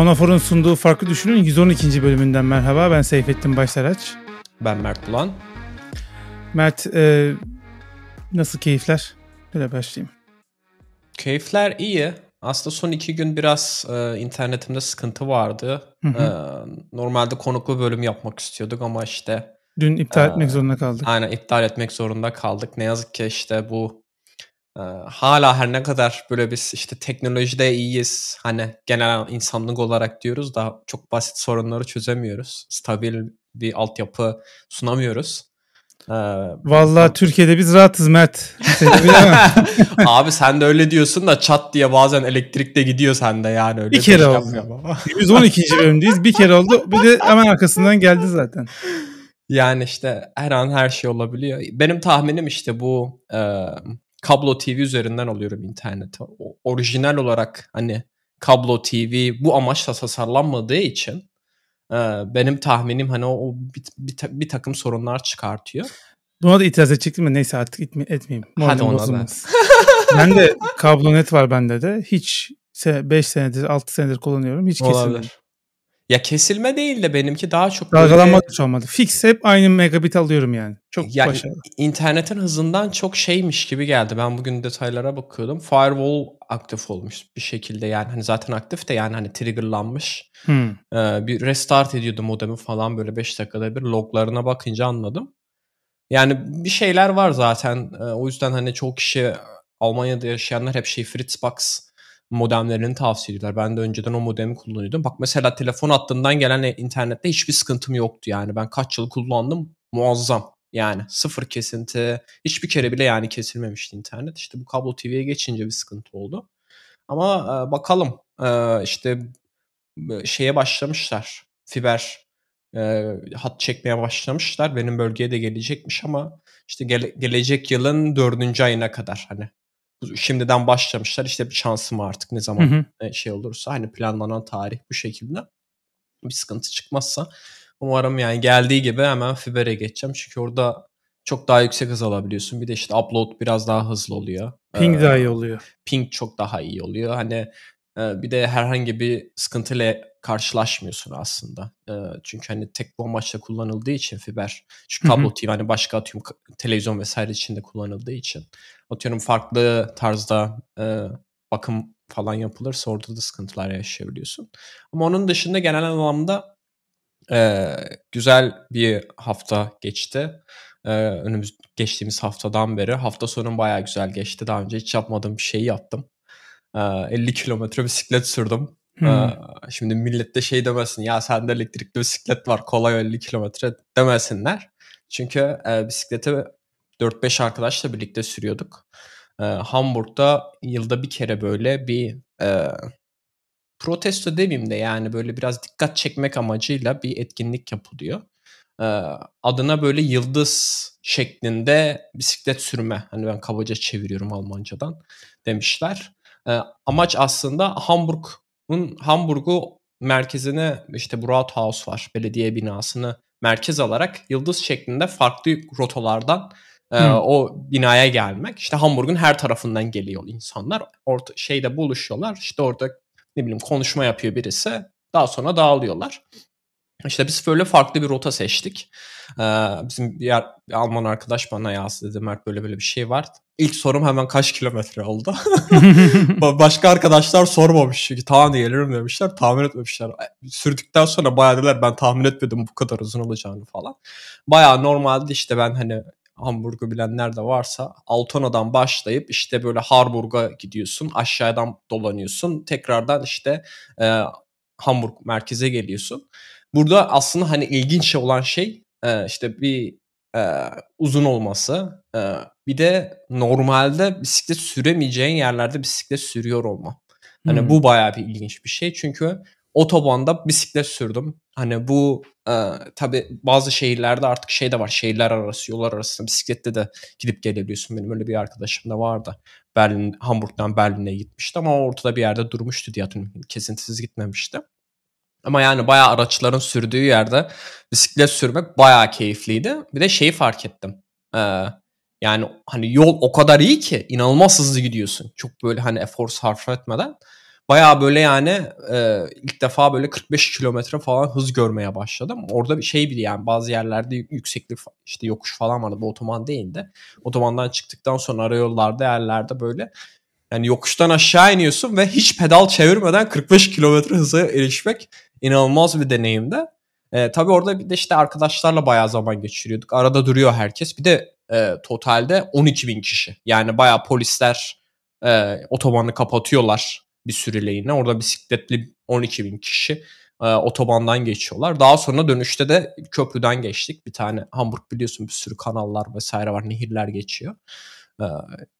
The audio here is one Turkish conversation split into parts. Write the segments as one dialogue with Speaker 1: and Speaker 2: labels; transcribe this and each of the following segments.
Speaker 1: Manafor'un sunduğu Farklı Düşünün 112. bölümünden merhaba. Ben Seyfettin Başsaraç. Ben Mert Bulan. Mert, e, nasıl keyifler? Böyle başlayayım.
Speaker 2: Keyifler iyi. Aslında son iki gün biraz e, internetimde sıkıntı vardı. Hı hı. E, normalde konuklu bölüm yapmak istiyorduk ama işte... Dün iptal e, etmek zorunda kaldık. Aynen iptal etmek zorunda kaldık. Ne yazık ki işte bu e, hala her ne kadar böyle biz işte teknolojide iyiyiz hani genel insanlık olarak diyoruz da çok basit sorunları çözemiyoruz. Stabil bir altyapı sunamıyoruz. Ee,
Speaker 1: Vallahi ben... Türkiye'de biz rahatız Mert. Şey
Speaker 2: Abi sen de öyle diyorsun da çat diye bazen elektrik de gidiyor sende yani öyle. Bir kere şey oldu.
Speaker 1: Biz 12. bölümdeyiz. Bir kere oldu. Bir de hemen arkasından geldi zaten.
Speaker 2: Yani işte her an her şey olabiliyor. Benim tahminim işte bu e, kablo TV üzerinden alıyorum internete. O, orijinal olarak hani kablo TV bu amaçla tasarlanmadığı için e, benim tahminim hani o, o bir, bir, bir takım sorunlar çıkartıyor.
Speaker 1: Buna da itiraz edecektim de neyse artık etme, etmeyeyim. Hadi ona da. ben de kablo net var bende de. Hiç 5 senedir 6 senedir kullanıyorum. Hiç kesilmedi.
Speaker 2: Ya kesilme değil de benimki daha çok dalgalanma
Speaker 1: böyle... olmadı. Fix hep aynı megabit alıyorum yani. Çok yani başarılı.
Speaker 2: İnternetin hızından çok şeymiş gibi geldi. Ben bugün detaylara bakıyordum. Firewall aktif olmuş bir şekilde yani hani zaten aktif de yani hani triggerlanmış. Hmm. Ee, bir restart ediyordu modemi falan böyle 5 dakikada bir loglarına bakınca anladım. Yani bir şeyler var zaten. Ee, o yüzden hani çok kişi Almanya'da yaşayanlar hep şey Fritzbox modemlerini tavsiye ediyorlar. Ben de önceden o modemi kullanıyordum. Bak mesela telefon hattından gelen internette hiçbir sıkıntım yoktu yani. Ben kaç yıl kullandım muazzam. Yani sıfır kesinti. Hiçbir kere bile yani kesilmemişti internet. İşte bu kablo TV'ye geçince bir sıkıntı oldu. Ama e, bakalım e, işte e, şeye başlamışlar. Fiber e, hat çekmeye başlamışlar. Benim bölgeye de gelecekmiş ama işte gele, gelecek yılın dördüncü ayına kadar hani şimdiden başlamışlar. işte bir şansım artık ne zaman hı hı. şey olursa hani planlanan tarih bu şekilde bir sıkıntı çıkmazsa umarım yani geldiği gibi hemen Fibere geçeceğim. Çünkü orada çok daha yüksek hız alabiliyorsun. Bir de işte upload biraz daha hızlı oluyor. Ping ee, daha iyi oluyor. Ping çok daha iyi oluyor. Hani bir de herhangi bir sıkıntıyla karşılaşmıyorsun aslında. Çünkü hani tek bu amaçla kullanıldığı için fiber. Şu kablo TV hani başka atıyorum televizyon vesaire içinde kullanıldığı için. Atıyorum farklı tarzda bakım falan yapılırsa orada da sıkıntılar yaşayabiliyorsun. Ama onun dışında genel anlamda güzel bir hafta geçti. Önümüz geçtiğimiz haftadan beri hafta sonu bayağı güzel geçti. Daha önce hiç yapmadığım bir şeyi yaptım. 50 kilometre bisiklet sürdüm. Hmm. Şimdi millette de şey demesin ya sende elektrikli bisiklet var kolay 50 kilometre demesinler. Çünkü e, bisikleti 4-5 arkadaşla birlikte sürüyorduk. E, Hamburg'da yılda bir kere böyle bir e, protesto demeyeyim de yani böyle biraz dikkat çekmek amacıyla bir etkinlik yapılıyor. E, adına böyle yıldız şeklinde bisiklet sürme hani ben kabaca çeviriyorum Almancadan demişler. E, amaç aslında Hamburg'un Hamburg'u merkezine işte House var belediye binasını merkez alarak yıldız şeklinde farklı rotalardan e, o binaya gelmek. İşte Hamburg'un her tarafından geliyor insanlar. Orta şeyde buluşuyorlar. İşte orada ne bileyim konuşma yapıyor birisi. Daha sonra dağılıyorlar. İşte biz böyle farklı bir rota seçtik. Ee, bizim diğer Alman arkadaş bana yaz dedi Mert böyle böyle bir şey var. İlk sorum hemen kaç kilometre oldu. Başka arkadaşlar sormamış. Çünkü tahmin gelirim demişler. Tahmin etmemişler. E, sürdükten sonra bayağı dediler ben tahmin etmedim bu kadar uzun olacağını falan. Bayağı normalde işte ben hani Hamburg'u bilenler de varsa Altona'dan başlayıp işte böyle Harburg'a gidiyorsun. Aşağıdan dolanıyorsun. Tekrardan işte e, Hamburg merkeze geliyorsun. Burada aslında hani ilginç olan şey e, işte bir e, uzun olması e, bir de normalde bisiklet süremeyeceğin yerlerde bisiklet sürüyor olma. Hani hmm. bu bayağı bir ilginç bir şey çünkü otobanda bisiklet sürdüm. Hani bu e, tabi bazı şehirlerde artık şey de var şehirler arası yollar arasında bisiklette de gidip gelebiliyorsun. Benim öyle bir arkadaşım da vardı. Berlin, Hamburg'dan Berlin'e gitmişti ama ortada bir yerde durmuştu diye hatırlıyorum. Kesintisiz gitmemişti. Ama yani bayağı araçların sürdüğü yerde bisiklet sürmek bayağı keyifliydi. Bir de şeyi fark ettim. Ee, yani hani yol o kadar iyi ki inanılmaz hızlı gidiyorsun. Çok böyle hani efor sarf etmeden. Baya böyle yani e, ilk defa böyle 45 kilometre falan hız görmeye başladım. Orada bir şey bile yani bazı yerlerde yükseklik işte yokuş falan vardı. Bu otoban değildi. Otobandan çıktıktan sonra ara yollarda yerlerde böyle yani yokuştan aşağı iniyorsun ve hiç pedal çevirmeden 45 kilometre hıza erişmek inanılmaz bir deneyimdi. E, tabii orada bir de işte arkadaşlarla bayağı zaman geçiriyorduk. Arada duruyor herkes. Bir de e, totalde 12 bin kişi. Yani bayağı polisler e, otobanı kapatıyorlar bir süreliğine. Orada bisikletli 12 bin kişi e, otobandan geçiyorlar. Daha sonra dönüşte de köprüden geçtik. Bir tane Hamburg biliyorsun bir sürü kanallar vesaire var, nehirler geçiyor. Ee,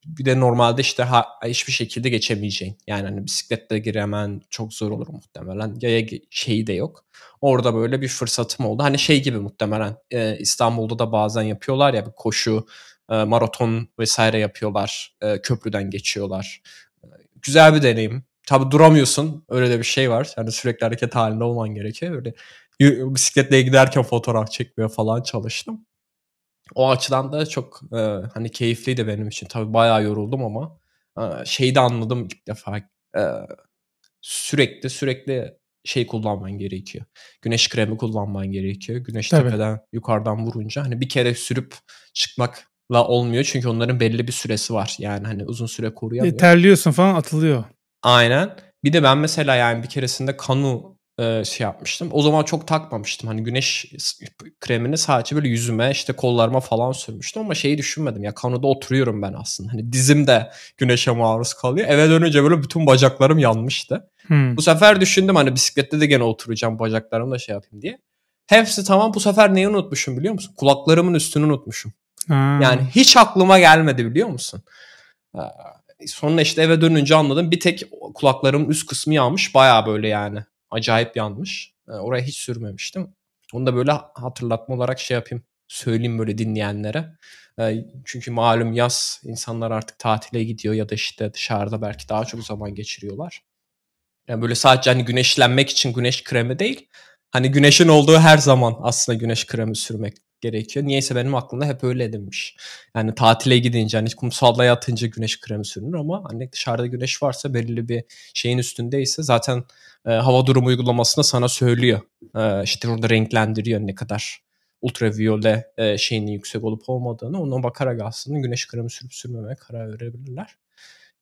Speaker 2: bir de normalde işte ha, hiçbir şekilde geçemeyeceğin. Yani hani bisikletle giremen çok zor olur muhtemelen. Yaya şeyi de yok. Orada böyle bir fırsatım oldu. Hani şey gibi muhtemelen e, İstanbul'da da bazen yapıyorlar ya bir koşu, e, maraton vesaire yapıyorlar. E, köprüden geçiyorlar. E, güzel bir deneyim. Tabi duramıyorsun. Öyle de bir şey var. Yani sürekli hareket halinde olman gerekiyor. böyle bisikletle giderken fotoğraf çekmeye falan çalıştım. O açıdan da çok e, hani keyifliydi benim için. Tabii bayağı yoruldum ama e, şeyi de anladım ilk defa. E, sürekli sürekli şey kullanman gerekiyor. Güneş kremi kullanman gerekiyor. Güneş Tabii. tepeden yukarıdan vurunca hani bir kere sürüp çıkmakla olmuyor. Çünkü onların belli bir süresi var. Yani hani uzun süre e, koruyamıyor. E,
Speaker 1: terliyorsun falan atılıyor.
Speaker 2: Aynen. Bir de ben mesela yani bir keresinde kanu e, şey yapmıştım. O zaman çok takmamıştım. Hani güneş kremini sadece böyle yüzüme işte kollarıma falan sürmüştüm ama şeyi düşünmedim. Ya kanoda oturuyorum ben aslında. Hani dizim de güneşe maruz kalıyor. Eve dönünce böyle bütün bacaklarım yanmıştı. Hmm. Bu sefer düşündüm hani bisiklette de gene oturacağım bacaklarımla şey yapayım diye. Hepsi tamam bu sefer neyi unutmuşum biliyor musun? Kulaklarımın üstünü unutmuşum. Hmm. Yani hiç aklıma gelmedi biliyor musun? Ee, sonra işte eve dönünce anladım bir tek kulaklarımın üst kısmı yanmış baya böyle yani acayip yanmış. Ee, oraya hiç sürmemiştim. Onu da böyle hatırlatma olarak şey yapayım. Söyleyeyim böyle dinleyenlere. Ee, çünkü malum yaz insanlar artık tatile gidiyor ya da işte dışarıda belki daha çok zaman geçiriyorlar. Yani böyle sadece hani güneşlenmek için güneş kremi değil. Hani güneşin olduğu her zaman aslında güneş kremi sürmek gerekiyor. Niyeyse benim aklımda hep öyle edinmiş. Yani tatile gidince hani kumsalda yatınca güneş kremi sürünür ama hani dışarıda güneş varsa belirli bir şeyin üstündeyse zaten e, hava durumu uygulamasında sana söylüyor. E, işte orada renklendiriyor ne kadar ultraviyole e, şeyinin yüksek olup olmadığını. Ona bakarak aslında güneş kremi sürüp sürmemeye karar verebilirler.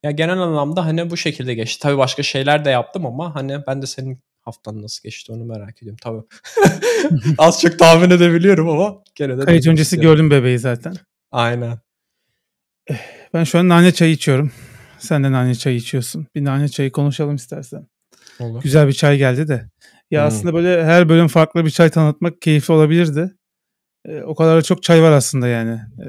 Speaker 2: Ya genel anlamda hani bu şekilde geçti. Tabii başka şeyler de yaptım ama hani ben de senin haftan nasıl geçti onu merak ediyorum. Tabii az çok tahmin edebiliyorum ama gene de. Kayıt öncesi gördüm bebeği zaten. Aynen.
Speaker 1: Eh, ben şu an nane çayı içiyorum. Sen de nane çayı içiyorsun. Bir nane çayı konuşalım istersen. Olur. Güzel bir çay geldi de. Ya hmm. aslında böyle her bölüm farklı bir çay tanıtmak keyifli olabilirdi. E, o kadar çok çay var aslında yani. E,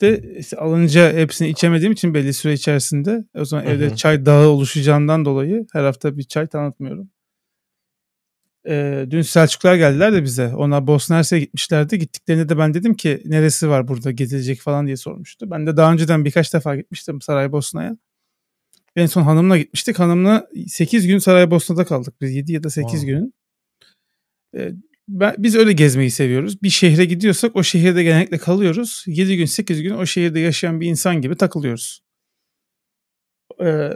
Speaker 1: de işte alınca hepsini içemediğim için belli süre içerisinde o zaman Hı-hı. evde çay dağı oluşacağından dolayı her hafta bir çay tanıtmıyorum. E, dün Selçuklar geldiler de bize. Ona Bosna gitmişlerdi. Gittiklerinde de ben dedim ki neresi var burada gezilecek falan diye sormuştu. Ben de daha önceden birkaç defa gitmiştim Saraybosna'ya. En son hanımla gitmiştik. Hanımla 8 gün Saraybosna'da kaldık biz. 7 ya da 8 wow. gün. Ee, ben, biz öyle gezmeyi seviyoruz. Bir şehre gidiyorsak o şehirde genellikle kalıyoruz. 7 gün 8 gün o şehirde yaşayan bir insan gibi takılıyoruz. Ee,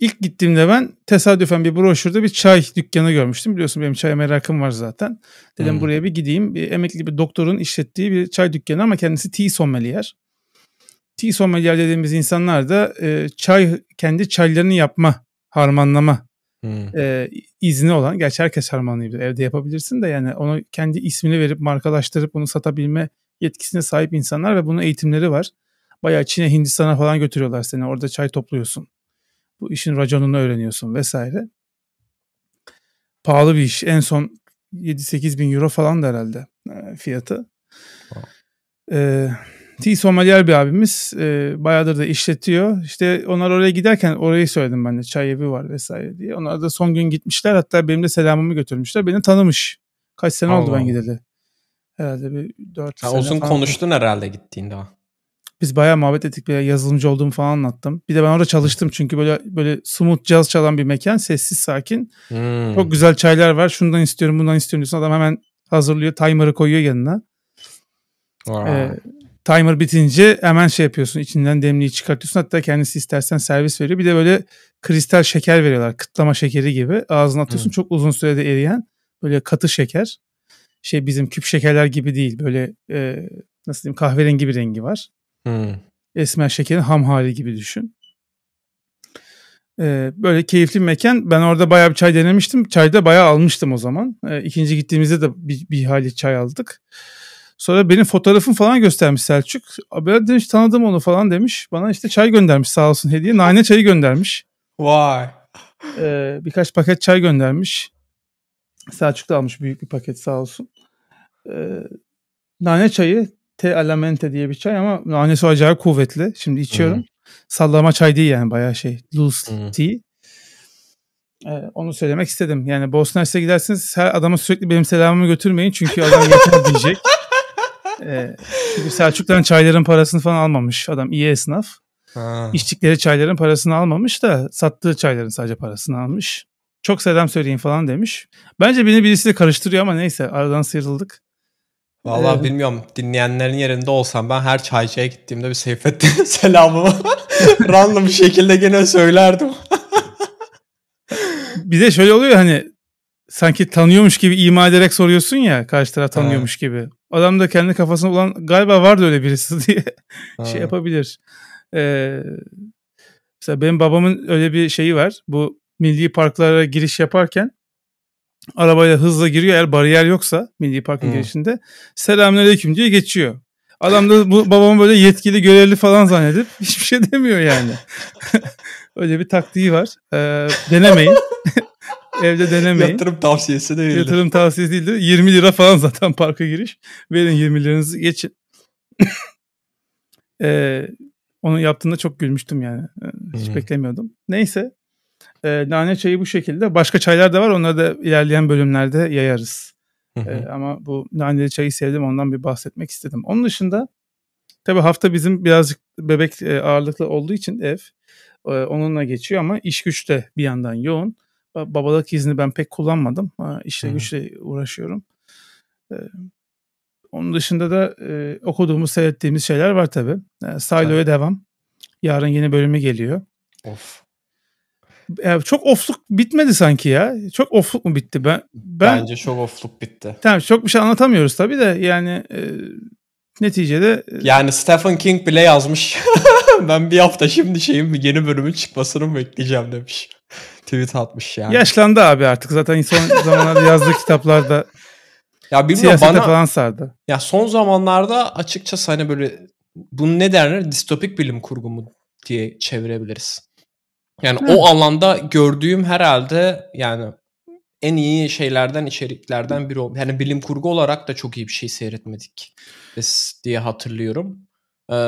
Speaker 1: ilk gittiğimde ben tesadüfen bir broşürde bir çay dükkanı görmüştüm. Biliyorsun benim çay merakım var zaten. Dedim hmm. buraya bir gideyim. Bir emekli bir doktorun işlettiği bir çay dükkanı ama kendisi tea sommelier tea sommelier dediğimiz insanlar da e, çay kendi çaylarını yapma, harmanlama e, izni olan, gerçi herkes harmanlayabilir, evde yapabilirsin de yani onu kendi ismini verip markalaştırıp bunu satabilme yetkisine sahip insanlar ve bunun eğitimleri var. Bayağı Çin'e, Hindistan'a falan götürüyorlar seni. Orada çay topluyorsun. Bu işin raconunu öğreniyorsun vesaire. Pahalı bir iş. En son 7-8 bin euro falan da herhalde e, fiyatı. Wow. E, T Sommelier bir abimiz e, bayağıdır da işletiyor. İşte onlar oraya giderken orayı söyledim ben de çay evi var vesaire diye. Onlar da son gün gitmişler hatta benim de selamımı götürmüşler. Beni tanımış. Kaç sene Allah. oldu ben gideli.
Speaker 2: Herhalde bir 4 ha, sene Uzun falan. konuştun herhalde gittiğinde.
Speaker 1: Biz bayağı muhabbet ettik. Böyle yazılımcı olduğumu falan anlattım. Bir de ben orada çalıştım çünkü böyle böyle smooth caz çalan bir mekan. Sessiz sakin. Hmm. Çok güzel çaylar var. Şundan istiyorum bundan istiyorum diyorsun. Adam hemen hazırlıyor. Timer'ı koyuyor yanına. Wow. Ee, timer bitince hemen şey yapıyorsun. içinden demliği çıkartıyorsun. Hatta kendisi istersen servis veriyor. Bir de böyle kristal şeker veriyorlar. Kıtlama şekeri gibi. Ağzına atıyorsun. Hı. Çok uzun sürede eriyen böyle katı şeker. Şey bizim küp şekerler gibi değil. Böyle e, nasıl diyeyim kahverengi bir rengi var. Hı. Esmer şekerin ham hali gibi düşün. E, böyle keyifli bir mekan. Ben orada bayağı bir çay denemiştim. Çayda bayağı almıştım o zaman. E, ikinci gittiğimizde de bir, bir hali çay aldık. Sonra benim fotoğrafım falan göstermiş Selçuk. Böyle demiş tanıdım onu falan demiş. Bana işte çay göndermiş sağ olsun hediye. Nane çayı göndermiş. Vay. Ee, birkaç paket çay göndermiş. Selçuk da almış büyük bir paket sağ olsun. Ee, nane çayı te alamente diye bir çay ama nanesi acayip kuvvetli. Şimdi içiyorum. Hı-hı. Sallama çay değil yani bayağı şey. Loose Hı-hı. tea. Ee, onu söylemek istedim. Yani Bosna Hersek'e giderseniz her adama sürekli benim selamımı götürmeyin. Çünkü adam yeter diyecek. Ee, çünkü Selçuk'tan çayların parasını falan almamış. Adam iyi esnaf. Ha. İçtikleri çayların parasını almamış da sattığı çayların sadece parasını almış. Çok selam söyleyin falan demiş. Bence beni birisi de karıştırıyor ama neyse aradan sıyrıldık. Vallahi ee,
Speaker 2: bilmiyorum. Dinleyenlerin yerinde olsam ben her çaycıya gittiğimde bir Seyfettin
Speaker 1: selamımı random bir şekilde gene söylerdim. bir de şöyle oluyor hani sanki tanıyormuş gibi ima ederek soruyorsun ya karşı taraf tanıyormuş ha. gibi. Adam da kendi kafasına olan galiba vardı öyle birisi diye ha. şey yapabilir. Ee, mesela benim babamın öyle bir şeyi var. Bu milli parklara giriş yaparken arabayla hızla giriyor eğer bariyer yoksa milli parkın hmm. girişinde selamünaleyküm diye geçiyor. Adam da bu, babamı böyle yetkili görevli falan zannedip hiçbir şey demiyor yani. Öyle bir taktiği var. Ee, denemeyin. Evde denemeyin. Yatırım tavsiyesi de değil. Yatırım tavsiyesi değildi. 20 lira falan zaten parka giriş. Verin 20 liranızı geçin. ee, onu yaptığında çok gülmüştüm yani. Hiç hı beklemiyordum. Neyse. E, nane çayı bu şekilde. Başka çaylar da var. Onları da ilerleyen bölümlerde yayarız. E, ama bu naneli çayı sevdim. Ondan bir bahsetmek istedim. Onun dışında tabi hafta bizim birazcık bebek ağırlıklı olduğu için ev onunla geçiyor ama iş güç de bir yandan yoğun babalık izni ben pek kullanmadım. Ha, işle güçle uğraşıyorum. onun dışında da okuduğumuz, seyrettiğimiz şeyler var tabii. E, Silo'ya devam. Yarın yeni bölümü geliyor. Of. çok ofluk bitmedi sanki ya. Çok ofluk mu bitti? Ben, ben Bence çok ofluk bitti. Tamam çok bir şey anlatamıyoruz tabii de yani e,
Speaker 2: neticede yani Stephen King bile yazmış. ben bir hafta şimdi şeyim yeni bölümün çıkmasını bekleyeceğim demiş tweet atmış yani.
Speaker 1: Yaşlandı abi artık zaten son zamanlarda yazdığı kitaplarda ya bilmiyorum bana falan sardı.
Speaker 2: Ya son zamanlarda açıkçası hani böyle bunu ne derler distopik bilim kurgu mu diye çevirebiliriz. Yani Hı. o alanda gördüğüm herhalde yani en iyi şeylerden içeriklerden biri oldu. Yani bilim kurgu olarak da çok iyi bir şey seyretmedik Biz diye hatırlıyorum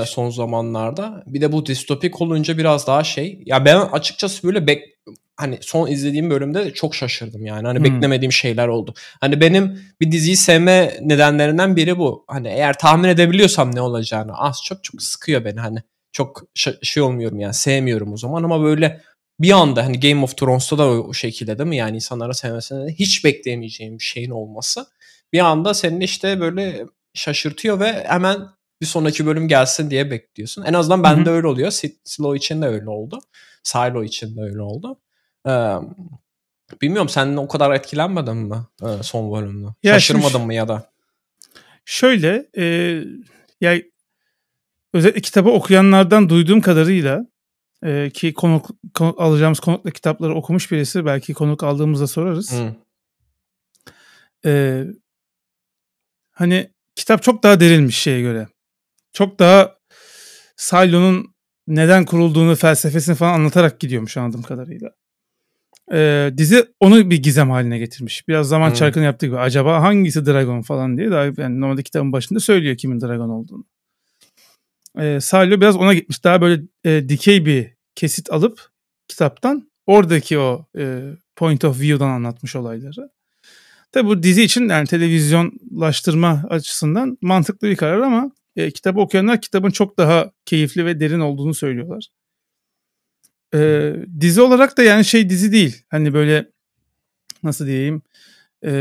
Speaker 2: son zamanlarda. Bir de bu distopik olunca biraz daha şey. Ya ben açıkçası böyle bek hani son izlediğim bölümde de çok şaşırdım yani. Hani hmm. beklemediğim şeyler oldu. Hani benim bir diziyi sevme nedenlerinden biri bu. Hani eğer tahmin edebiliyorsam ne olacağını az çok çok sıkıyor beni hani. Çok şey olmuyorum yani sevmiyorum o zaman ama böyle bir anda hani Game of Thrones'ta da o şekilde değil mi? Yani insanlara sevmesine hiç beklemeyeceğim bir şeyin olması bir anda senin işte böyle şaşırtıyor ve hemen bir sonraki bölüm gelsin diye bekliyorsun. En azından bende öyle oluyor. Slow için de öyle oldu. Silo için de öyle oldu. Ee, bilmiyorum sen o kadar etkilenmedin mi ee, son bölümde? Ya Şaşırmadın şimdi, mı ya da? Şöyle e,
Speaker 1: ya özellikle kitabı okuyanlardan duyduğum kadarıyla e, ki konuk, konuk alacağımız konukla kitapları okumuş birisi belki konuk aldığımızda sorarız. Hmm. E, hani kitap çok daha derinmiş şeye göre. Çok daha Silo'nun neden kurulduğunu, felsefesini falan anlatarak gidiyormuş anladığım kadarıyla. Ee, dizi onu bir gizem haline getirmiş. Biraz zaman hmm. çarkını yaptığı gibi. Acaba hangisi Dragon falan diye. Daha, yani normalde kitabın başında söylüyor kimin Dragon olduğunu. Ee, Salio biraz ona gitmiş. Daha böyle e, dikey bir kesit alıp kitaptan oradaki o e, point of view'dan anlatmış olayları. Tabi bu dizi için yani televizyonlaştırma açısından mantıklı bir karar ama e, kitabı okuyanlar kitabın çok daha keyifli ve derin olduğunu söylüyorlar. E, dizi olarak da yani şey dizi değil. Hani böyle nasıl diyeyim e,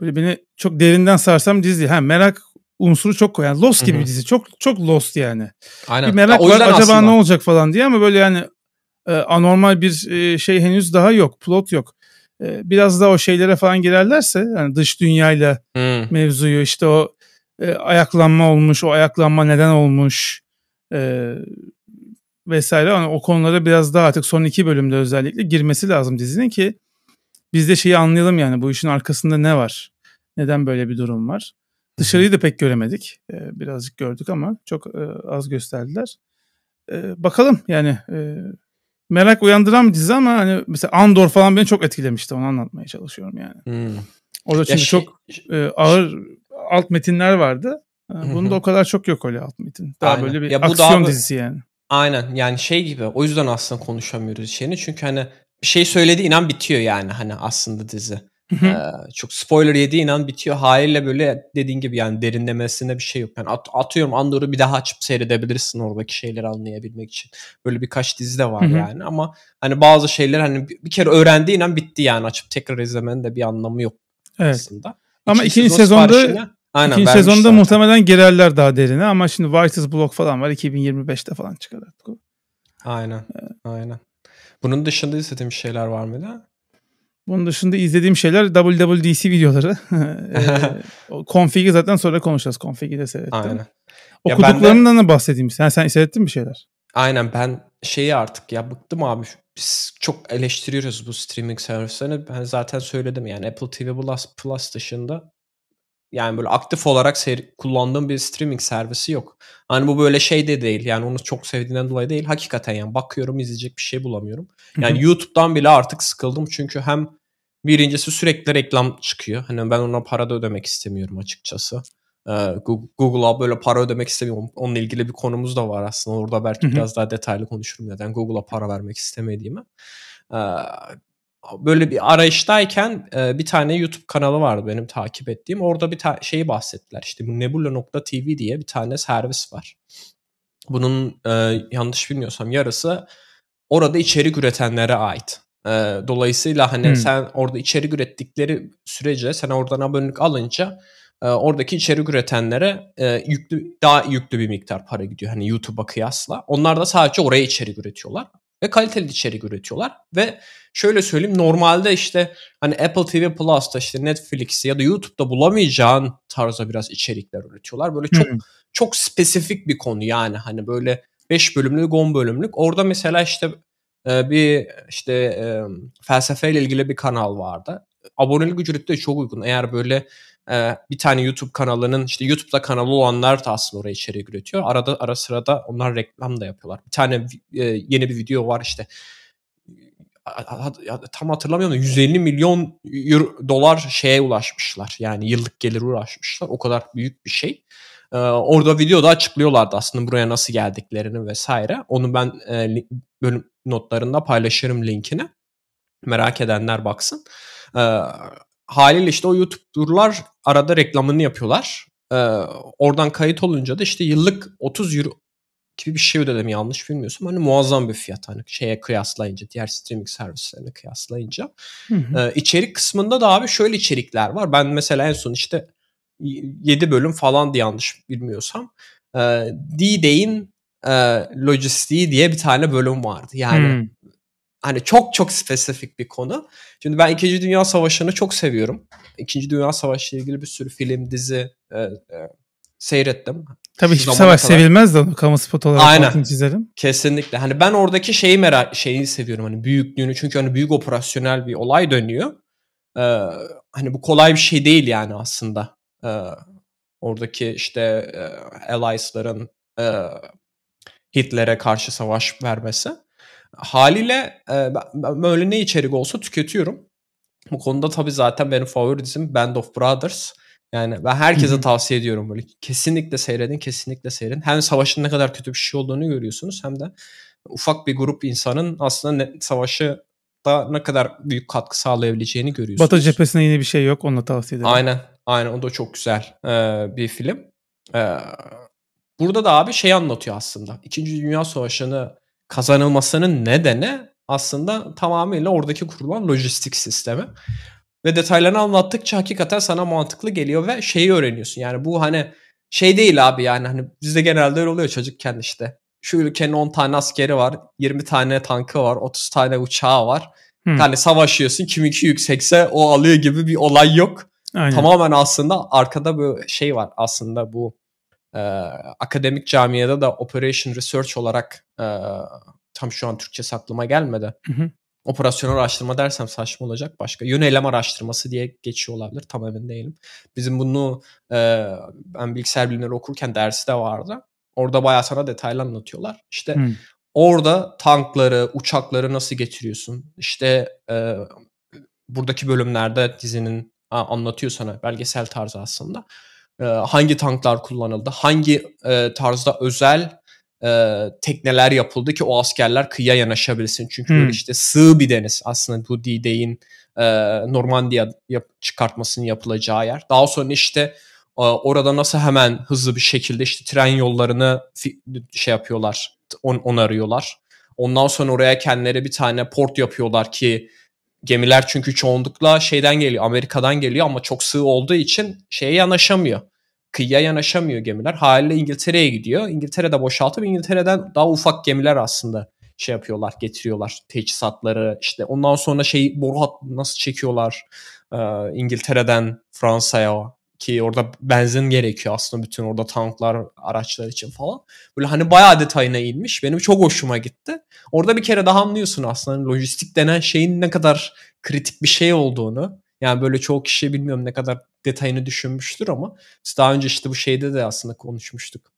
Speaker 1: böyle beni çok derinden sarsam dizi. Ha merak unsuru çok koyan. Yani Lost gibi Hı-hı. bir dizi. Çok çok Lost yani. Aynen. Bir merak ya, var acaba aslında. ne olacak falan diye ama böyle yani e, anormal bir e, şey henüz daha yok. Plot yok. E, biraz daha o şeylere falan girerlerse yani dış dünyayla hmm. mevzuyu işte o e, ayaklanma olmuş, o ayaklanma neden olmuş e, vesaire. Yani o konulara biraz daha artık son iki bölümde özellikle girmesi lazım dizinin ki biz de şeyi anlayalım yani bu işin arkasında ne var? Neden böyle bir durum var? Dışarıyı da pek göremedik. E, birazcık gördük ama çok e, az gösterdiler. E, bakalım yani e, merak uyandıran bir dizi ama hani mesela Andor falan beni çok etkilemişti. Onu anlatmaya
Speaker 2: çalışıyorum yani.
Speaker 1: Hmm. Orada çünkü ya şey, çok e, ağır alt metinler vardı. Ee, bunda o kadar çok yok öyle alt metin. Daha Aynen. böyle bir ya bu aksiyon daha... dizisi yani.
Speaker 2: Aynen yani şey gibi o yüzden aslında konuşamıyoruz şeyini çünkü hani bir şey söyledi inan bitiyor yani hani aslında dizi. ee, çok spoiler yedi inan bitiyor. Hayırla böyle dediğin gibi yani derinlemesine bir şey yok. Yani at, atıyorum Andor'u bir daha açıp seyredebilirsin oradaki şeyleri anlayabilmek için. Böyle birkaç dizi de var yani ama hani bazı şeyler hani bir, bir kere öğrendi inan bitti yani açıp tekrar izlemenin de bir anlamı yok evet. aslında. Ama ikinci, sezonda aynen, ikinci sezonda zaten.
Speaker 1: muhtemelen girerler daha derine ama şimdi White's Block falan var. 2025'te falan çıkar artık
Speaker 2: Aynen. Evet. Aynen. Bunun dışında izlediğim şeyler var mıydı?
Speaker 1: Bunun dışında izlediğim şeyler WWDC videoları.
Speaker 2: Ee,
Speaker 1: Config'i zaten sonra konuşacağız.
Speaker 2: Config'i de seyrettim. Aynen. Okuduklarından
Speaker 1: da bahsedeyim. Sen, sen seyrettin mi şeyler?
Speaker 2: Aynen ben şeyi artık ya bıktım abi. Biz çok eleştiriyoruz bu streaming servislerini. Ben zaten söyledim yani Apple TV Plus, Plus dışında yani böyle aktif olarak seyir, kullandığım bir streaming servisi yok. Hani bu böyle şey de değil. Yani onu çok sevdiğinden dolayı değil. Hakikaten yani bakıyorum izleyecek bir şey bulamıyorum. Yani YouTube'dan bile artık sıkıldım. Çünkü hem birincisi sürekli reklam çıkıyor. Hani ben ona para da ödemek istemiyorum açıkçası. Ee, Google'a böyle para ödemek istemiyorum. Onunla ilgili bir konumuz da var aslında. Orada belki Hı-hı. biraz daha detaylı konuşurum neden Google'a para vermek istemediğimi. Ee, böyle bir arayıştayken e, bir tane YouTube kanalı vardı benim takip ettiğim. Orada bir ta- şeyi bahsettiler. İşte bu Nebula.tv diye bir tane servis var. Bunun e, yanlış bilmiyorsam yarısı orada içerik üretenlere ait. E, dolayısıyla hani hmm. sen orada içerik ürettikleri sürece sen oradan abonelik alınca ee, oradaki içerik üretenlere e, yüklü daha yüklü bir miktar para gidiyor hani YouTube'a kıyasla. Onlar da sadece oraya içerik üretiyorlar ve kaliteli içerik üretiyorlar ve şöyle söyleyeyim normalde işte hani Apple TV Plus'ta işte Netflix'i ya da YouTube'da bulamayacağın tarzda biraz içerikler üretiyorlar. Böyle çok hmm. çok spesifik bir konu yani hani böyle 5 bölümlük 10 bölümlük. Orada mesela işte e, bir işte e, felsefeyle ilgili bir kanal vardı abonelik ücreti de çok uygun. Eğer böyle ee, bir tane YouTube kanalının işte YouTube'da kanalı olanlar da aslında oraya içerik üretiyor. Arada ara sırada onlar reklam da yapıyorlar. Bir tane e, yeni bir video var işte tam hatırlamıyorum da 150 milyon euro, dolar şeye ulaşmışlar. Yani yıllık gelir ulaşmışlar. O kadar büyük bir şey. Ee, orada videoda açıklıyorlardı aslında buraya nasıl geldiklerini vesaire. Onu ben e, link, bölüm notlarında paylaşırım linkini. Merak edenler baksın. Ee, haliyle işte o YouTuber'lar arada reklamını yapıyorlar. Ee, oradan kayıt olunca da işte yıllık 30 euro gibi bir şey ödedim yanlış bilmiyorsam. Hani muazzam bir fiyat hani şeye kıyaslayınca diğer streaming servislerine kıyaslayınca. Hı hı. Ee, içerik kısmında da abi şöyle içerikler var. Ben mesela en son işte 7 bölüm falan diye yanlış bilmiyorsam. Ee, D-Day'in e, lojistiği diye bir tane bölüm vardı. Yani hmm hani çok çok spesifik bir konu. Şimdi ben İkinci Dünya Savaşı'nı çok seviyorum. İkinci Dünya Savaşı ile ilgili bir sürü film, dizi e, e, seyrettim. Tabii hiçbir savaş kadar.
Speaker 1: sevilmez de kamu spotu olarak Aynen. çizelim.
Speaker 2: Kesinlikle. Hani ben oradaki şeyi merak şeyi seviyorum hani büyüklüğünü çünkü hani büyük operasyonel bir olay dönüyor. Ee, hani bu kolay bir şey değil yani aslında. Ee, oradaki işte e, Allies'ların e, Hitler'e karşı savaş vermesi. Haliyle e, böyle ne içerik olsa tüketiyorum. Bu konuda tabii zaten benim favori dizim Band of Brothers. Yani ben herkese Hı-hı. tavsiye ediyorum böyle. Kesinlikle seyredin, kesinlikle seyredin. Hem savaşın ne kadar kötü bir şey olduğunu görüyorsunuz hem de ufak bir grup insanın aslında ne, savaşı da ne kadar büyük katkı sağlayabileceğini görüyorsunuz.
Speaker 1: Batı cephesine yine bir şey yok onu tavsiye ederim.
Speaker 2: Aynen. Aynen o da çok güzel ee, bir film. Ee, burada da abi şey anlatıyor aslında. İkinci Dünya Savaşı'nı kazanılmasının nedeni aslında tamamıyla oradaki kurulan lojistik sistemi. Ve detaylarını anlattıkça hakikaten sana mantıklı geliyor ve şeyi öğreniyorsun. Yani bu hani şey değil abi yani hani bizde genelde öyle oluyor çocukken işte. Şu ülkenin 10 tane askeri var, 20 tane tankı var, 30 tane uçağı var. Hmm. Yani savaşıyorsun kiminki yüksekse o alıyor gibi bir olay yok. Aynen. Tamamen aslında arkada bir şey var aslında bu e, akademik camiada da Operation Research olarak e, tam şu an Türkçe aklıma gelmedi. Hı hı. Operasyonel araştırma dersem saçma olacak başka. Yönelim araştırması diye geçiyor olabilir tam emin değilim. Bizim bunu e, ben bilgisayar bilimleri okurken dersi de vardı. Orada bayağı sana detaylı anlatıyorlar. İşte hı. orada tankları, uçakları nasıl getiriyorsun? İşte e, buradaki bölümlerde dizinin ha, anlatıyor sana belgesel tarzı aslında e, hangi tanklar kullanıldı, hangi e, tarzda özel e, tekneler yapıldı ki o askerler kıyıya yanaşabilsin. Çünkü hmm. işte sığ bir deniz aslında bu D-Day'in e, Normandiya yap- çıkartmasının yapılacağı yer. Daha sonra işte e, orada nasıl hemen hızlı bir şekilde işte tren yollarını fi- şey yapıyorlar, on- onarıyorlar. Ondan sonra oraya kendileri bir tane port yapıyorlar ki gemiler çünkü çoğunlukla şeyden geliyor Amerika'dan geliyor ama çok sığ olduğu için şeye yanaşamıyor. Kıyıya yanaşamıyor gemiler. Haliyle İngiltere'ye gidiyor. İngiltere'de boşaltıp İngiltere'den daha ufak gemiler aslında şey yapıyorlar, getiriyorlar teçhizatları. işte ondan sonra şey boru hat nasıl çekiyorlar e, İngiltere'den Fransa'ya ki orada benzin gerekiyor aslında bütün orada tanklar araçlar için falan. Böyle hani bayağı detayına inmiş. Benim çok hoşuma gitti. Orada bir kere daha anlıyorsun aslında hani lojistik denen şeyin ne kadar kritik bir şey olduğunu. Yani böyle çoğu kişi bilmiyorum ne kadar detayını düşünmüştür ama biz daha önce işte bu şeyde de aslında konuşmuştuk.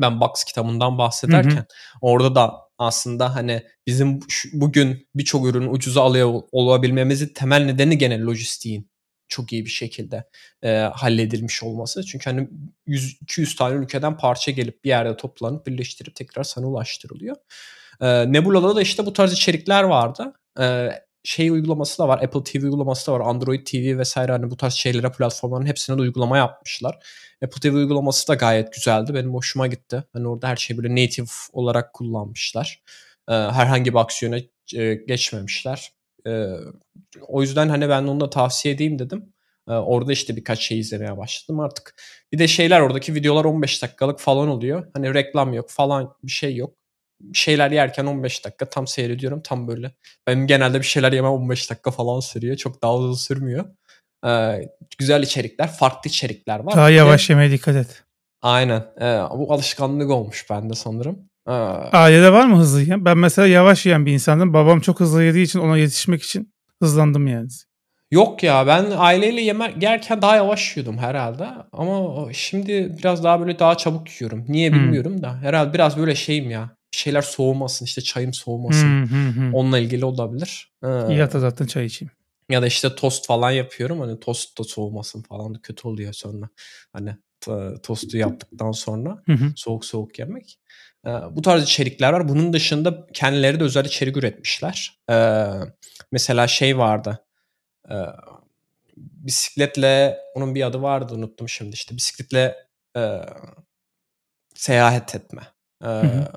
Speaker 2: Ben Box kitabından bahsederken hı hı. orada da aslında hani bizim bugün birçok ürünü ucuza alıyor olabilmemizin temel nedeni gene lojistiğin çok iyi bir şekilde e, halledilmiş olması. Çünkü hani 100-200 tane ülkeden parça gelip bir yerde toplanıp birleştirip tekrar sana ulaştırılıyor. E, Nebula'da da işte bu tarz içerikler vardı. E, şey uygulaması da var. Apple TV uygulaması da var. Android TV vesaire hani bu tarz şeylere platformların hepsine de uygulama yapmışlar. Apple TV uygulaması da gayet güzeldi. Benim hoşuma gitti. Hani orada her şey böyle native olarak kullanmışlar. Herhangi bir aksiyona geçmemişler. E, o yüzden hani ben onu da tavsiye edeyim dedim. E, orada işte birkaç şey izlemeye başladım artık. Bir de şeyler oradaki videolar 15 dakikalık falan oluyor. Hani reklam yok falan bir şey yok. şeyler yerken 15 dakika tam seyrediyorum tam böyle. Benim genelde bir şeyler yemem 15 dakika falan sürüyor. Çok daha uzun sürmüyor. Ee, güzel içerikler, farklı içerikler var. Daha yavaş
Speaker 1: yemeye dikkat et.
Speaker 2: Aynen. Ee, bu alışkanlık olmuş bende sanırım. Aa.
Speaker 1: Ailede var mı hızlı yiyen? Ben mesela yavaş yiyen bir insandım. Babam çok hızlı yediği için ona yetişmek için hızlandım yani.
Speaker 2: Yok ya ben aileyle yemek yerken daha yavaş yiyordum herhalde. Ama şimdi biraz daha böyle daha çabuk yiyorum. Niye hmm. bilmiyorum hmm. da. Herhalde biraz böyle şeyim ya. Bir şeyler soğumasın işte çayım soğumasın. Hmm, hmm, hmm. Onunla ilgili olabilir. Ee, ya
Speaker 1: da zaten çay içeyim.
Speaker 2: Ya da işte tost falan yapıyorum. Hani tost da soğumasın falan kötü oluyor sonra. Hani e, tostu yaptıktan sonra hı hı. soğuk soğuk yemek. E, bu tarz içerikler var. Bunun dışında kendileri de özel içerik üretmişler. E, mesela şey vardı. E, bisikletle onun bir adı vardı unuttum şimdi işte bisikletle e, seyahat etme. E, hı hı.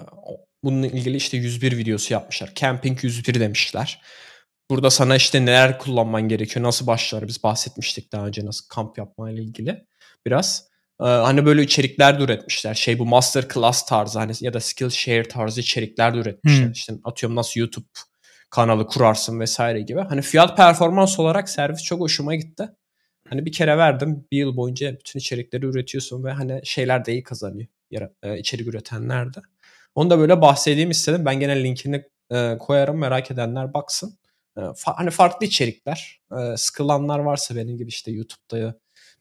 Speaker 2: Bununla ilgili işte 101 videosu yapmışlar. Camping 101 demişler. Burada sana işte neler kullanman gerekiyor, nasıl başlar biz bahsetmiştik daha önce nasıl kamp yapmayla ilgili biraz. Ee, hani böyle içerikler de üretmişler. Şey bu master class tarzı hani ya da skill share tarzı içerikler de üretmişler. Hmm. İşte atıyorum nasıl YouTube kanalı kurarsın vesaire gibi. Hani fiyat performans olarak servis çok hoşuma gitti. Hani bir kere verdim. Bir yıl boyunca bütün içerikleri üretiyorsun ve hani şeyler de iyi kazanıyor. E, içerik üretenler de. Onu da böyle bahsedeyim istedim. Ben gene linkini e, koyarım. Merak edenler baksın. E, fa- hani farklı içerikler. E, sıkılanlar varsa benim gibi işte YouTube'da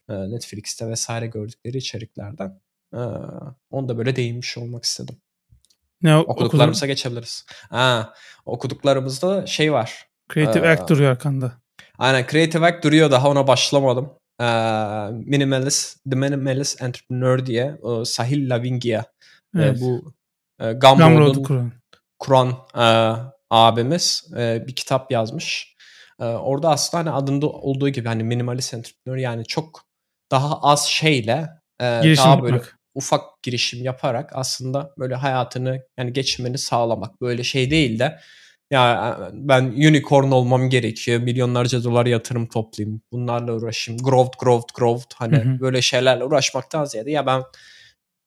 Speaker 2: ee, Netflix'te vesaire gördükleri içeriklerden. Ee, onu da böyle değinmiş olmak istedim. Ne okuduklarımıza geçebiliriz. Ha, okuduklarımızda şey var. Creative ee, Act duruyor arkanda. Aynen Creative Act duruyor daha ona başlamadım. Minimalist, The Minimalist Entrepreneur diye Sahil Lavingia e, evet. bu e, kuran, kuran e, abimiz e, bir kitap yazmış. orada aslında hani adında olduğu gibi hani minimalist entrepreneur yani çok daha az şeyle e, girişim daha böyle yapmak. ufak girişim yaparak aslında böyle hayatını yani geçimini sağlamak böyle şey değil de ya ben unicorn olmam gerekiyor. Milyonlarca dolar yatırım toplayayım. Bunlarla uğraşayım. Growth, growth, growth. Hani hı hı. böyle şeylerle uğraşmaktan ziyade ya ben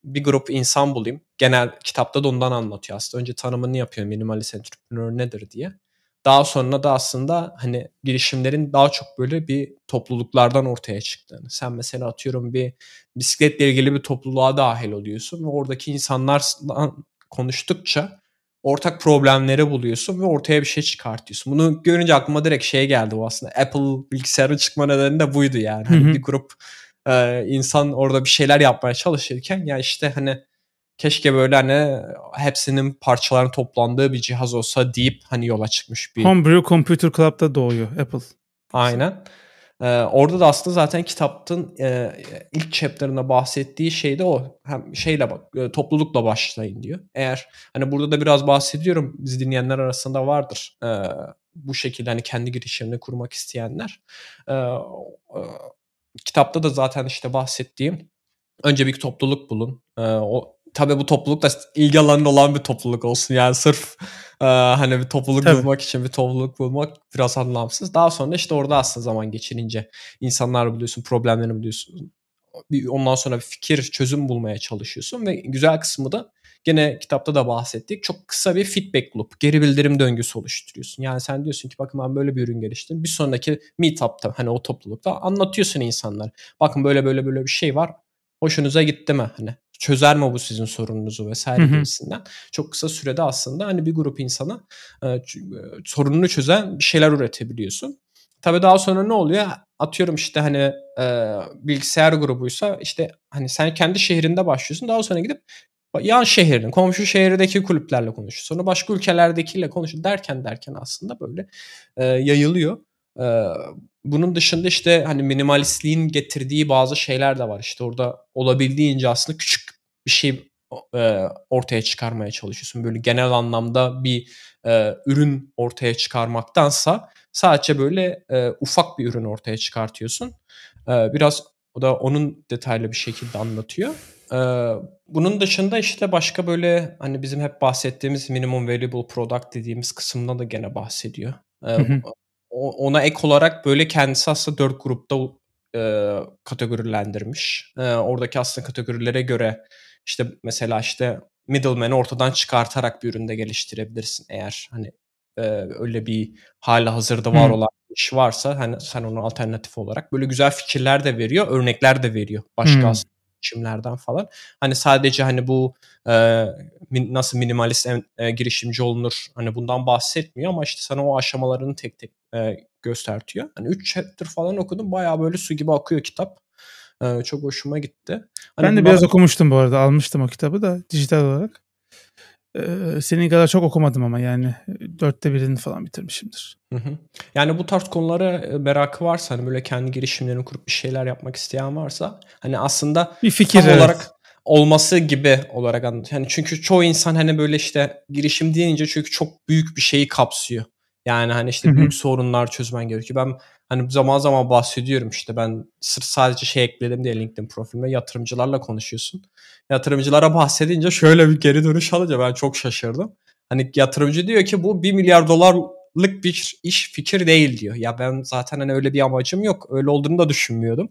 Speaker 2: bir grup insan bulayım. Genel kitapta da ondan anlatıyor aslında. Önce tanımını yapıyor minimalist entrepreneur nedir diye daha sonra da aslında hani girişimlerin daha çok böyle bir topluluklardan ortaya çıktığını. Sen mesela atıyorum bir bisikletle ilgili bir topluluğa dahil oluyorsun ve oradaki insanlarla konuştukça ortak problemleri buluyorsun ve ortaya bir şey çıkartıyorsun. Bunu görünce aklıma direkt şey geldi bu aslında. Apple bilgisayarın çıkma nedeni de buydu yani. Hani bir grup e, insan orada bir şeyler yapmaya çalışırken ya işte hani keşke böyle hani hepsinin parçaların toplandığı bir cihaz olsa deyip hani yola çıkmış bir.
Speaker 1: Homebrew Computer Club'da doğuyor Apple.
Speaker 2: Aynen. Ee, orada da aslında zaten kitaptın e, ilk chapter'ında bahsettiği şey de o. Hem şeyle bak e, toplulukla başlayın diyor. Eğer hani burada da biraz bahsediyorum bizi dinleyenler arasında vardır. E, bu şekilde hani kendi girişimini kurmak isteyenler. E, e, kitapta da zaten işte bahsettiğim önce bir topluluk bulun. E, o Tabii bu topluluk da ilgi alanında olan bir topluluk olsun. Yani sırf e, hani bir topluluk Tabii. bulmak için bir topluluk bulmak biraz anlamsız. Daha sonra işte orada aslında zaman geçirince insanlar buluyorsun, problemlerini buluyorsun. Bir, ondan sonra bir fikir, çözüm bulmaya çalışıyorsun ve güzel kısmı da gene kitapta da bahsettik. Çok kısa bir feedback loop, geri bildirim döngüsü oluşturuyorsun. Yani sen diyorsun ki bakın ben böyle bir ürün geliştirdim. Bir sonraki meetup'ta hani o toplulukta anlatıyorsun insanlar. Bakın böyle böyle böyle bir şey var. Hoşunuza gitti mi? Hani çözer mi bu sizin sorununuzu vesaire Hı-hı. gibisinden. Çok kısa sürede aslında hani bir grup insana e, e, sorununu çözen bir şeyler üretebiliyorsun. Tabii daha sonra ne oluyor? Atıyorum işte hani e, bilgisayar grubuysa işte hani sen kendi şehrinde başlıyorsun. Daha sonra gidip yan şehrin, komşu şehirdeki kulüplerle konuşuyor. Sonra başka ülkelerdekiyle konuşuyor derken derken aslında böyle e, yayılıyor. E, bunun dışında işte hani minimalistliğin getirdiği bazı şeyler de var. İşte orada olabildiğince aslında küçük bir şey e, ortaya çıkarmaya çalışıyorsun. Böyle genel anlamda bir e, ürün ortaya çıkarmaktansa sadece böyle e, ufak bir ürün ortaya çıkartıyorsun. E, biraz o da onun detaylı bir şekilde anlatıyor. E, bunun dışında işte başka böyle hani bizim hep bahsettiğimiz minimum valuable product dediğimiz kısımda da gene bahsediyor. E, ona ek olarak böyle kendisi aslında dört grupta e, kategorilendirmiş. E, oradaki aslında kategorilere göre işte mesela işte middleman'ı ortadan çıkartarak bir üründe geliştirebilirsin eğer hani e, öyle bir hali hazırda var hmm. olan iş varsa hani sen onu alternatif olarak böyle güzel fikirler de veriyor, örnekler de veriyor başka hmm. aslında girişimlerden falan. Hani sadece hani bu e, nasıl minimalist en, e, girişimci olunur hani bundan bahsetmiyor ama işte sana o aşamalarını tek tek e, göstertiyor. Hani 3 chapter falan okudum bayağı böyle su gibi akıyor kitap. E, çok hoşuma gitti. Hani ben de biraz
Speaker 1: okumuştum bu arada almıştım o kitabı da dijital olarak senin kadar çok okumadım ama yani dörtte birini falan bitirmişimdir. Hı hı.
Speaker 2: Yani bu tarz konulara e, merakı varsa hani böyle kendi girişimlerini kurup bir şeyler yapmak isteyen varsa hani aslında bir fikir tam evet. olarak olması gibi olarak anlatıyor. Yani çünkü çoğu insan hani böyle işte girişim deyince çünkü çok büyük bir şeyi kapsıyor. Yani hani işte Hı-hı. büyük sorunlar çözmen gerekiyor. Ben hani zaman zaman bahsediyorum işte ben sırf sadece şey ekledim diye LinkedIn profilime yatırımcılarla konuşuyorsun. Yatırımcılara bahsedince şöyle bir geri dönüş alınca ben çok şaşırdım. Hani yatırımcı diyor ki bu 1 milyar dolarlık bir iş fikir değil diyor. Ya ben zaten hani öyle bir amacım yok. Öyle olduğunu da düşünmüyordum.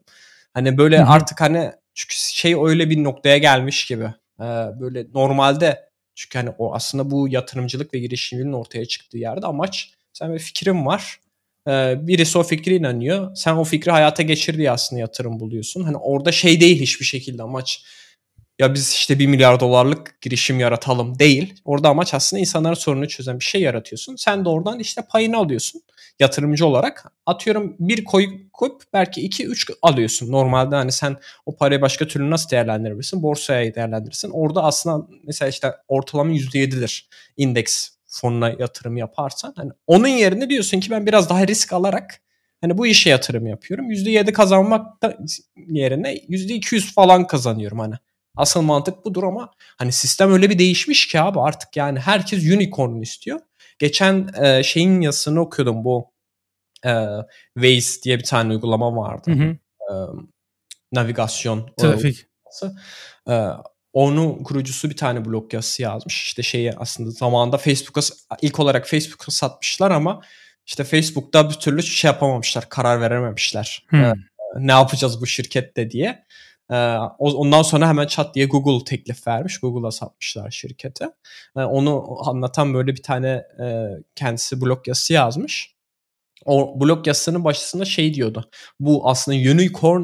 Speaker 2: Hani böyle Hı-hı. artık hani çünkü şey öyle bir noktaya gelmiş gibi. Ee, böyle normalde çünkü hani o aslında bu yatırımcılık ve girişimciliğin ortaya çıktığı yerde amaç sen bir fikrim var ee, birisi o fikri inanıyor. Sen o fikri hayata geçir diye aslında yatırım buluyorsun. Hani orada şey değil hiçbir şekilde amaç ya biz işte 1 milyar dolarlık girişim yaratalım değil. Orada amaç aslında insanların sorunu çözen bir şey yaratıyorsun. Sen de oradan işte payını alıyorsun yatırımcı olarak. Atıyorum bir koy koyup belki 2 3 alıyorsun. Normalde hani sen o parayı başka türlü nasıl değerlendirebilirsin? Borsaya değerlendirirsin. Orada aslında mesela işte ortalama %7'dir indeks fonuna yatırım yaparsan hani onun yerine diyorsun ki ben biraz daha risk alarak hani bu işe yatırım yapıyorum. %7 kazanmak da yerine %200 falan kazanıyorum hani. Asıl mantık budur ama hani sistem öyle bir değişmiş ki abi artık yani herkes unicorn istiyor. Geçen e, şeyin yazısını okuyordum bu e, Waze diye bir tane uygulama vardı. Hı hı. E, navigasyon. Trafik. E, onun kurucusu bir tane blog yazısı yazmış. İşte şeyi aslında zamanında Facebook'a ilk olarak Facebook'a satmışlar ama işte Facebook'ta bir türlü şey yapamamışlar, karar verememişler. Hmm. Ee, ne yapacağız bu şirkette diye. Ee, ondan sonra hemen chat diye Google teklif vermiş. Google'a satmışlar şirkete. Ee, onu anlatan böyle bir tane e, kendisi blog yazısı yazmış. O blog yazısının başısında şey diyordu. Bu aslında unicorn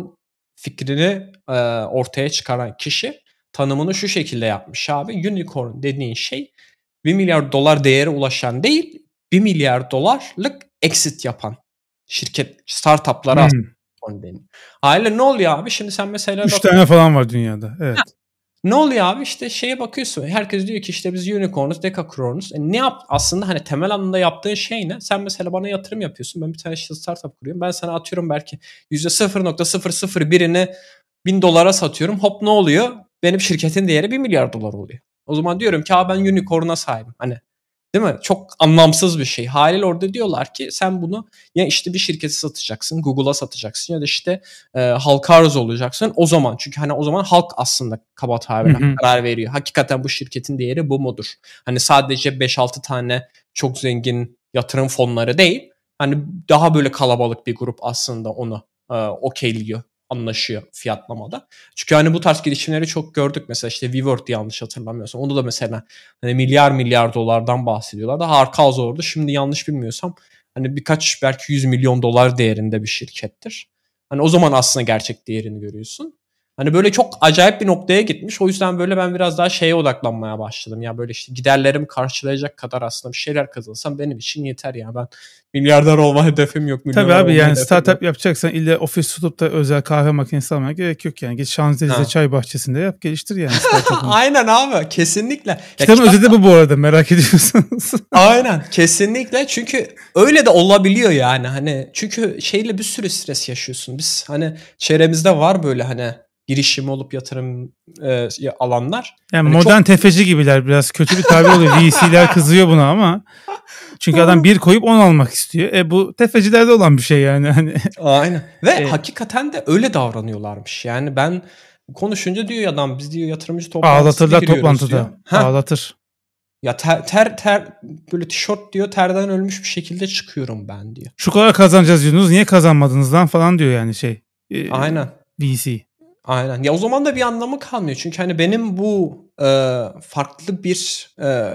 Speaker 2: fikrini e, ortaya çıkaran kişi tanımını şu şekilde yapmış abi. Unicorn dediğin şey 1 milyar dolar değeri ulaşan değil 1 milyar dolarlık exit yapan şirket startuplara hmm. deniyor. Aile ne oluyor abi? Şimdi sen mesela... 3 tane falan var
Speaker 1: dünyada. Evet.
Speaker 2: Ha. Ne oluyor abi işte şeye bakıyorsun. Herkes diyor ki işte biz unicornuz, dekakronuz. E ne yap aslında hani temel anlamda yaptığın şey ne? Sen mesela bana yatırım yapıyorsun. Ben bir tane startup kuruyorum. Ben sana atıyorum belki %0.001'ini 1000 dolara satıyorum. Hop ne oluyor? benim şirketin değeri 1 milyar dolar oluyor. O zaman diyorum ki ben unicorn'a sahibim. Hani değil mi? Çok anlamsız bir şey. Halil orada diyorlar ki sen bunu ya işte bir şirketi satacaksın, Google'a satacaksın ya da işte e, halka arz olacaksın. O zaman çünkü hani o zaman halk aslında kaba tabirle karar veriyor. Hakikaten bu şirketin değeri bu mudur? Hani sadece 5-6 tane çok zengin yatırım fonları değil. Hani daha böyle kalabalık bir grup aslında onu e, okeyliyor anlaşıyor fiyatlamada. Çünkü hani bu tarz girişimleri çok gördük. Mesela işte WeWork yanlış hatırlamıyorsam. Onda da mesela hani milyar milyar dolardan bahsediyorlar. Daha arka zordu. Şimdi yanlış bilmiyorsam hani birkaç belki 100 milyon dolar değerinde bir şirkettir. Hani o zaman aslında gerçek değerini görüyorsun. Hani böyle çok acayip bir noktaya gitmiş. O yüzden böyle ben biraz daha şeye odaklanmaya başladım. Ya böyle işte giderlerim karşılayacak kadar aslında bir şeyler kazansam benim için yeter ya. Ben milyarder olma hedefim yok. Tabii abi yani startup yok. yapacaksan
Speaker 1: illa ofis tutup da özel kahve makinesi almaya gerek yok yani. Git Şanzelize çay bahçesinde yap geliştir yani.
Speaker 2: Aynen abi kesinlikle. Kitabın kitap... özeti bu
Speaker 1: bu arada merak ediyorsanız.
Speaker 2: Aynen kesinlikle çünkü öyle de olabiliyor yani hani çünkü şeyle bir sürü stres yaşıyorsun. Biz hani çevremizde var böyle hani girişim olup yatırım e, alanlar. Yani hani modern çok...
Speaker 1: tefeci gibiler biraz kötü bir tabir oluyor. VC'ler kızıyor buna ama. Çünkü adam bir koyup on almak istiyor. E bu tefecilerde olan bir şey yani. Hani.
Speaker 2: Aynen. Ve e... hakikaten de öyle davranıyorlarmış. Yani ben konuşunca diyor adam biz diyor yatırımcı toplantısına Ağlatırlar toplantıda. Diyor. Ağlatır. Ya ter, ter ter böyle tişört diyor terden ölmüş bir şekilde çıkıyorum ben diyor.
Speaker 1: Şu kadar kazanacağız diyorsunuz niye kazanmadınız lan falan diyor yani şey. E, Aynen. VC.
Speaker 2: Aynen. Ya o zaman da bir anlamı kalmıyor. Çünkü hani benim bu e, farklı bir e,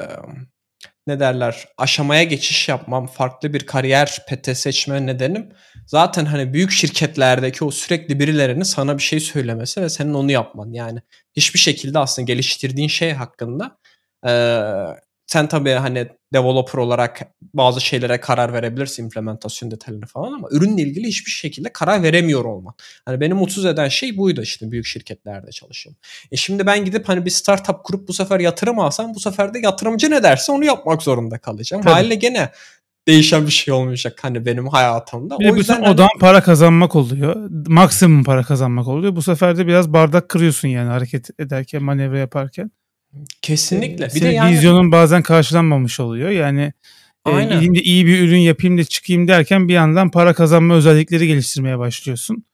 Speaker 2: ne derler aşamaya geçiş yapmam, farklı bir kariyer pete seçme nedenim zaten hani büyük şirketlerdeki o sürekli birilerini sana bir şey söylemesi ve senin onu yapman. Yani hiçbir şekilde aslında geliştirdiğin şey hakkında e, sen tabii hani developer olarak bazı şeylere karar verebilirsin implementasyon detaylarını falan ama ürünle ilgili hiçbir şekilde karar veremiyor olman. Hani beni mutsuz eden şey buydu işte büyük şirketlerde çalışıyorum. E şimdi ben gidip hani bir startup kurup bu sefer yatırım alsam bu sefer de yatırımcı ne derse onu yapmak zorunda kalacağım. Tabii. Haliyle gene değişen bir şey olmayacak hani benim hayatımda. Bir o yüzden hani... odan
Speaker 1: para kazanmak oluyor. Maksimum para kazanmak oluyor. Bu sefer de biraz bardak kırıyorsun yani hareket ederken, manevra yaparken.
Speaker 2: Kesinlikle. Bir Senin de yani... vizyonun
Speaker 1: bazen karşılanmamış oluyor. Yani e, Aynen. E, iyi bir ürün yapayım da çıkayım derken bir yandan para kazanma özellikleri geliştirmeye başlıyorsun.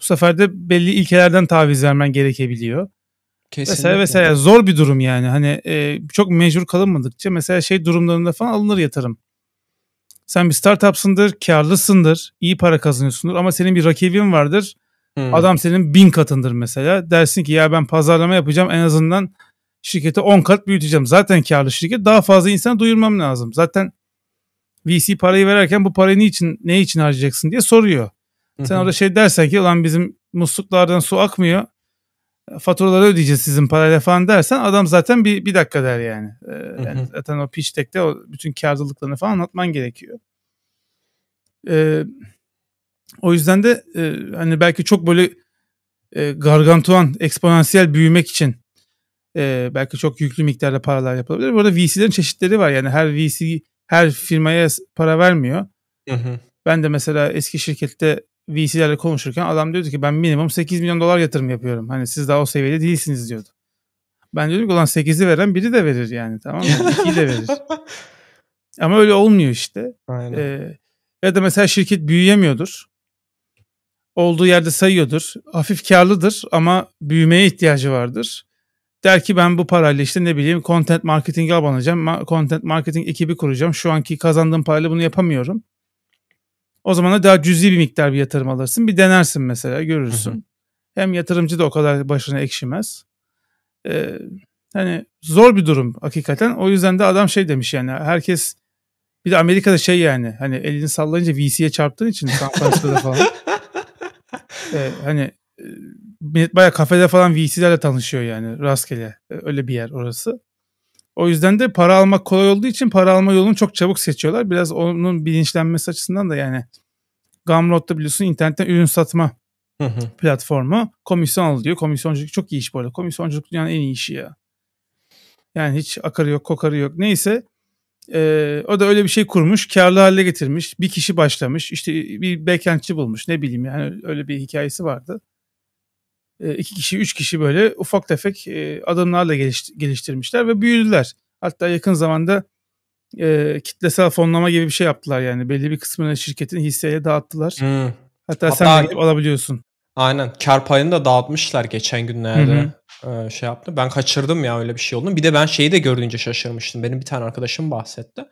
Speaker 1: Bu sefer de belli ilkelerden taviz vermen gerekebiliyor. Kesinlikle. mesela vesaire. Zor bir durum yani. Hani e, çok mecbur kalınmadıkça mesela şey durumlarında falan alınır yatırım. Sen bir startupsındır, karlısındır, iyi para kazanıyorsundur ama senin bir rakibin vardır. Hmm. Adam senin bin katındır mesela. Dersin ki ya ben pazarlama yapacağım en azından şirketi 10 kat büyüteceğim. Zaten karlı şirket daha fazla insan duyurmam lazım. Zaten VC parayı verirken bu parayı niçin, ne için harcayacaksın diye soruyor. Sen orada şey dersen ki ulan bizim musluklardan su akmıyor. Faturaları ödeyeceğiz sizin parayla falan dersen adam zaten bir, bir dakika der yani. Ee, yani zaten o pitch deck'te o bütün karlılıklarını falan anlatman gerekiyor. Ee, o yüzden de e, hani belki çok böyle e, gargantuan, eksponansiyel büyümek için e, belki çok yüklü miktarda paralar yapılabilir. Burada VC'lerin çeşitleri var. Yani her VC her firmaya para vermiyor. Hı hı. Ben de mesela eski şirkette VC'lerle konuşurken adam diyordu ki ben minimum 8 milyon dolar yatırım yapıyorum. Hani siz daha o seviyede değilsiniz diyordu. Ben diyordum ki olan 8'i veren biri de verir yani tamam mı? 2'yi de verir. Ama öyle olmuyor işte. Aynen. Ee, ya da mesela şirket büyüyemiyordur. Olduğu yerde sayıyordur. Hafif karlıdır ama büyümeye ihtiyacı vardır. Der ki ben bu parayla işte ne bileyim content marketing'e abanacağım. Ma- content marketing ekibi kuracağım. Şu anki kazandığım parayla bunu yapamıyorum. O zaman da daha cüzi bir miktar bir yatırım alırsın. Bir denersin mesela görürsün. Hı hı. Hem yatırımcı da o kadar başına ekşimez. Ee, hani zor bir durum hakikaten. O yüzden de adam şey demiş yani herkes bir de Amerika'da şey yani hani elini sallayınca VC'ye çarptığın için San Francisco'da falan. ee, hani millet baya kafede falan VC'lerle tanışıyor yani rastgele. E, öyle bir yer orası. O yüzden de para almak kolay olduğu için para alma yolunu çok çabuk seçiyorlar. Biraz onun bilinçlenmesi açısından da yani Gumroad'da biliyorsun internetten ürün satma platformu. Komisyon alıyor. Komisyonculuk çok iyi iş bu arada. Komisyonculuk dünyanın en iyi işi ya. Yani hiç akarı yok, kokarı yok. Neyse. Ee, o da öyle bir şey kurmuş. Karlı hale getirmiş. Bir kişi başlamış. İşte bir backendçi bulmuş. Ne bileyim yani öyle bir hikayesi vardı. E, iki kişi, üç kişi böyle ufak tefek e, adımlarla geliştirmişler ve büyüdüler. Hatta yakın zamanda e, kitlesel fonlama gibi bir şey yaptılar yani. Belli bir kısmını şirketin hisseye dağıttılar. Hmm. Hatta, Hatta sen gidip
Speaker 2: alabiliyorsun. Aynen. Kar payını da dağıtmışlar geçen günlerde. Ee, şey yaptı. Ben kaçırdım ya öyle bir şey olduğunu. Bir de ben şeyi de görünce şaşırmıştım. Benim bir tane arkadaşım bahsetti.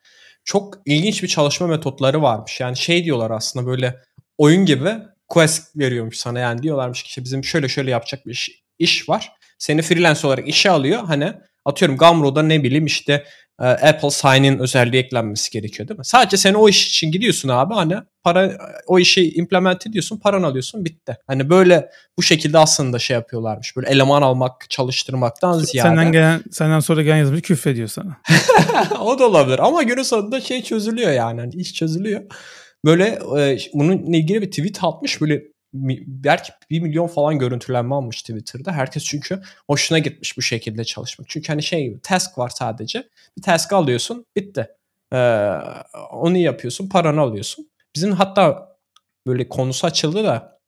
Speaker 2: Çok ilginç bir çalışma metotları varmış. Yani şey diyorlar aslında böyle oyun gibi quest veriyormuş sana yani diyorlarmış ki işte bizim şöyle şöyle yapacak bir iş, iş var. Seni freelance olarak işe alıyor. Hani atıyorum Gumroad'a ne bileyim işte e, Apple sign özelliği eklenmesi gerekiyor değil mi? Sadece sen o iş için gidiyorsun abi hani para o işi implement ediyorsun, paran alıyorsun bitti. Hani böyle bu şekilde aslında şey yapıyorlarmış. Böyle eleman almak, çalıştırmaktan ziyade. Senden
Speaker 1: gelen senden sonra gelen yazımcı küfrediyor sana.
Speaker 2: o da olabilir ama günün sonunda şey çözülüyor yani hani iş çözülüyor. Böyle e, bununla ilgili bir tweet atmış böyle belki bir milyon falan görüntülenme almış Twitter'da. Herkes çünkü hoşuna gitmiş bu şekilde çalışmak. Çünkü hani şey gibi task var sadece. Bir task alıyorsun bitti. Ee, onu yapıyorsun paranı alıyorsun. Bizim hatta böyle konusu açıldı da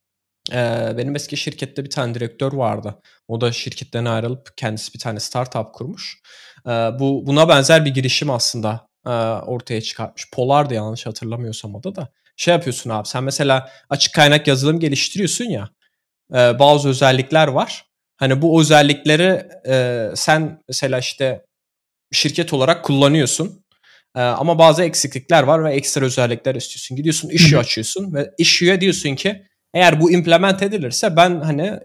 Speaker 2: e, benim eski şirkette bir tane direktör vardı. O da şirketten ayrılıp kendisi bir tane startup kurmuş. E, bu buna benzer bir girişim aslında ortaya çıkartmış. Polar da yanlış hatırlamıyorsam o da da. Şey yapıyorsun abi sen mesela açık kaynak yazılım geliştiriyorsun ya. bazı özellikler var. Hani bu özellikleri sen mesela işte şirket olarak kullanıyorsun. ama bazı eksiklikler var ve ekstra özellikler istiyorsun. Gidiyorsun işi açıyorsun ve işiye diyorsun ki eğer bu implement edilirse ben hani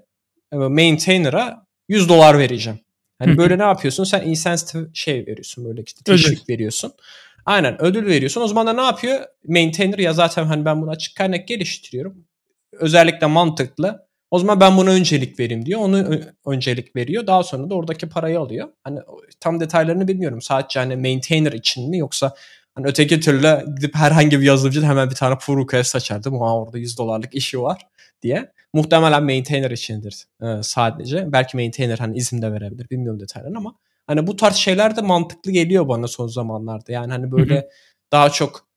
Speaker 2: maintainer'a 100 dolar vereceğim. Hani böyle ne yapıyorsun? Sen incentive şey veriyorsun böyle işte teşvik Ödül. veriyorsun. Aynen ödül veriyorsun. O zaman da ne yapıyor? Maintainer ya zaten hani ben bunu açık kaynak geliştiriyorum. Özellikle mantıklı. O zaman ben buna öncelik vereyim diyor. Onu öncelik veriyor. Daha sonra da oradaki parayı alıyor. Hani tam detaylarını bilmiyorum. Sadece hani maintainer için mi yoksa hani öteki türlü gidip herhangi bir yazılımcı hemen bir tane pull request açardı. Muha orada 100 dolarlık işi var diye. Muhtemelen maintainer içindir e, sadece. Belki maintainer hani izin de verebilir. Bilmiyorum detaylarını ama hani bu tarz şeyler de mantıklı geliyor bana son zamanlarda. Yani hani böyle daha çok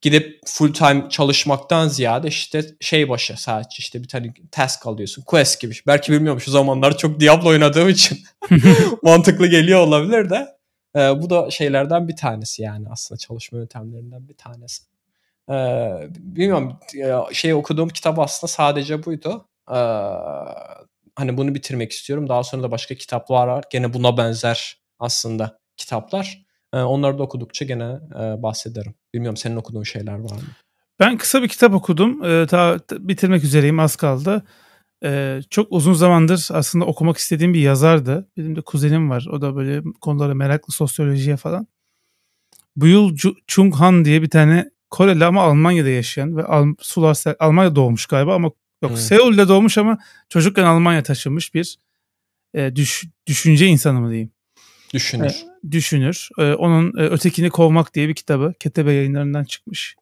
Speaker 2: gidip full time çalışmaktan ziyade işte şey başa sadece işte bir tane task alıyorsun. Quest gibi. Belki bilmiyorum şu zamanlar çok Diablo oynadığım için mantıklı geliyor olabilir de. E, bu da şeylerden bir tanesi yani aslında çalışma yöntemlerinden bir tanesi. Ee, bilmiyorum şey okuduğum kitap aslında sadece buydu. Ee, hani bunu bitirmek istiyorum. Daha sonra da başka kitaplar var. Gene buna benzer aslında kitaplar. Ee, onları da okudukça gene e, bahsederim. Bilmiyorum senin okuduğun şeyler var mı?
Speaker 1: Ben kısa bir kitap okudum. Ee, ta, bitirmek üzereyim az kaldı. Ee, çok uzun zamandır aslında okumak istediğim bir yazardı. Benim de kuzenim var. O da böyle konulara meraklı sosyolojiye falan. Bu yıl Chung Han diye bir tane Koreli ama Almanya'da yaşayan ve Al Sular Almanya doğmuş galiba ama yok evet. Seul'de doğmuş ama çocukken Almanya taşınmış bir e, düş, düşünce insanı mı diyeyim? Düşünür. E, düşünür. E, onun e, Ötekini Kovmak diye bir kitabı Ketebe yayınlarından çıkmış.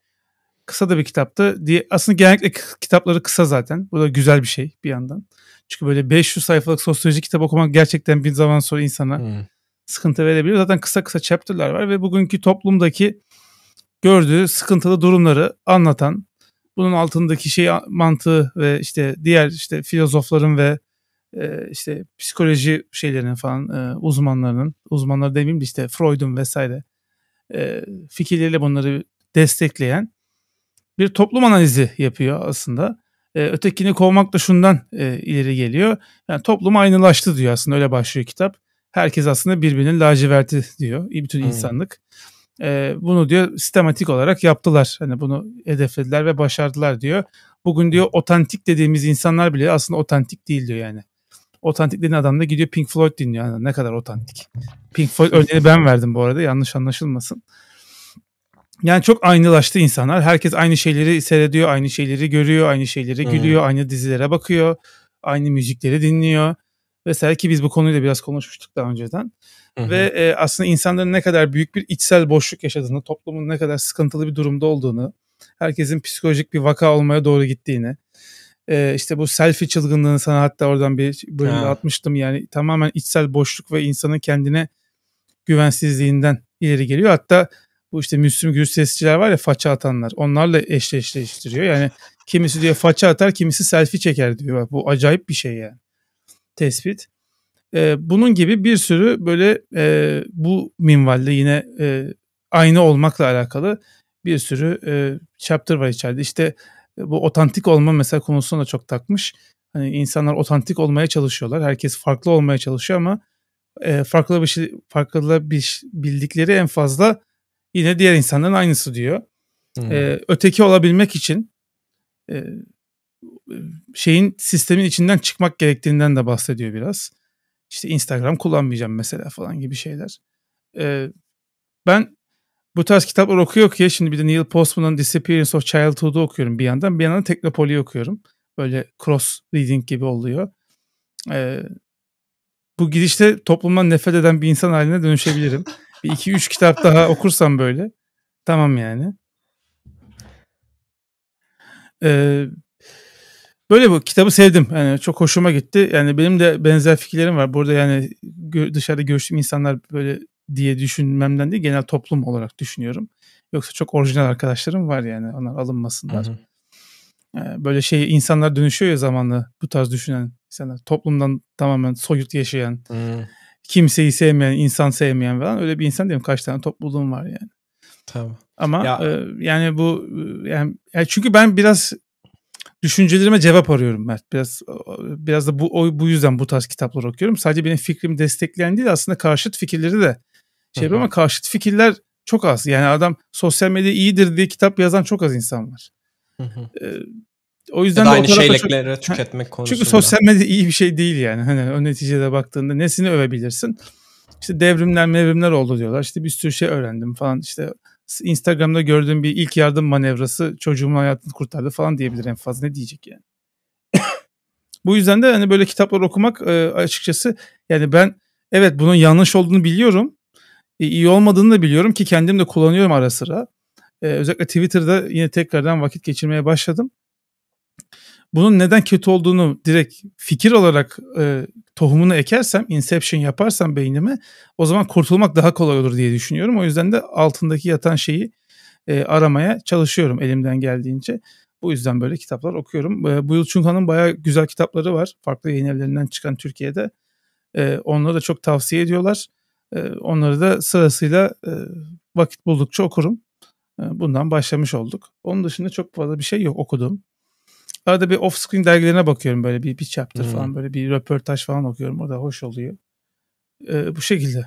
Speaker 1: Kısa da bir kitaptı. Diye, aslında genellikle kitapları kısa zaten. Bu da güzel bir şey bir yandan. Çünkü böyle 500 sayfalık sosyoloji kitap okumak gerçekten bir zaman sonra insana hmm. sıkıntı verebiliyor. Zaten kısa kısa chapter'lar var ve bugünkü toplumdaki gördüğü sıkıntılı durumları anlatan bunun altındaki şey mantığı ve işte diğer işte filozofların ve e, işte psikoloji şeylerinin falan e, uzmanlarının uzmanlar demeyeyim de işte Freud'un vesaire e, fikirleriyle bunları destekleyen bir toplum analizi yapıyor aslında. E, ötekini kovmak da şundan e, ileri geliyor. Yani toplum aynılaştı diyor aslında öyle başlıyor kitap. Herkes aslında birbirinin laciverti diyor. Bütün hmm. insanlık e, bunu diyor sistematik olarak yaptılar. Hani bunu hedeflediler ve başardılar diyor. Bugün diyor otantik dediğimiz insanlar bile aslında otantik değil diyor yani. Otantik dediğin adam da gidiyor Pink Floyd dinliyor. Yani ne kadar otantik. Pink Floyd örneğini ben verdim bu arada yanlış anlaşılmasın. Yani çok aynılaştı insanlar. Herkes aynı şeyleri seyrediyor, aynı şeyleri görüyor, aynı şeyleri hmm. gülüyor, aynı dizilere bakıyor, aynı müzikleri dinliyor. Vesaire ki biz bu konuyla biraz konuşmuştuk daha önceden. Ve e, aslında insanların ne kadar büyük bir içsel boşluk yaşadığını, toplumun ne kadar sıkıntılı bir durumda olduğunu, herkesin psikolojik bir vaka olmaya doğru gittiğini, e, işte bu selfie çılgınlığını sana hatta oradan bir bölümde ha. atmıştım. Yani tamamen içsel boşluk ve insanın kendine güvensizliğinden ileri geliyor. Hatta bu işte Müslüm Gürsesçiler var ya faça atanlar. Onlarla eşleştiriyor. Yani kimisi diyor faça atar, kimisi selfie çeker diyor. Bak, bu acayip bir şey yani. Tespit. E, bunun gibi bir sürü böyle e, bu minvalde yine e, aynı olmakla alakalı bir sürü e, chapter var içeride. İşte e, bu otantik olma mesela konusuna da çok takmış. Hani insanlar otantik olmaya çalışıyorlar. Herkes farklı olmaya çalışıyor ama e, farklı bir şey, farklı bir bildikleri en fazla yine diğer insanların aynısı diyor. Hmm. E, öteki olabilmek için e, şeyin sistemin içinden çıkmak gerektiğinden de bahsediyor biraz. İşte Instagram kullanmayacağım mesela falan gibi şeyler. Ee, ben bu tarz kitaplar okuyor ki şimdi bir de Neil Postman'ın Disappearance of Childhood'u okuyorum bir yandan. Bir yandan Teknopol'ü okuyorum. Böyle cross reading gibi oluyor. Ee, bu gidişte toplumdan nefret eden bir insan haline dönüşebilirim. bir iki üç kitap daha okursam böyle. Tamam yani. Ee, Böyle bu kitabı sevdim. Yani çok hoşuma gitti. Yani benim de benzer fikirlerim var. Burada yani dışarıda görüştüğüm insanlar böyle diye düşünmemden değil genel toplum olarak düşünüyorum. Yoksa çok orijinal arkadaşlarım var yani onlar alınmasınlar. Hı hı. Ee, böyle şey insanlar dönüşüyor ya zamanla bu tarz düşünen insanlar. Toplumdan tamamen soyut yaşayan, hı. kimseyi sevmeyen, insan sevmeyen falan öyle bir insan değilim. Kaç tane topluluğum var yani. Tamam. Ama ya. E, yani bu e, yani, yani çünkü ben biraz düşüncelerime cevap arıyorum Mert. Biraz biraz da bu o, bu yüzden bu tarz kitaplar okuyorum. Sadece benim fikrimi destekleyen değil aslında karşıt fikirleri de şey ama karşıt fikirler çok az. Yani adam sosyal medya iyidir diye kitap yazan çok az insan var. Ee, o yüzden de aynı şeylekleri çok... tüketmek konusunda. Çünkü sosyal medya iyi bir şey değil yani. Hani o neticede baktığında nesini övebilirsin? İşte devrimler mevrimler oldu diyorlar. İşte bir sürü şey öğrendim falan. İşte Instagram'da gördüğüm bir ilk yardım manevrası çocuğumun hayatını kurtardı falan diyebilir en fazla ne diyecek yani. Bu yüzden de hani böyle kitaplar okumak e, açıkçası yani ben evet bunun yanlış olduğunu biliyorum. E, iyi olmadığını da biliyorum ki kendim de kullanıyorum ara sıra. E, özellikle Twitter'da yine tekrardan vakit geçirmeye başladım bunun neden kötü olduğunu direkt fikir olarak e, tohumunu ekersem, inception yaparsam beynime o zaman kurtulmak daha kolay olur diye düşünüyorum. O yüzden de altındaki yatan şeyi e, aramaya çalışıyorum elimden geldiğince. Bu yüzden böyle kitaplar okuyorum. E, bu yıl Çunkan'ın bayağı güzel kitapları var. Farklı yayın evlerinden çıkan Türkiye'de. E, onları da çok tavsiye ediyorlar. E, onları da sırasıyla e, vakit buldukça okurum. E, bundan başlamış olduk. Onun dışında çok fazla bir şey yok okudum arada bir off-screen dergilerine bakıyorum böyle bir, bir chapter hmm. falan böyle bir röportaj falan okuyorum. O da hoş oluyor. Ee,
Speaker 2: bu şekilde.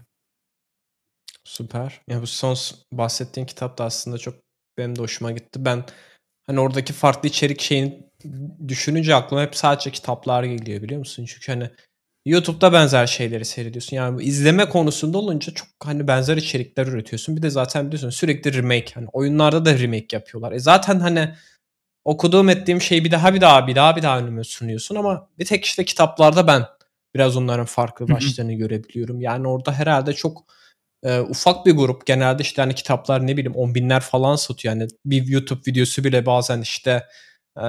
Speaker 2: Süper. Ya bu son bahsettiğin kitap da aslında çok benim de hoşuma gitti. Ben hani oradaki farklı içerik şeyini düşününce aklıma hep sadece kitaplar geliyor biliyor musun? Çünkü hani YouTube'da benzer şeyleri seyrediyorsun. Yani bu izleme konusunda olunca çok hani benzer içerikler üretiyorsun. Bir de zaten biliyorsun sürekli remake. Hani oyunlarda da remake yapıyorlar. E zaten hani okuduğum ettiğim şeyi bir daha bir daha bir daha bir daha önüme sunuyorsun ama bir tek işte kitaplarda ben biraz onların farklı başlarını görebiliyorum. Yani orada herhalde çok e, ufak bir grup genelde işte hani kitaplar ne bileyim on binler falan satıyor. Yani bir YouTube videosu bile bazen işte e,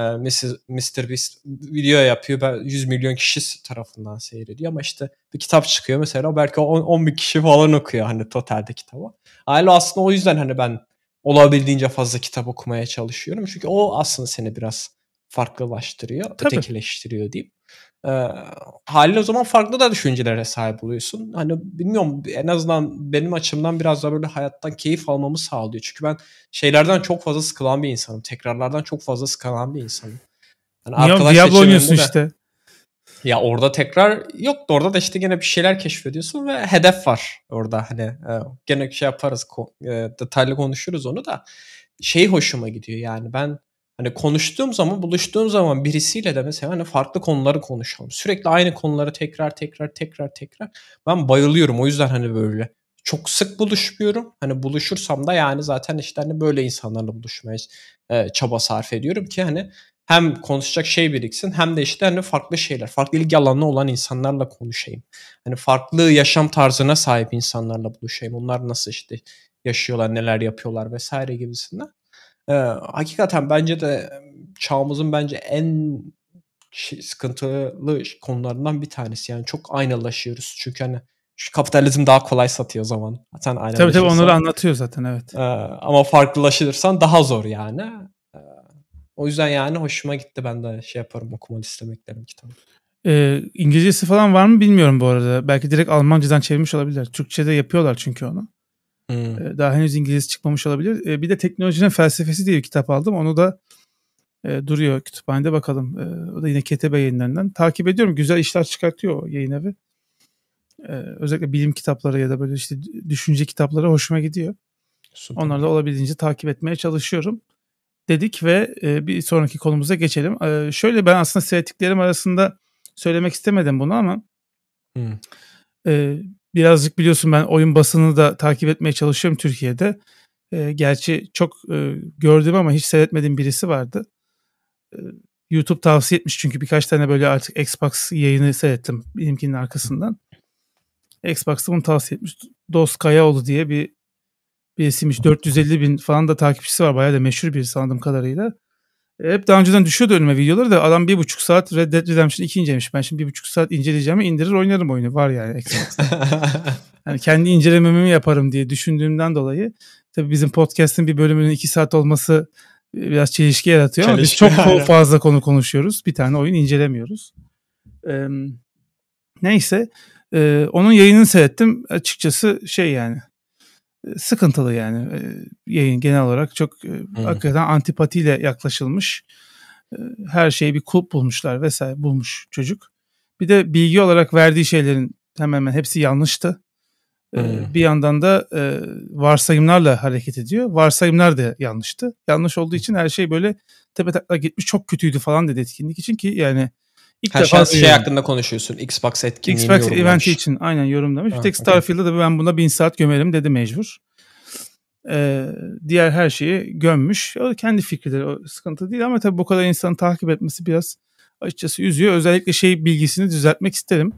Speaker 2: Mr. Beast video yapıyor. Ben 100 milyon kişi tarafından seyrediyor ama işte bir kitap çıkıyor mesela belki 10, 10 bin kişi falan okuyor hani totalde kitabı. Aile aslında o yüzden hani ben olabildiğince fazla kitap okumaya çalışıyorum. Çünkü o aslında seni biraz farklılaştırıyor, Tabii. ötekileştiriyor diyeyim. E, haliyle o zaman farklı da düşüncelere sahip oluyorsun. Hani bilmiyorum en azından benim açımdan biraz daha böyle hayattan keyif almamı sağlıyor. Çünkü ben şeylerden çok fazla sıkılan bir insanım. Tekrarlardan çok fazla sıkılan bir insanım. Yani Niye Diablo oynuyorsun de, işte. Ya orada tekrar yok orada da işte gene bir şeyler keşfediyorsun ve hedef var orada hani e, gene şey yaparız e, detaylı konuşuruz onu da şey hoşuma gidiyor yani ben hani konuştuğum zaman buluştuğum zaman birisiyle de mesela hani farklı konuları konuşalım sürekli aynı konuları tekrar tekrar tekrar tekrar ben bayılıyorum o yüzden hani böyle çok sık buluşmuyorum. Hani buluşursam da yani zaten işte hani böyle insanlarla buluşmaya e, çaba sarf ediyorum ki hani hem konuşacak şey biriksin hem de işte hani farklı şeyler, farklı ilgi alanına olan insanlarla konuşayım. Hani farklı yaşam tarzına sahip insanlarla buluşayım. Onlar nasıl işte yaşıyorlar, neler yapıyorlar vesaire gibisinden. Ee, hakikaten bence de çağımızın bence en şey, sıkıntılı konularından bir tanesi. Yani çok aynılaşıyoruz Çünkü hani şu kapitalizm daha kolay satıyor o zaman. Zaten tabii tabii onları anlatıyor zaten evet. Ee, ama farklılaşırsan daha zor yani. O yüzden yani hoşuma gitti. Ben de şey yaparım okumak istemeklerim kitabı.
Speaker 1: Ee, İngilizcesi falan var mı bilmiyorum bu arada. Belki direkt Almancadan çevirmiş olabilirler. Türkçe'de yapıyorlar çünkü onu. Hmm. Ee, daha henüz İngilizce çıkmamış olabilir. Ee, bir de Teknolojinin Felsefesi diye bir kitap aldım. Onu da e, duruyor kütüphanede bakalım. E, o da yine Ketebe yayınlarından. Takip ediyorum. Güzel işler çıkartıyor o yayın evi. E, özellikle bilim kitapları ya da böyle işte düşünce kitapları hoşuma gidiyor. Onları da olabildiğince takip etmeye çalışıyorum dedik ve e, bir sonraki konumuza geçelim. E, şöyle ben aslında seyrettiklerim arasında söylemek istemedim bunu ama e, birazcık biliyorsun ben oyun basını da takip etmeye çalışıyorum Türkiye'de. E, gerçi çok e, gördüğüm ama hiç seyretmediğim birisi vardı. E, YouTube tavsiye etmiş çünkü birkaç tane böyle artık Xbox yayını seyrettim benimkinin arkasından. Xbox'ta bunu tavsiye etmiş. Dost Kayaoğlu diye bir birisiymiş. 450 bin falan da takipçisi var. Bayağı da meşhur bir sandım kadarıyla. E, hep daha önceden düşüyordu önüme videoları da adam bir buçuk saat Red Dead Redemption 2 incelemiş. Ben şimdi bir buçuk saat inceleyeceğimi indirir oynarım oyunu. Var yani yani kendi incelememi yaparım diye düşündüğümden dolayı. Tabii bizim podcast'in bir bölümünün iki saat olması e, biraz çelişki yaratıyor çelişki ama biz çok yani. fazla konu konuşuyoruz. Bir tane oyun incelemiyoruz. Ee, neyse. Ee, onun yayınını seyrettim. Açıkçası şey yani sıkıntılı yani yayın genel olarak çok hmm. hakikaten antipatiyle yaklaşılmış. Her şeyi bir kulp bulmuşlar vesaire bulmuş çocuk. Bir de bilgi olarak verdiği şeylerin hemen hemen hepsi yanlıştı. Hmm. Bir yandan da varsayımlarla hareket ediyor. Varsayımlar da yanlıştı. Yanlış olduğu için her şey böyle tepe takla gitmiş çok kötüydü falan dedi etkinlik için ki yani
Speaker 2: İlk ha, defa şey hakkında konuşuyorsun. Xbox etkinliğini Xbox yorumlamış. eventi için aynen yorumlamış. Ha, bir tek Starfield'da
Speaker 1: okay. da ben buna bin saat gömerim dedi mecbur. Ee, diğer her şeyi gömmüş. O kendi fikirleri o sıkıntı değil ama tabii bu kadar insanı takip etmesi biraz açıkçası üzüyor. Özellikle şey bilgisini düzeltmek isterim.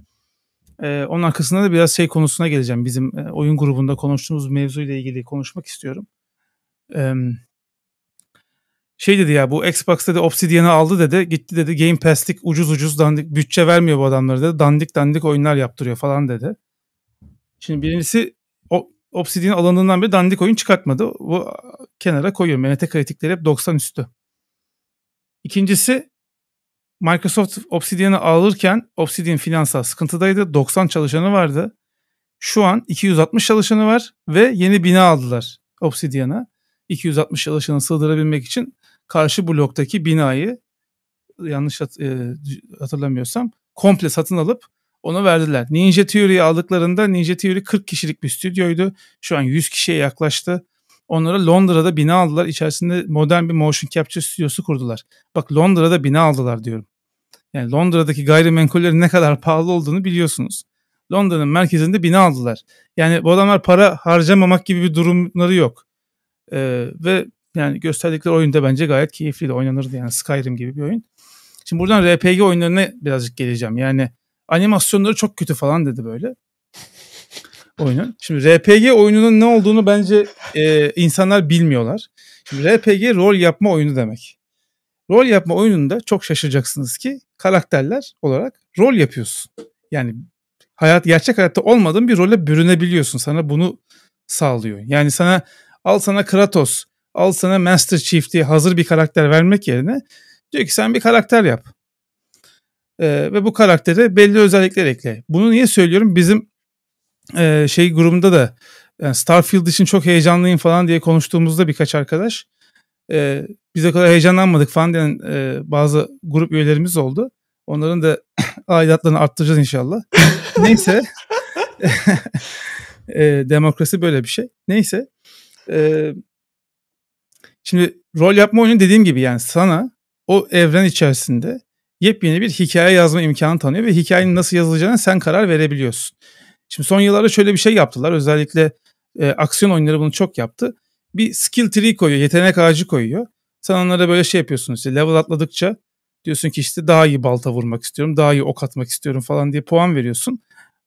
Speaker 1: Ee, onun arkasında da biraz şey konusuna geleceğim. Bizim e, oyun grubunda konuştuğumuz mevzuyla ilgili konuşmak istiyorum. Ee, şey dedi ya bu Xbox dedi Obsidian'ı aldı dedi. Gitti dedi Game Pass'lik ucuz ucuz dandik bütçe vermiyor bu adamlara dedi. Dandik dandik oyunlar yaptırıyor falan dedi. Şimdi birincisi o Obsidian alanından beri dandik oyun çıkartmadı. Bu kenara koyuyor. MNT kritikleri hep 90 üstü. İkincisi Microsoft Obsidian'ı alırken Obsidian finansal sıkıntıdaydı. 90 çalışanı vardı. Şu an 260 çalışanı var ve yeni bina aldılar Obsidian'a. 260 çalışanı sığdırabilmek için karşı bloktaki binayı yanlış hat, e, hatırlamıyorsam komple satın alıp ona verdiler. Ninja Theory'yi aldıklarında Ninja Theory 40 kişilik bir stüdyoydu. Şu an 100 kişiye yaklaştı. Onlara Londra'da bina aldılar. İçerisinde modern bir motion capture stüdyosu kurdular. Bak Londra'da bina aldılar diyorum. Yani Londra'daki gayrimenkullerin ne kadar pahalı olduğunu biliyorsunuz. Londra'nın merkezinde bina aldılar. Yani bu adamlar para harcamamak gibi bir durumları yok. Ee, ve yani gösterdikleri oyunda bence gayet keyifliydi. Oynanırdı yani Skyrim gibi bir oyun. Şimdi buradan RPG oyunlarına birazcık geleceğim. Yani animasyonları çok kötü falan dedi böyle. Oyunun. Şimdi RPG oyununun ne olduğunu bence e, insanlar bilmiyorlar. Şimdi RPG rol yapma oyunu demek. Rol yapma oyununda çok şaşıracaksınız ki karakterler olarak rol yapıyorsun. Yani hayat gerçek hayatta olmadığın bir role bürünebiliyorsun. Sana bunu sağlıyor. Yani sana al sana Kratos al sana Master Chief diye hazır bir karakter vermek yerine diyor ki sen bir karakter yap. Ee, ve bu karaktere belli özellikler ekle. Bunu niye söylüyorum? Bizim e, şey grubunda da yani Starfield için çok heyecanlıyım falan diye konuştuğumuzda birkaç arkadaş e, biz kadar heyecanlanmadık falan diyen e, bazı grup üyelerimiz oldu. Onların da aidatlarını arttıracağız inşallah. Neyse. e, demokrasi böyle bir şey. Neyse. E, Şimdi rol yapma oyunu dediğim gibi yani sana o evren içerisinde yepyeni bir hikaye yazma imkanı tanıyor ve hikayenin nasıl yazılacağına sen karar verebiliyorsun. Şimdi son yıllarda şöyle bir şey yaptılar. Özellikle e, aksiyon oyunları bunu çok yaptı. Bir skill tree koyuyor, yetenek ağacı koyuyor. Sen onlara böyle şey yapıyorsun işte level atladıkça diyorsun ki işte daha iyi balta vurmak istiyorum, daha iyi ok atmak istiyorum falan diye puan veriyorsun.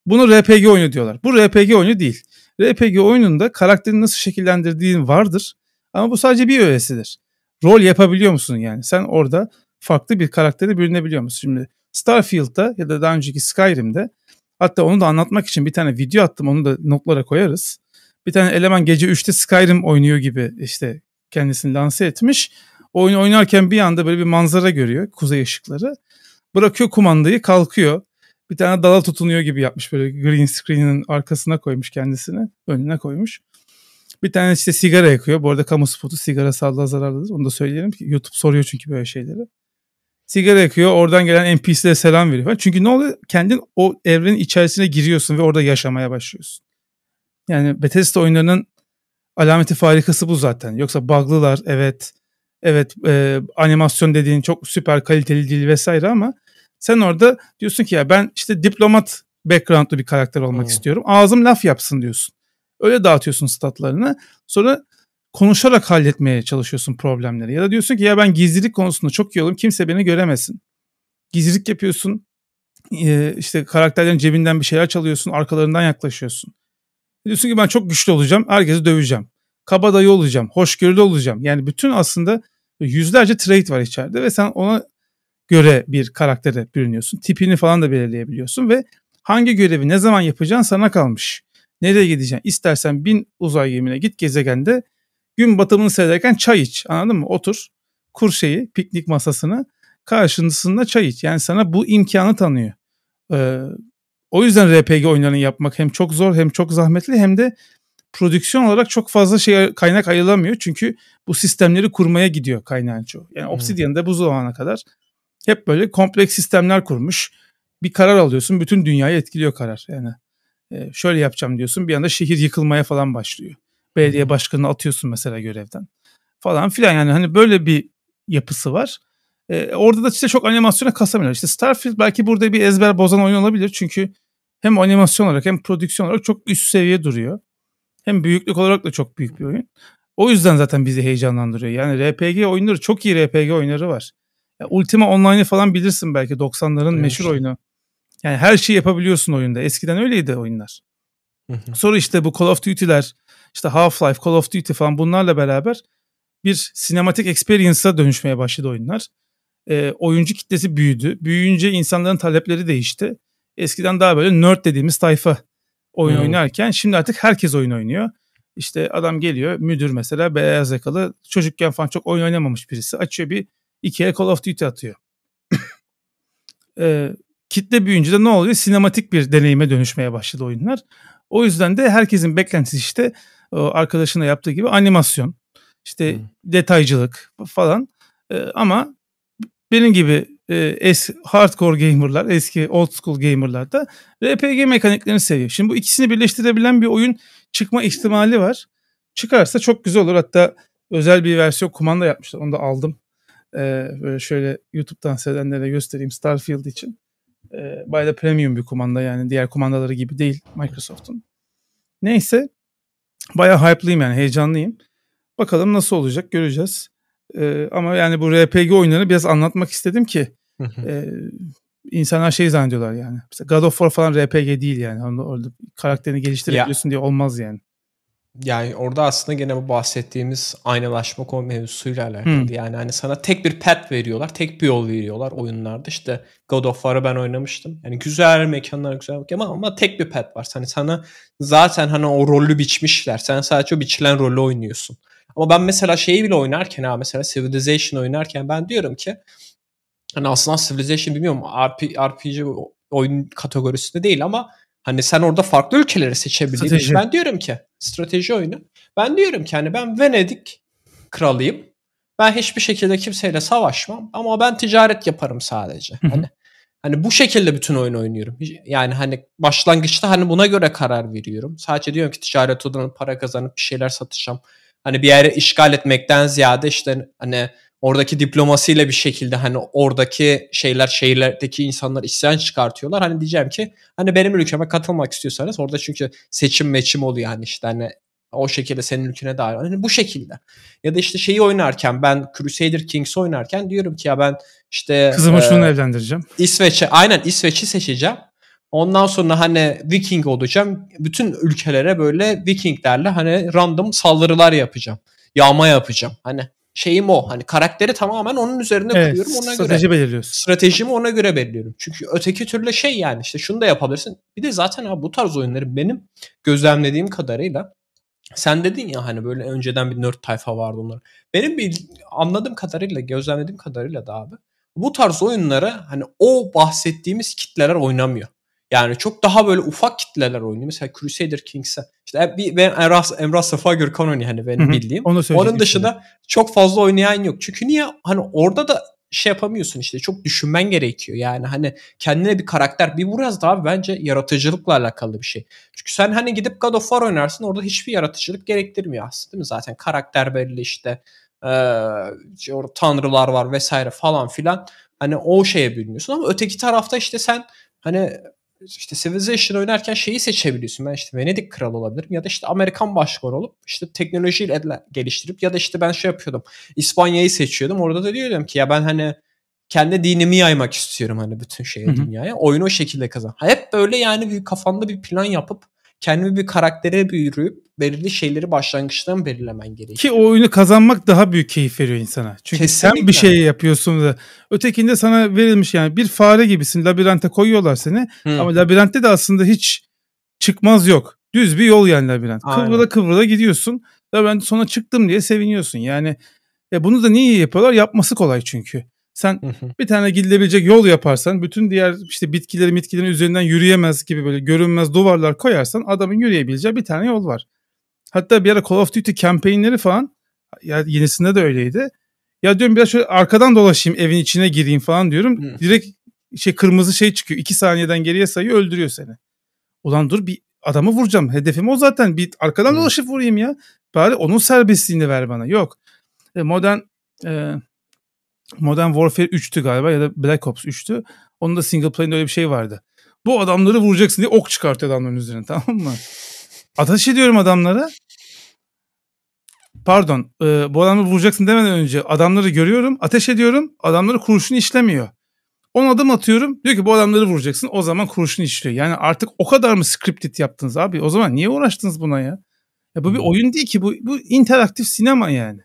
Speaker 1: Bunu RPG oyunu diyorlar. Bu RPG oyunu değil. RPG oyununda karakterini nasıl şekillendirdiğin vardır ama bu sadece bir öğesidir. Rol yapabiliyor musun yani? Sen orada farklı bir karaktere bürünebiliyor musun? Şimdi Starfield'da ya da daha önceki Skyrim'de hatta onu da anlatmak için bir tane video attım onu da notlara koyarız. Bir tane eleman gece 3'te Skyrim oynuyor gibi işte kendisini lanse etmiş. Oyun oynarken bir anda böyle bir manzara görüyor kuzey ışıkları. Bırakıyor kumandayı kalkıyor. Bir tane dala tutunuyor gibi yapmış böyle green screen'in arkasına koymuş kendisini önüne koymuş. Bir tane işte sigara yakıyor. Bu arada kamu spotu sigara sağlığa zararlıdır. Onu da söyleyelim. YouTube soruyor çünkü böyle şeyleri. Sigara yakıyor. Oradan gelen NPC'lere selam veriyor. Falan. Çünkü ne oluyor? Kendin o evrenin içerisine giriyorsun ve orada yaşamaya başlıyorsun. Yani Bethesda oyunlarının alameti farikası bu zaten. Yoksa bug'lılar evet. Evet e, animasyon dediğin çok süper kaliteli değil vesaire ama sen orada diyorsun ki ya ben işte diplomat backgroundlu bir karakter olmak hmm. istiyorum. Ağzım laf yapsın diyorsun. Öyle dağıtıyorsun statlarını. Sonra konuşarak halletmeye çalışıyorsun problemleri. Ya da diyorsun ki ya ben gizlilik konusunda çok iyi olayım kimse beni göremesin. Gizlilik yapıyorsun işte karakterlerin cebinden bir şeyler çalıyorsun arkalarından yaklaşıyorsun. Diyorsun ki ben çok güçlü olacağım herkesi döveceğim. Kabadayı olacağım, hoşgörülü olacağım. Yani bütün aslında yüzlerce trait var içeride ve sen ona göre bir karaktere bürünüyorsun. Tipini falan da belirleyebiliyorsun ve hangi görevi ne zaman yapacağın sana kalmış. Nereye gideceksin? İstersen bin uzay gemine git gezegende gün batımını seyrederken çay iç. Anladın mı? Otur. Kur şeyi, piknik masasını. Karşısında çay iç. Yani sana bu imkanı tanıyor. Ee, o yüzden RPG oyunlarını yapmak hem çok zor hem çok zahmetli hem de prodüksiyon olarak çok fazla şey kaynak ayrılamıyor. Çünkü bu sistemleri kurmaya gidiyor kaynağın çoğu. Yani Obsidian'da hmm. bu zamana kadar hep böyle kompleks sistemler kurmuş. Bir karar alıyorsun bütün dünyayı etkiliyor karar. Yani şöyle yapacağım diyorsun bir anda şehir yıkılmaya falan başlıyor. Belediye başkanını atıyorsun mesela görevden falan filan yani hani böyle bir yapısı var. E, orada da işte çok animasyona kasamıyorlar. İşte Starfield belki burada bir ezber bozan oyun olabilir çünkü hem animasyon olarak hem prodüksiyon olarak çok üst seviye duruyor. Hem büyüklük olarak da çok büyük bir oyun. O yüzden zaten bizi heyecanlandırıyor. Yani RPG oyunları çok iyi RPG oyunları var. Ya Ultima Online'ı falan bilirsin belki 90'ların evet. meşhur oyunu. Yani her şeyi yapabiliyorsun oyunda. Eskiden öyleydi oyunlar. Sonra işte bu Call of Duty'ler, işte Half-Life, Call of Duty falan bunlarla beraber bir sinematik experience'a dönüşmeye başladı oyunlar. E, oyuncu kitlesi büyüdü. Büyüyünce insanların talepleri değişti. Eskiden daha böyle nerd dediğimiz tayfa oyun hmm. oynarken şimdi artık herkes oyun oynuyor. İşte adam geliyor müdür mesela beyaz yakalı çocukken falan çok oyun oynamamış birisi açıyor bir ikiye Call of Duty atıyor. e, kitle büyüyünce de ne oluyor? Sinematik bir deneyime dönüşmeye başladı oyunlar. O yüzden de herkesin beklentisi işte e, arkadaşına yaptığı gibi animasyon, işte hmm. detaycılık falan. E, ama benim gibi e, es hardcore gamerlar, eski old school gamerlar da RPG mekaniklerini seviyor. Şimdi bu ikisini birleştirebilen bir oyun çıkma ihtimali var. Çıkarsa çok güzel olur. Hatta özel bir versiyon kumanda yapmışlar. Onu da aldım. Ee, böyle şöyle YouTube'dan seyredenlere göstereyim Starfield için e, bayağı da premium bir kumanda yani diğer kumandaları gibi değil Microsoft'un. Neyse bayağı hype'lıyım yani heyecanlıyım. Bakalım nasıl olacak göreceğiz. E, ama yani bu RPG oyunlarını biraz anlatmak istedim ki e, insanlar şey zannediyorlar yani. Mesela God of War falan RPG değil yani. Orada karakterini geliştirebiliyorsun ya. diye olmaz yani
Speaker 2: yani orada aslında gene bu bahsettiğimiz aynalaşma mevzusuyla alakalı. Hmm. Yani hani sana tek bir pet veriyorlar, tek bir yol veriyorlar oyunlarda. İşte God of War'ı ben oynamıştım. Yani güzel mekanlar güzel ama, ama tek bir pet var. Hani sana zaten hani o rolü biçmişler. Sen sadece o biçilen rolü oynuyorsun. Ama ben mesela şeyi bile oynarken ha mesela Civilization oynarken ben diyorum ki hani aslında Civilization bilmiyorum RP, RPG oyun kategorisinde değil ama hani sen orada farklı ülkeleri seçebilirsin. Ben diyorum ki strateji oyunu. Ben diyorum ki hani ben Venedik kralıyım. Ben hiçbir şekilde kimseyle savaşmam ama ben ticaret yaparım sadece. Hani hani bu şekilde bütün oyun oynuyorum. Yani hani başlangıçta hani buna göre karar veriyorum. Sadece diyorum ki ticaret odanın para kazanıp bir şeyler satacağım. Hani bir yere işgal etmekten ziyade işte hani Oradaki diplomasiyle bir şekilde hani oradaki şeyler şehirlerdeki insanlar isyan çıkartıyorlar. Hani diyeceğim ki hani benim ülkeme katılmak istiyorsanız orada çünkü seçim meçim oluyor hani işte hani o şekilde senin ülkene dair. Hani bu şekilde. Ya da işte şeyi oynarken ben Crusader Kings oynarken diyorum ki ya ben işte kızımı e, şunu evlendireceğim. İsveç'e aynen İsveç'i seçeceğim. Ondan sonra hani Viking olacağım. Bütün ülkelere böyle Vikinglerle hani random saldırılar yapacağım. Yağma yapacağım. Hani şeyim o. Hani karakteri tamamen onun üzerine evet, kuruyorum. Ona strateji göre, belirliyorsun. Stratejimi ona göre belirliyorum. Çünkü öteki türlü şey yani işte şunu da yapabilirsin. Bir de zaten abi bu tarz oyunları benim gözlemlediğim kadarıyla sen dedin ya hani böyle önceden bir nerd tayfa vardı onlar Benim bir anladığım kadarıyla, gözlemlediğim kadarıyla da abi bu tarz oyunları hani o bahsettiğimiz kitleler oynamıyor. Yani çok daha böyle ufak kitleler oynuyor. Mesela Crusader Kings'e işte bir ben Emrah, Emrah Safa Gürkan oynuyor hani benim bildiğim. Onu Onun dışında şimdi. çok fazla oynayan yok. Çünkü niye hani orada da şey yapamıyorsun işte çok düşünmen gerekiyor. Yani hani kendine bir karakter bir biraz daha bence yaratıcılıkla alakalı bir şey. Çünkü sen hani gidip God of War oynarsın orada hiçbir yaratıcılık gerektirmiyor aslında değil mi? Zaten karakter belli işte ee, tanrılar var vesaire falan filan. Hani o şeye bürünüyorsun ama öteki tarafta işte sen hani işte Civilization oynarken şeyi seçebiliyorsun. Ben işte Venedik kralı olabilirim ya da işte Amerikan başkan olup işte teknolojiyle geliştirip ya da işte ben şey yapıyordum. İspanya'yı seçiyordum. Orada da diyordum ki ya ben hani kendi dinimi yaymak istiyorum hani bütün şeye dünyaya. Oyunu o şekilde kazan. Hep böyle yani bir kafanda bir plan yapıp kendimi bir karaktere büyürüp belirli şeyleri başlangıçtan belirlemen gerekiyor.
Speaker 1: Ki o oyunu kazanmak daha büyük keyif veriyor insana. Çünkü Kesinlikle. sen bir şey yapıyorsun da ötekinde sana verilmiş yani bir fare gibisin labirente koyuyorlar seni Hı. ama labirentte de aslında hiç çıkmaz yok. Düz bir yol yani labirent. Aynen. Kıvrıla kıvrıla gidiyorsun. Labirent sona çıktım diye seviniyorsun. Yani ya e, bunu da niye yapıyorlar? Yapması kolay çünkü. Sen bir tane gidilebilecek yol yaparsan bütün diğer işte bitkileri bitkilerin üzerinden yürüyemez gibi böyle görünmez duvarlar koyarsan adamın yürüyebileceği bir tane yol var. Hatta bir ara Call of Duty campaignleri falan ya yenisinde de öyleydi. Ya diyorum biraz şöyle arkadan dolaşayım evin içine gireyim falan diyorum. Hı. Direkt şey kırmızı şey çıkıyor. iki saniyeden geriye sayıyor öldürüyor seni. Ulan dur bir adamı vuracağım. Hedefim o zaten. Bir arkadan dolaşıp vurayım ya. Bari onun serbestliğini ver bana. Yok. E, modern e, Modern Warfare 3'tü galiba ya da Black Ops 3'tü. Onun da single player'ında öyle bir şey vardı. Bu adamları vuracaksın diye ok çıkartıyor adamların üzerine tamam mı? Ateş ediyorum adamlara. Pardon e, bu adamları vuracaksın demeden önce adamları görüyorum ateş ediyorum adamları kurşun işlemiyor. 10 adım atıyorum diyor ki bu adamları vuracaksın o zaman kurşun işliyor. Yani artık o kadar mı scripted yaptınız abi o zaman niye uğraştınız buna ya? Ya bu bir hmm. oyun değil ki bu, bu interaktif sinema yani.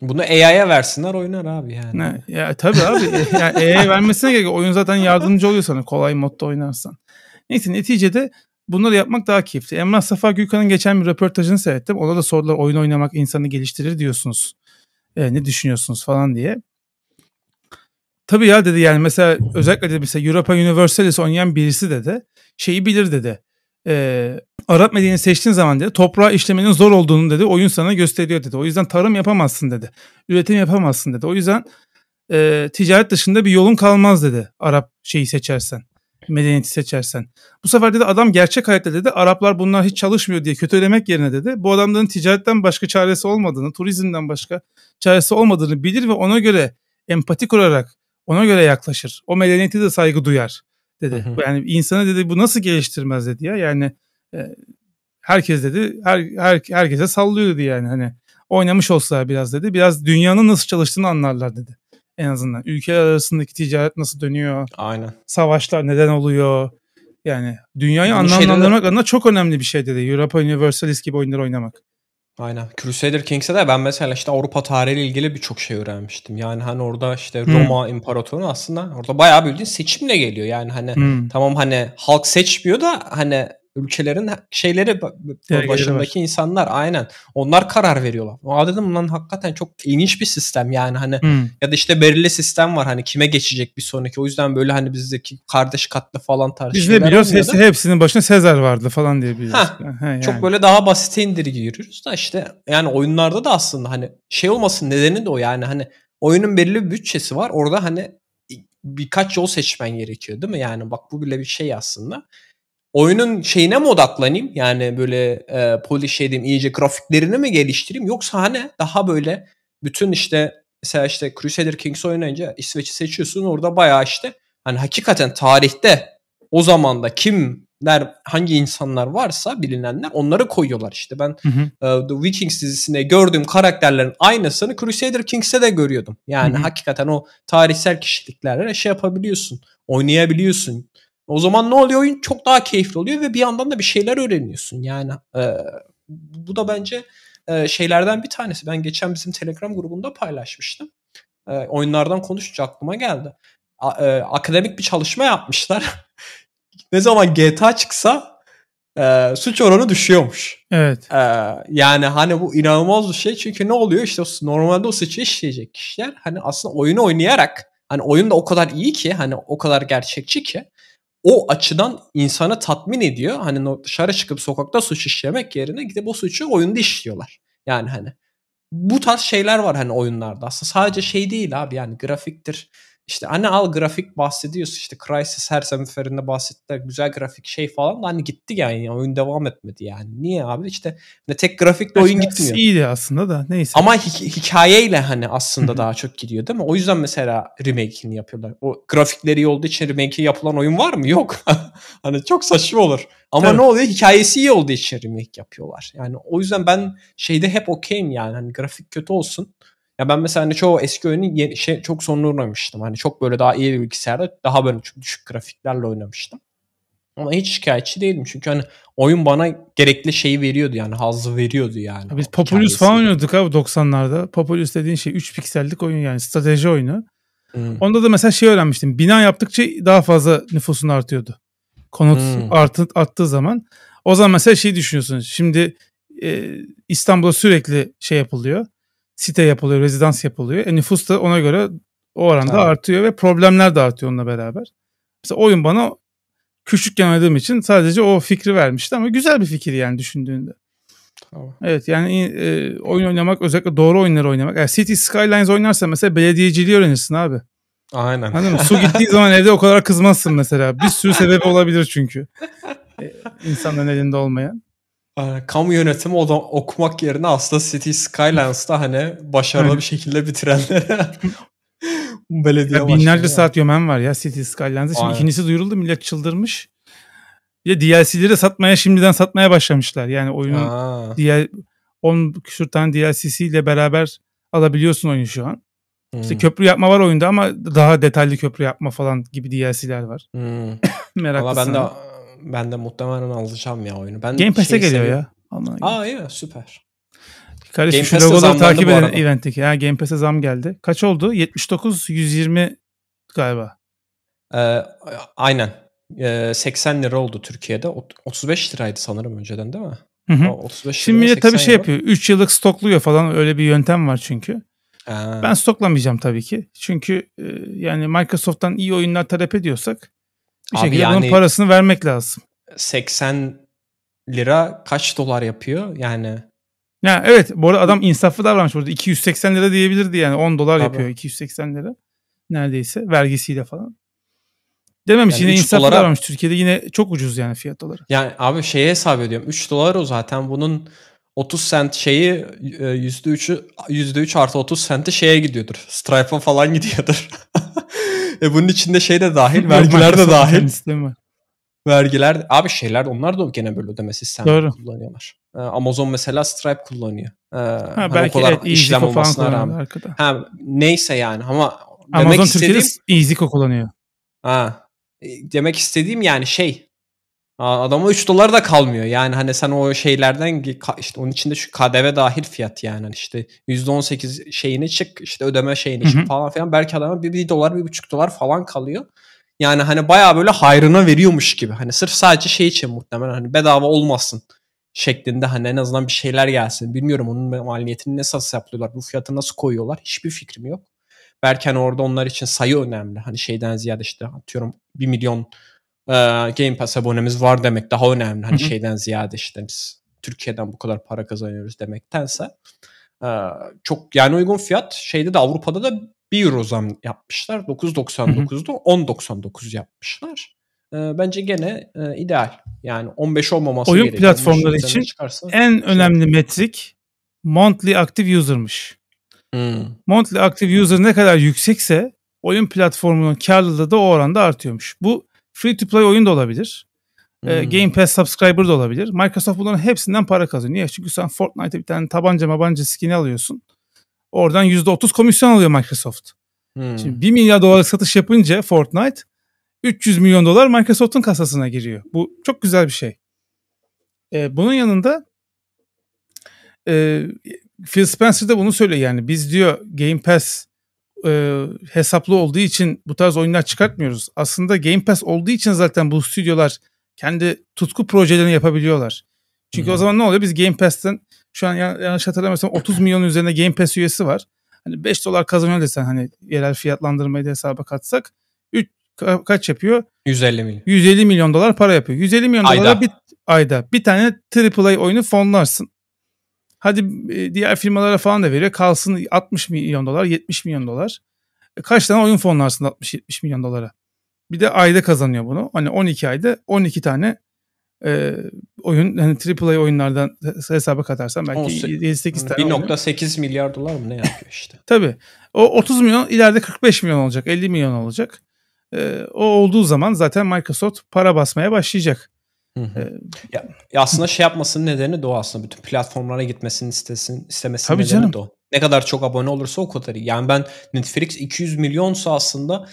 Speaker 2: Bunu AI'ya versinler oynar abi yani.
Speaker 1: Ne, ya, tabii
Speaker 2: abi. yani
Speaker 1: AI'ya vermesine gerek Oyun zaten yardımcı oluyor sana kolay modda oynarsan. Neyse neticede bunları yapmak daha keyifli. Emrah Safa Gülkan'ın geçen bir röportajını seyrettim. Ona da sordular oyun oynamak insanı geliştirir diyorsunuz. E, ne düşünüyorsunuz falan diye. Tabii ya dedi yani mesela özellikle de mesela Europa Universalis oynayan birisi dedi. Şeyi bilir dedi e, Arap medeniyetini seçtiğin zaman dedi toprağa işlemenin zor olduğunu dedi oyun sana gösteriyor dedi. O yüzden tarım yapamazsın dedi. Üretim yapamazsın dedi. O yüzden e, ticaret dışında bir yolun kalmaz dedi Arap şeyi seçersen medeniyeti seçersen. Bu sefer dedi adam gerçek hayatta dedi Araplar bunlar hiç çalışmıyor diye kötülemek yerine dedi. Bu adamların ticaretten başka çaresi olmadığını, turizmden başka çaresi olmadığını bilir ve ona göre empati kurarak ona göre yaklaşır. O medeniyeti de saygı duyar dedi. Yani insana dedi bu nasıl geliştirmez dedi ya. Yani e, herkes dedi her, her herkese sallıyor dedi yani hani oynamış olsalar biraz dedi. Biraz dünyanın nasıl çalıştığını anlarlar dedi. En azından ülkeler arasındaki ticaret nasıl dönüyor? Aynen. Savaşlar neden oluyor? Yani dünyayı yani anlamlandırmak şeyden... adına çok önemli bir şey dedi. Europa Universalis gibi oyunları oynamak.
Speaker 2: Aynen. Crusader Kings'e de ben mesela işte Avrupa tarihiyle ilgili birçok şey öğrenmiştim. Yani hani orada işte hmm. Roma hmm. İmparatoru aslında orada bayağı bildiğin seçimle geliyor. Yani hani hmm. tamam hani halk seçmiyor da hani ülkelerin şeyleri Dergeleri başındaki var. insanlar aynen. Onlar karar veriyorlar. Aa dedim lan hakikaten çok ilginç bir sistem yani hani hmm. ya da işte belirli sistem var hani kime geçecek bir sonraki. O yüzden böyle hani bizdeki kardeş katlı falan tarzı Biz ne biliyoruz hepsi,
Speaker 1: hepsinin başına Sezar vardı falan diye biliyoruz. Ha, ha, yani. Çok
Speaker 2: böyle daha basite indirgiyoruz da işte yani oyunlarda da aslında hani şey olmasın nedeni de o yani hani oyunun belirli bir bütçesi var. Orada hani birkaç yol seçmen gerekiyor değil mi? Yani bak bu bile bir şey aslında oyunun şeyine mi odaklanayım? Yani böyle e, polish şey iyice grafiklerini mi geliştireyim? Yoksa hani daha böyle bütün işte mesela işte Crusader Kings oynayınca İsveç'i seçiyorsun. Orada bayağı işte hani hakikaten tarihte o zamanda kimler hangi insanlar varsa bilinenler onları koyuyorlar işte. Ben hı hı. E, The Vikings dizisinde gördüğüm karakterlerin aynısını Crusader Kings'te de görüyordum. Yani hı hı. hakikaten o tarihsel kişiliklerle şey yapabiliyorsun, oynayabiliyorsun. O zaman ne oluyor? Oyun çok daha keyifli oluyor ve bir yandan da bir şeyler öğreniyorsun. Yani e, bu da bence e, şeylerden bir tanesi. Ben geçen bizim Telegram grubunda paylaşmıştım. E, oyunlardan konuşunca aklıma geldi. A, e, akademik bir çalışma yapmışlar. ne zaman GTA çıksa e, suç oranı düşüyormuş. Evet. E, yani hani bu inanılmaz bir şey. Çünkü ne oluyor? İşte normalde o suçu işleyecek kişiler hani aslında oyunu oynayarak Hani oyun da o kadar iyi ki hani o kadar gerçekçi ki o açıdan insana tatmin ediyor. Hani dışarı çıkıp sokakta suç işlemek yerine gidip o suçu oyunda işliyorlar. Yani hani bu tarz şeyler var hani oyunlarda. Aslında sadece şey değil abi yani grafiktir, işte anne hani al grafik bahsediyorsun işte Crysis her seferinde bahsetti güzel grafik şey falan da hani gitti yani oyun devam etmedi yani. Niye abi işte ne hani tek grafikle oyun Aşkası şey gitmiyor.
Speaker 1: iyiydi aslında da neyse.
Speaker 2: Ama hi- hikayeyle hani aslında daha çok gidiyor değil mi? O yüzden mesela remake'ini yapıyorlar. O grafikleri iyi olduğu için remake'i yapılan oyun var mı? Yok. hani çok saçma olur. Ama Tabii. ne oluyor? Hikayesi iyi olduğu için remake yapıyorlar. Yani o yüzden ben şeyde hep okeyim yani. Hani grafik kötü olsun. Ya ben mesela hani çoğu eski oyunu şey, çok sonlu oynamıştım. Hani çok böyle daha iyi bir bilgisayarda daha böyle çok düşük grafiklerle oynamıştım. Ama hiç şikayetçi değilim. Çünkü hani oyun bana gerekli şeyi veriyordu yani hazzı veriyordu yani.
Speaker 1: biz Populous falan oynuyorduk abi 90'larda. Populous dediğin şey 3 piksellik oyun yani strateji oyunu. Hmm. Onda da mesela şey öğrenmiştim. Bina yaptıkça daha fazla nüfusun artıyordu. Konut hmm. artı, arttığı zaman. O zaman mesela şey düşünüyorsunuz. Şimdi e, İstanbul'a sürekli şey yapılıyor site yapılıyor, rezidans yapılıyor. E, nüfus da ona göre o oranda evet. artıyor ve problemler de artıyor onunla beraber. Mesela oyun bana küçükken oynadığım için sadece o fikri vermişti ama güzel bir fikir yani düşündüğünde. Tamam. Evet yani e, oyun oynamak özellikle doğru oyunları oynamak. Yani City Skylines oynarsan mesela belediyeciliği öğrenirsin abi. Aynen. Anladın mı? Su gittiği zaman evde o kadar kızmazsın mesela. Bir sürü sebebi olabilir çünkü.
Speaker 2: E, insanların elinde olmayan. Ee, kamu yönetimi o da okumak yerine aslında City Skylines'ta hani başarılı bir şekilde bitirenlere belediye ya binlerce saat
Speaker 1: ya. yömen var ya City Skylines'da. Şimdi Aynen. ikincisi duyuruldu millet çıldırmış. Ya DLC'leri satmaya şimdiden satmaya başlamışlar. Yani oyunun Aa. diğer 10 küsur tane DLC'siyle beraber alabiliyorsun oyunu şu an. Hmm. İşte köprü yapma var oyunda ama daha detaylı köprü yapma falan gibi DLC'ler var.
Speaker 2: Hmm. Meraklı Valla ben de ben de muhtemelen alacağım ya oyunu. Ben Game Pass'e şey geliyor seviyorum. ya. Aa iyi mi? Süper.
Speaker 1: Kardeşim Game şu logoları takip edin eventteki. Ha, Game Pass'e zam geldi. Kaç oldu? 79, 120
Speaker 2: galiba. Ee, aynen. Ee, 80 lira oldu Türkiye'de. 35 liraydı sanırım önceden değil mi? Hı hı. 35 Şimdi millet tabii şey yapıyor.
Speaker 1: 3 yıllık stokluyor falan öyle bir yöntem var çünkü. Ha. Ben stoklamayacağım tabii ki. Çünkü e, yani Microsoft'tan iyi oyunlar talep ediyorsak
Speaker 2: bir Abi şekilde yani bunun parasını vermek lazım. 80 lira kaç dolar yapıyor yani?
Speaker 1: Ya evet bu arada adam insaflı davranmış burada. 280 lira diyebilirdi yani 10 dolar Tabii. yapıyor 280 lira neredeyse vergisiyle falan. Dememiş yani yine insaflı dolara... davranmış. Türkiye'de yine çok ucuz yani fiyat
Speaker 2: Yani abi şeye hesap ediyorum. 3 dolar o zaten bunun 30 cent şeyi %3'ü e, %3 artı 30 centi şeye gidiyordur. Stripe'a falan gidiyordur. E bunun içinde şey de dahil, vergiler de dahil. Vergiler, abi şeyler onlar da gene böyle ödeme sistemi kullanıyorlar. Ee, Amazon mesela Stripe kullanıyor. Ee, ha, hani belki o kadar evet, işlem olmasına rağmen. Arkada. Ha, neyse yani ama Amazon demek Türkiye'de
Speaker 1: istediğim... Easyco kullanıyor.
Speaker 2: Ha, e, demek istediğim yani şey Adama 3 dolar da kalmıyor. Yani hani sen o şeylerden işte onun içinde şu KDV dahil fiyat yani hani işte %18 şeyini çık işte ödeme şeyini hı çık falan filan belki adama 1 dolar 1,5 dolar falan kalıyor. Yani hani baya böyle hayrına veriyormuş gibi. Hani sırf sadece şey için muhtemelen hani bedava olmasın şeklinde hani en azından bir şeyler gelsin. Bilmiyorum onun maliyetini nasıl yapıyorlar Bu fiyatı nasıl koyuyorlar? Hiçbir fikrim yok. Belki hani orada onlar için sayı önemli. Hani şeyden ziyade işte atıyorum 1 milyon ee, Game Pass abonemiz var demek daha önemli. Hani şeyden ziyade işte biz Türkiye'den bu kadar para kazanıyoruz demektense e, çok yani uygun fiyat şeyde de Avrupa'da da 1 euro zam yapmışlar. 9.99'da 10.99 yapmışlar. E, bence gene e, ideal. Yani 15 olmaması Oyun gerekiyor. platformları için çıkarsa,
Speaker 1: en şey önemli metrik monthly active user'mış. Hmm. Monthly active user ne kadar yüksekse oyun platformunun karlılığı da o oranda artıyormuş. Bu Free to play oyun da olabilir. Ee, hmm. Game Pass subscriber da olabilir. Microsoft bunların hepsinden para kazanıyor. Niye? Çünkü sen Fortnite'e bir tane tabanca mabanca skin'i alıyorsun. Oradan %30 komisyon alıyor Microsoft. Hmm. Şimdi 1 milyar dolarlık satış yapınca Fortnite 300 milyon dolar Microsoft'un kasasına giriyor. Bu çok güzel bir şey. Ee, bunun yanında e, Phil Spencer de bunu söylüyor yani biz diyor Game Pass e, hesaplı olduğu için bu tarz oyunlar çıkartmıyoruz. Aslında Game Pass olduğu için zaten bu stüdyolar kendi tutku projelerini yapabiliyorlar. Çünkü hmm. o zaman ne oluyor? Biz Game Pass'ten şu an yanlış hatırlamıyorsam 30 milyon üzerinde Game Pass üyesi var. Hani 5 dolar kazanıyor desen hani yerel fiyatlandırmayı da hesaba katsak 3 kaç yapıyor? 150 milyon. 150 milyon dolar para yapıyor. 150 milyon ayda. dolara bir ayda bir tane AAA oyunu fonlarsın. Hadi e, diğer firmalara falan da veriyor. Kalsın 60 milyon dolar, 70 milyon dolar. E, kaç tane oyun fonlarsın 60-70 milyon dolara? Bir de ayda kazanıyor bunu. Hani 12 ayda 12 tane e, oyun hani AAA oyunlardan hesaba katarsan belki 7-8 tane.
Speaker 2: 1.8 milyar dolar mı ne yapıyor işte.
Speaker 1: Tabii. O 30 milyon ileride 45 milyon olacak, 50 milyon olacak. E, o olduğu zaman zaten Microsoft para basmaya başlayacak. Hı hı.
Speaker 2: Ya, aslında şey yapmasının nedeni de o aslında. Bütün platformlara gitmesini istesin, istemesinin Tabii nedeni canım. de o. Ne kadar çok abone olursa o kadar iyi. Yani ben Netflix 200 milyonsa aslında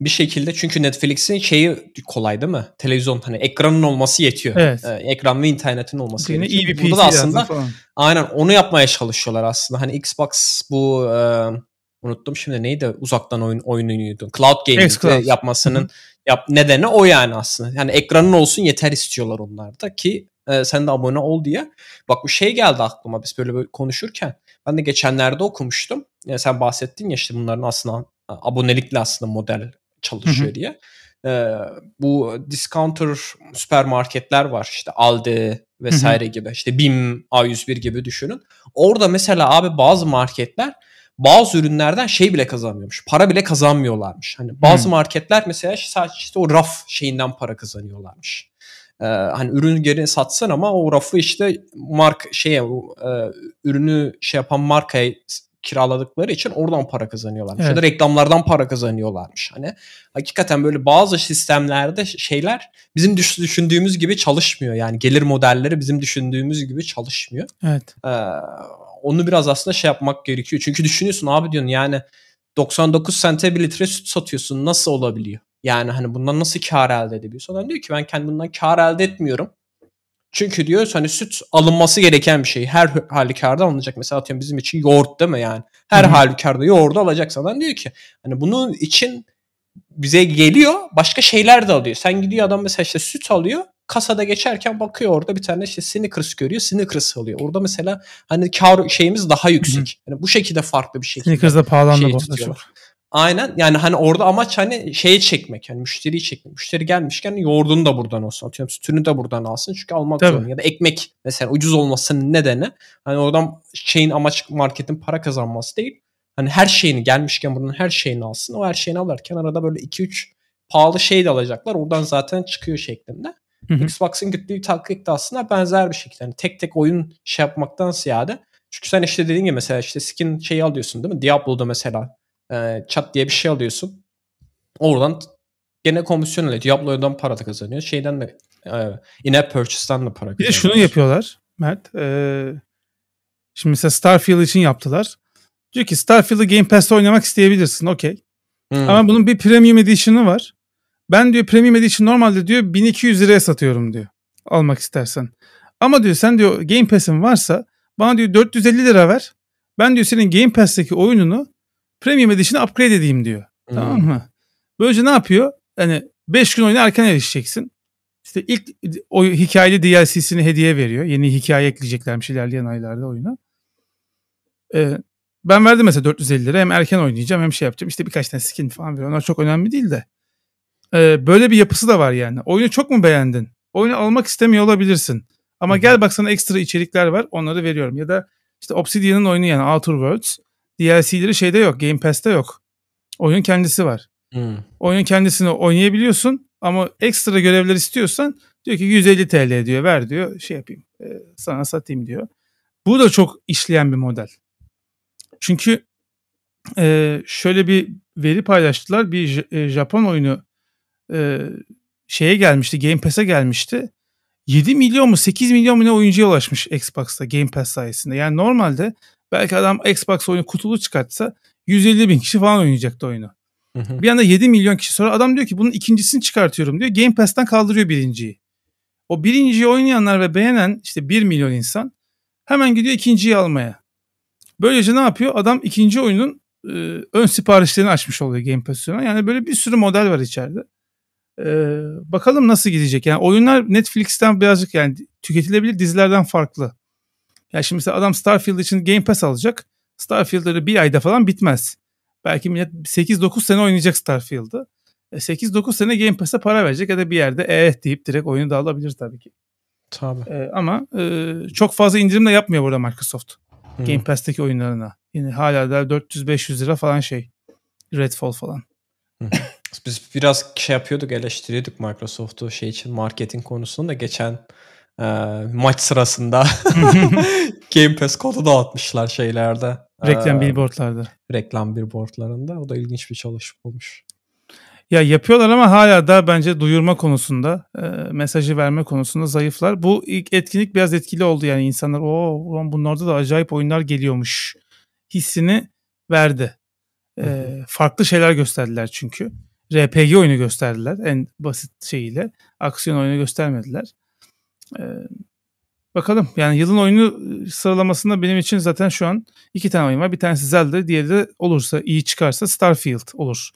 Speaker 2: bir şekilde çünkü Netflix'in şeyi kolay değil mi? Televizyon hani ekranın olması yetiyor. Evet. Ee, ekran ve internetin olması Yine gerekiyor. iyi bir PC da aslında falan. aynen onu yapmaya çalışıyorlar aslında. Hani Xbox bu e, unuttum şimdi neydi uzaktan oyun oyunuydu. Cloud Gaming yapmasının Hı-hı yap nedeni o yani aslında. Yani ekranın olsun yeter istiyorlar onlar da ki e, sen de abone ol diye. Bak bu şey geldi aklıma biz böyle, böyle konuşurken. Ben de geçenlerde okumuştum. Yani sen bahsettin ya işte bunların aslında abonelikle aslında model çalışıyor Hı-hı. diye. E, bu discounter süpermarketler var işte Aldi vesaire Hı-hı. gibi işte BİM A101 gibi düşünün. Orada mesela abi bazı marketler bazı ürünlerden şey bile kazanmıyormuş. Para bile kazanmıyorlarmış. Hani bazı hmm. marketler mesela sadece işte o raf şeyinden para kazanıyorlarmış. Ee, hani ürünü geri satsan ama o rafı işte mark şey e, ürünü şey yapan markaya kiraladıkları için oradan para kazanıyorlarmış. Evet. Ya da reklamlardan para kazanıyorlarmış. Hani hakikaten böyle bazı sistemlerde şeyler bizim düşündüğümüz gibi çalışmıyor. Yani gelir modelleri bizim düşündüğümüz gibi çalışmıyor. Evet. Ee, onu biraz aslında şey yapmak gerekiyor. Çünkü düşünüyorsun abi diyorsun yani 99 sente bir litre süt satıyorsun nasıl olabiliyor? Yani hani bundan nasıl kar elde edebiliyorsun? Adam diyor ki ben kendi bundan kar elde etmiyorum. Çünkü diyor hani süt alınması gereken bir şey. Her halükarda alınacak. Mesela atıyorum bizim için yoğurt değil mi yani? Her Hı-hı. halükarda yoğurdu alacaksan adam diyor ki hani bunun için bize geliyor başka şeyler de alıyor. Sen gidiyor adam mesela işte süt alıyor kasada geçerken bakıyor orada bir tane işte Snickers görüyor. Snickers alıyor. Orada mesela hani kar şeyimiz daha yüksek. Yani bu şekilde farklı bir şekilde. Snickers'da pahalandı şey bu. Çok. Aynen yani hani orada amaç hani şeyi çekmek yani müşteriyi çekmek. Müşteri gelmişken yoğurdunu da buradan olsun. Atıyorum sütünü de buradan alsın çünkü almak Tabii. zorunda. Ya da ekmek mesela ucuz olmasının nedeni hani oradan şeyin amaç marketin para kazanması değil. Hani her şeyini gelmişken bunun her şeyini alsın. O her şeyini alırken arada böyle 2-3 pahalı şey de alacaklar. Oradan zaten çıkıyor şeklinde. Hı hı. Xbox'ın gittiği taklit de aslında benzer bir şekilde. Yani tek tek oyun şey yapmaktan ziyade. Çünkü sen işte dediğin gibi mesela işte skin şeyi alıyorsun değil mi? Diablo'da mesela e, chat diye bir şey alıyorsun. Oradan gene komisyon ile Diablo'dan para da kazanıyor. Şeyden de e, in-app purchase'dan da para kazanıyor. Bir de şunu
Speaker 1: yapıyorlar Mert. E, şimdi mesela Starfield için yaptılar. Diyor ki Starfield'ı Game Pass'te oynamak isteyebilirsin. Okey. Hmm. Ama bunun bir Premium Edition'ı var. Ben diyor premium edition normalde diyor 1200 liraya satıyorum diyor. Almak istersen. Ama diyor sen diyor Game Pass'in varsa bana diyor 450 lira ver. Ben diyor senin Game Pass'teki oyununu premium edition'a upgrade edeyim diyor. Hmm. Tamam mı? Böylece ne yapıyor? Yani 5 gün oyunu erken erişeceksin. İşte ilk o hikayeli DLC'sini hediye veriyor. Yeni hikaye ekleyeceklermiş ilerleyen aylarda oyuna. Ee, ben verdim mesela 450 lira. Hem erken oynayacağım hem şey yapacağım. İşte birkaç tane skin falan veriyor. Onlar çok önemli değil de. Ee, böyle bir yapısı da var yani. Oyunu çok mu beğendin? Oyunu almak istemiyor olabilirsin. Ama hı gel baksana ekstra içerikler var onları veriyorum. Ya da işte Obsidian'ın oyunu yani Outer Worlds. DLC'leri şeyde yok. Game Pass'te yok. Oyun kendisi var. Hmm. Oyunun kendisini oynayabiliyorsun ama ekstra görevler istiyorsan diyor ki 150 TL diyor ver diyor şey yapayım e, sana satayım diyor. Bu da çok işleyen bir model. Çünkü e, şöyle bir veri paylaştılar bir J- e, Japon oyunu e, şeye gelmişti Game Pass'e gelmişti. 7 milyon mu 8 milyon mu ne oyuncuya ulaşmış Xbox'ta Game Pass sayesinde. Yani normalde belki adam Xbox oyunu kutulu çıkartsa 150 bin kişi falan oynayacaktı oyunu. Bir anda 7 milyon kişi sonra adam diyor ki bunun ikincisini çıkartıyorum diyor. Game Pass'ten kaldırıyor birinciyi. O birinciyi oynayanlar ve beğenen işte 1 milyon insan hemen gidiyor ikinciyi almaya. Böylece ne yapıyor? Adam ikinci oyunun e, ön siparişlerini açmış oluyor Game Pass üzerinden. Yani böyle bir sürü model var içeride. Ee, bakalım nasıl gidecek. Yani oyunlar Netflix'ten birazcık yani tüketilebilir dizilerden farklı. Ya yani şimdi mesela adam Starfield için Game Pass alacak. Starfield'ları bir ayda falan bitmez. Belki millet 8-9 sene oynayacak Starfield'ı. E 8-9 sene Game Pass'e para verecek ya da bir yerde eh deyip direkt oyunu da alabilir tabii ki. Tabii. E, ama e, çok fazla indirim de yapmıyor burada Microsoft. Hmm. Game Pass'teki oyunlarına. Yine hala da 400-500 lira falan şey. Redfall falan.
Speaker 2: Biz biraz şey yapıyorduk, eleştiriyorduk Microsoft'u şey için marketing konusunda geçen e, maç sırasında Game Pass kodu dağıtmışlar şeylerde. Reklam ee, billboardlarda. Reklam billboardlarında. O da ilginç bir çalışma olmuş.
Speaker 1: Ya yapıyorlar ama hala da bence duyurma konusunda, e, mesajı verme konusunda zayıflar. Bu ilk etkinlik biraz etkili oldu yani insanlar o bunlarda da acayip oyunlar geliyormuş hissini verdi. E, farklı şeyler gösterdiler çünkü. RPG oyunu gösterdiler en basit şeyiyle. Aksiyon oyunu göstermediler. Ee, bakalım yani yılın oyunu sıralamasında benim için zaten şu an iki tane oyun var. Bir tanesi Zelda, diğeri de olursa iyi çıkarsa Starfield olur.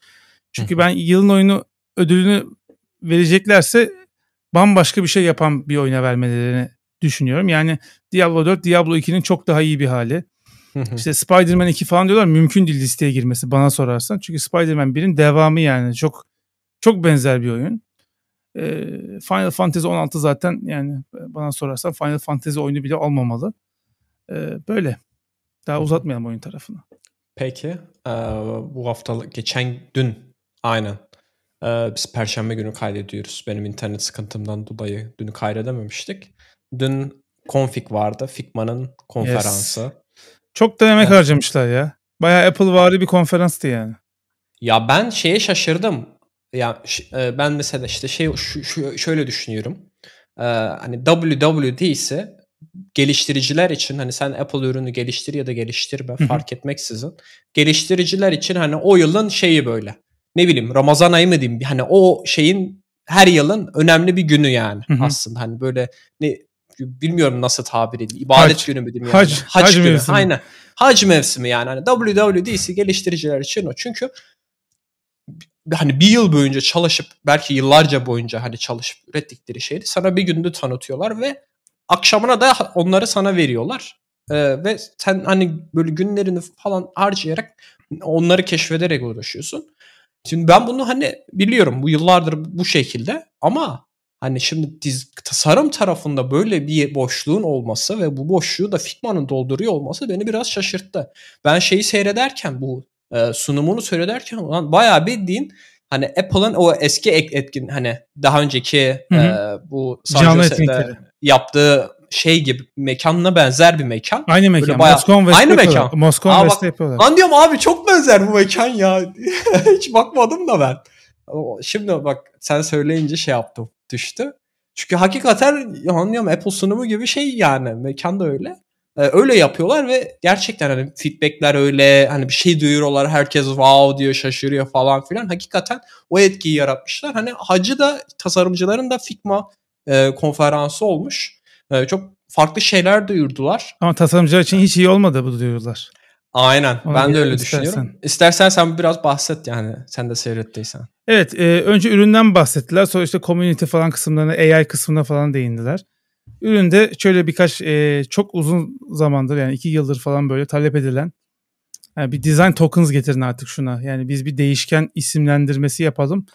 Speaker 1: Çünkü ben yılın oyunu ödülünü vereceklerse bambaşka bir şey yapan bir oyuna vermelerini düşünüyorum. Yani Diablo 4, Diablo 2'nin çok daha iyi bir hali işte Spider-Man 2 falan diyorlar mümkün değil listeye girmesi bana sorarsan. Çünkü Spider-Man 1'in devamı yani çok çok benzer bir oyun. Ee, Final Fantasy 16 zaten yani bana sorarsan Final Fantasy oyunu bile almamalı. Ee, böyle. Daha uzatmayalım oyun tarafını.
Speaker 2: Peki. Ee, bu haftalık geçen dün aynen ee, biz perşembe günü kaydediyoruz. Benim internet sıkıntımdan dolayı dün kaydedememiştik. Dün Config vardı. Figma'nın konferansı. Yes.
Speaker 1: Çok da emek evet. harcamışlar ya. baya Apple vari bir konferanstı yani.
Speaker 2: Ya ben şeye şaşırdım. Ya e, ben mesela işte şey şu, şöyle düşünüyorum. E, hani WWD ise geliştiriciler için hani sen Apple ürünü geliştir ya da geliştirme fark etmeksizin geliştiriciler için hani o yılın şeyi böyle ne bileyim Ramazan ayı mı diyeyim hani o şeyin her yılın önemli bir günü yani aslında hani böyle ne bilmiyorum nasıl tabir edilir İbadet hac, günü mü diyeyim yani. Hac, hac, hac mevsimi. Aynen. Hac mevsimi yani. Hani WWDC geliştiriciler için o. Çünkü hani bir yıl boyunca çalışıp belki yıllarca boyunca hani çalışıp ürettikleri şeyi sana bir günde tanıtıyorlar ve akşamına da onları sana veriyorlar. Ee, ve sen hani böyle günlerini falan harcayarak onları keşfederek uğraşıyorsun. Şimdi ben bunu hani biliyorum bu yıllardır bu şekilde ama Hani şimdi diz, tasarım tarafında böyle bir boşluğun olması ve bu boşluğu da Figma'nın dolduruyor olması beni biraz şaşırttı. Ben şeyi seyrederken bu e, sunumunu seyrederken ulan bayağı bildiğin hani Apple'ın o eski etkin hani daha önceki hı hı. E, bu Sanjose'de yaptığı şey gibi mekanına benzer bir mekan. Aynı mekan. bayağı, Moskova West aynı mekan. Moskova Aa, bak, yapıyorlar. Lan diyorum abi çok benzer bu mekan ya. Hiç bakmadım da ben. Şimdi bak sen söyleyince şey yaptım düştü. Çünkü hakikaten anlıyorum Apple sunumu gibi şey yani mekan da öyle. Ee, öyle yapıyorlar ve gerçekten hani feedbackler öyle hani bir şey duyuyorlar herkes wow diyor şaşırıyor falan filan. Hakikaten o etkiyi yaratmışlar. Hani hacı da tasarımcıların da Figma e, konferansı olmuş. E, çok farklı şeyler duyurdular.
Speaker 1: Ama tasarımcılar için hiç iyi olmadı bu duyurular.
Speaker 2: Aynen. Ona ben de öyle istersen. düşünüyorum. İstersen sen biraz bahset yani sen de seyrettiysen.
Speaker 1: Evet, e, önce üründen bahsettiler. Sonra işte community falan kısımlarına, AI kısmına falan değindiler. Üründe şöyle birkaç e, çok uzun zamandır yani iki yıldır falan böyle talep edilen yani e, bir design tokens getirin artık şuna. Yani biz bir değişken isimlendirmesi yapalım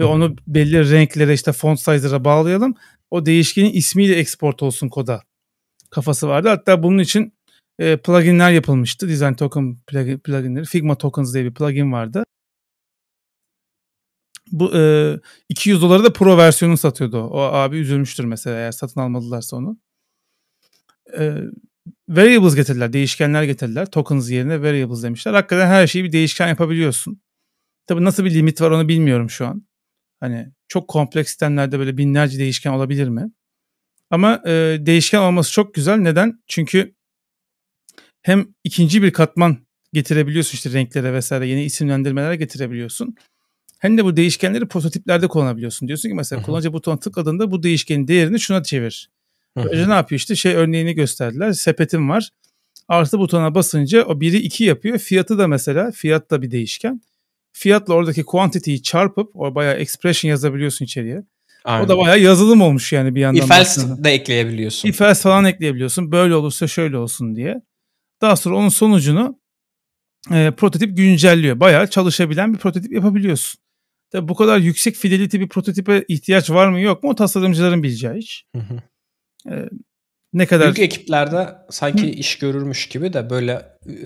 Speaker 1: ve onu belli renklere işte font size'lara bağlayalım. O değişkenin ismiyle export olsun koda kafası vardı. Hatta bunun için e, pluginler yapılmıştı. Design Token pluginleri. Figma Tokens diye bir plugin vardı. Bu e, 200 dolara da pro versiyonu satıyordu. O abi üzülmüştür mesela eğer satın almadılarsa onu. E, variables getirdiler, değişkenler getirdiler. Tokens yerine variables demişler. Hakikaten her şeyi bir değişken yapabiliyorsun. Tabii nasıl bir limit var onu bilmiyorum şu an. Hani çok kompleks sistemlerde böyle binlerce değişken olabilir mi? Ama e, değişken olması çok güzel. Neden? Çünkü hem ikinci bir katman getirebiliyorsun işte renklere vesaire yeni isimlendirmelere getirebiliyorsun. Hem de bu değişkenleri prototiplerde kullanabiliyorsun. Diyorsun ki mesela Hı-hı. kullanıcı butonuna tıkladığında bu değişkenin değerini şuna çevir. Önce ne yapıyor işte şey örneğini gösterdiler. Sepetim var. Artı butona basınca o biri iki yapıyor. Fiyatı da mesela fiyat da bir değişken. Fiyatla oradaki quantity'yi çarpıp o bayağı expression yazabiliyorsun içeriye. Aynen. O da bayağı yazılım olmuş yani bir yandan. If else de ekleyebiliyorsun. If else falan ekleyebiliyorsun. Böyle olursa şöyle olsun diye. Daha sonra onun sonucunu e, prototip güncelliyor. Bayağı çalışabilen bir prototip yapabiliyorsun. Tabii bu kadar yüksek fidelity bir prototipe ihtiyaç var mı yok mu o tasarımcıların bileceği iş. Hı hı. E, ne kadar büyük
Speaker 2: ekiplerde sanki Hı. iş görürmüş gibi de böyle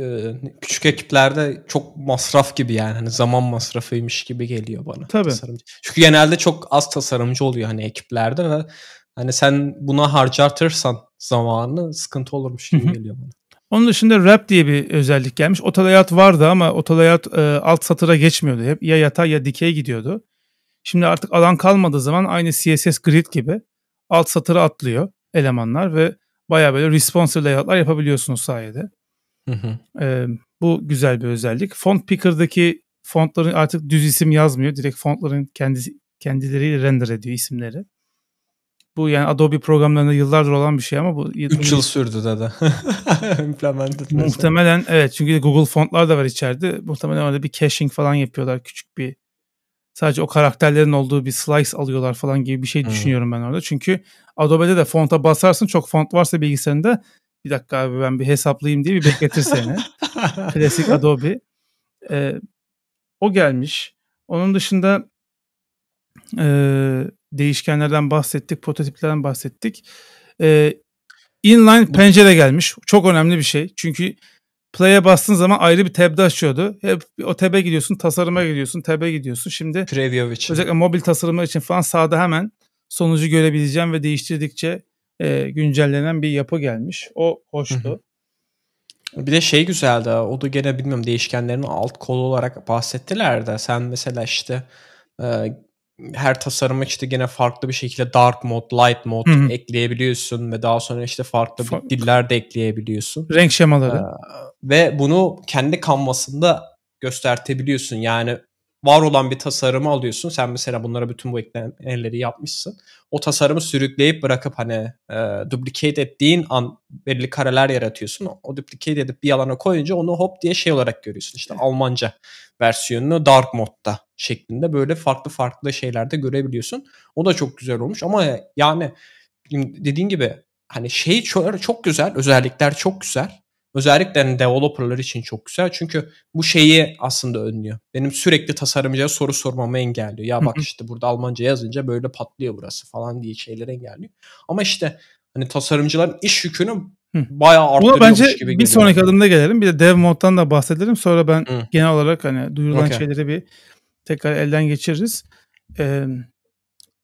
Speaker 2: e, küçük ekiplerde çok masraf gibi yani hani zaman masrafıymış gibi geliyor bana Tabii. tasarımcı. Çünkü genelde çok az tasarımcı oluyor hani ekiplerde ve hani sen buna harcartırsan zamanını sıkıntı olurmuş gibi hı geliyor bana.
Speaker 1: Onun dışında rap diye bir özellik gelmiş. Otalayat vardı ama otalayat e, alt satıra geçmiyordu. Hep ya yatay ya dikey gidiyordu. Şimdi artık alan kalmadığı zaman aynı CSS grid gibi alt satıra atlıyor elemanlar ve baya böyle responsive layoutlar yapabiliyorsunuz sayede. Hı hı. E, bu güzel bir özellik. Font Picker'daki fontların artık düz isim yazmıyor. Direkt fontların kendisi, kendileriyle render ediyor isimleri. Bu yani Adobe programlarında yıllardır olan bir şey ama bu 3 yıl sürdü dedi.
Speaker 3: Muhtemelen
Speaker 1: evet çünkü Google fontlar da var içeride. Muhtemelen orada bir caching falan yapıyorlar küçük bir sadece o karakterlerin olduğu bir slice alıyorlar falan gibi bir şey hmm. düşünüyorum ben orada. Çünkü Adobe'de de fonta basarsın çok font varsa bilgisayarında bir dakika abi ben bir hesaplayayım diye bir bekletir seni. Klasik Adobe. Ee, o gelmiş. Onun dışında e, değişkenlerden bahsettik, prototiplerden bahsettik. E, inline pencere gelmiş. Çok önemli bir şey. Çünkü play'e bastığın zaman ayrı bir tab'de açıyordu. Hep o tab'e gidiyorsun, tasarıma gidiyorsun, tab'e gidiyorsun. Şimdi Preview için. özellikle mobil tasarımı için falan sağda hemen sonucu görebileceğim ve değiştirdikçe e, güncellenen bir yapı gelmiş. O
Speaker 2: hoştu. Bir de şey güzeldi. O da gene bilmiyorum değişkenlerin alt kolu olarak bahsettiler de. Sen mesela işte e, her tasarımı işte gene farklı bir şekilde dark mode, light mode Hı-hı. ekleyebiliyorsun ve daha sonra işte farklı Fark. diller de ekleyebiliyorsun. Renk şemaları. Ee, ve bunu kendi kanvasında göstertebiliyorsun. Yani var olan bir tasarımı alıyorsun. Sen mesela bunlara bütün bu eklemeleri yapmışsın. O tasarımı sürükleyip bırakıp hani e, duplicate ettiğin an belli kareler yaratıyorsun. O duplicate edip bir alana koyunca onu hop diye şey olarak görüyorsun. İşte Almanca versiyonunu dark modda şeklinde böyle farklı farklı şeylerde görebiliyorsun. O da çok güzel olmuş ama yani dediğin gibi hani şey çok, güzel, özellikler çok güzel. Özellikle hani developerlar için çok güzel. Çünkü bu şeyi aslında önlüyor. Benim sürekli tasarımcıya soru sormamı engelliyor. Ya bak işte burada Almanca yazınca böyle patlıyor burası falan diye şeyleri engelliyor. Ama işte hani tasarımcıların iş yükünü bayağı arttırıyormuş Buna bence gibi bir sonraki
Speaker 1: adımda gelelim. Bir de dev moddan da bahsedelim. Sonra ben Hı. genel olarak hani duyurulan okay. şeyleri bir tekrar elden geçiririz. E,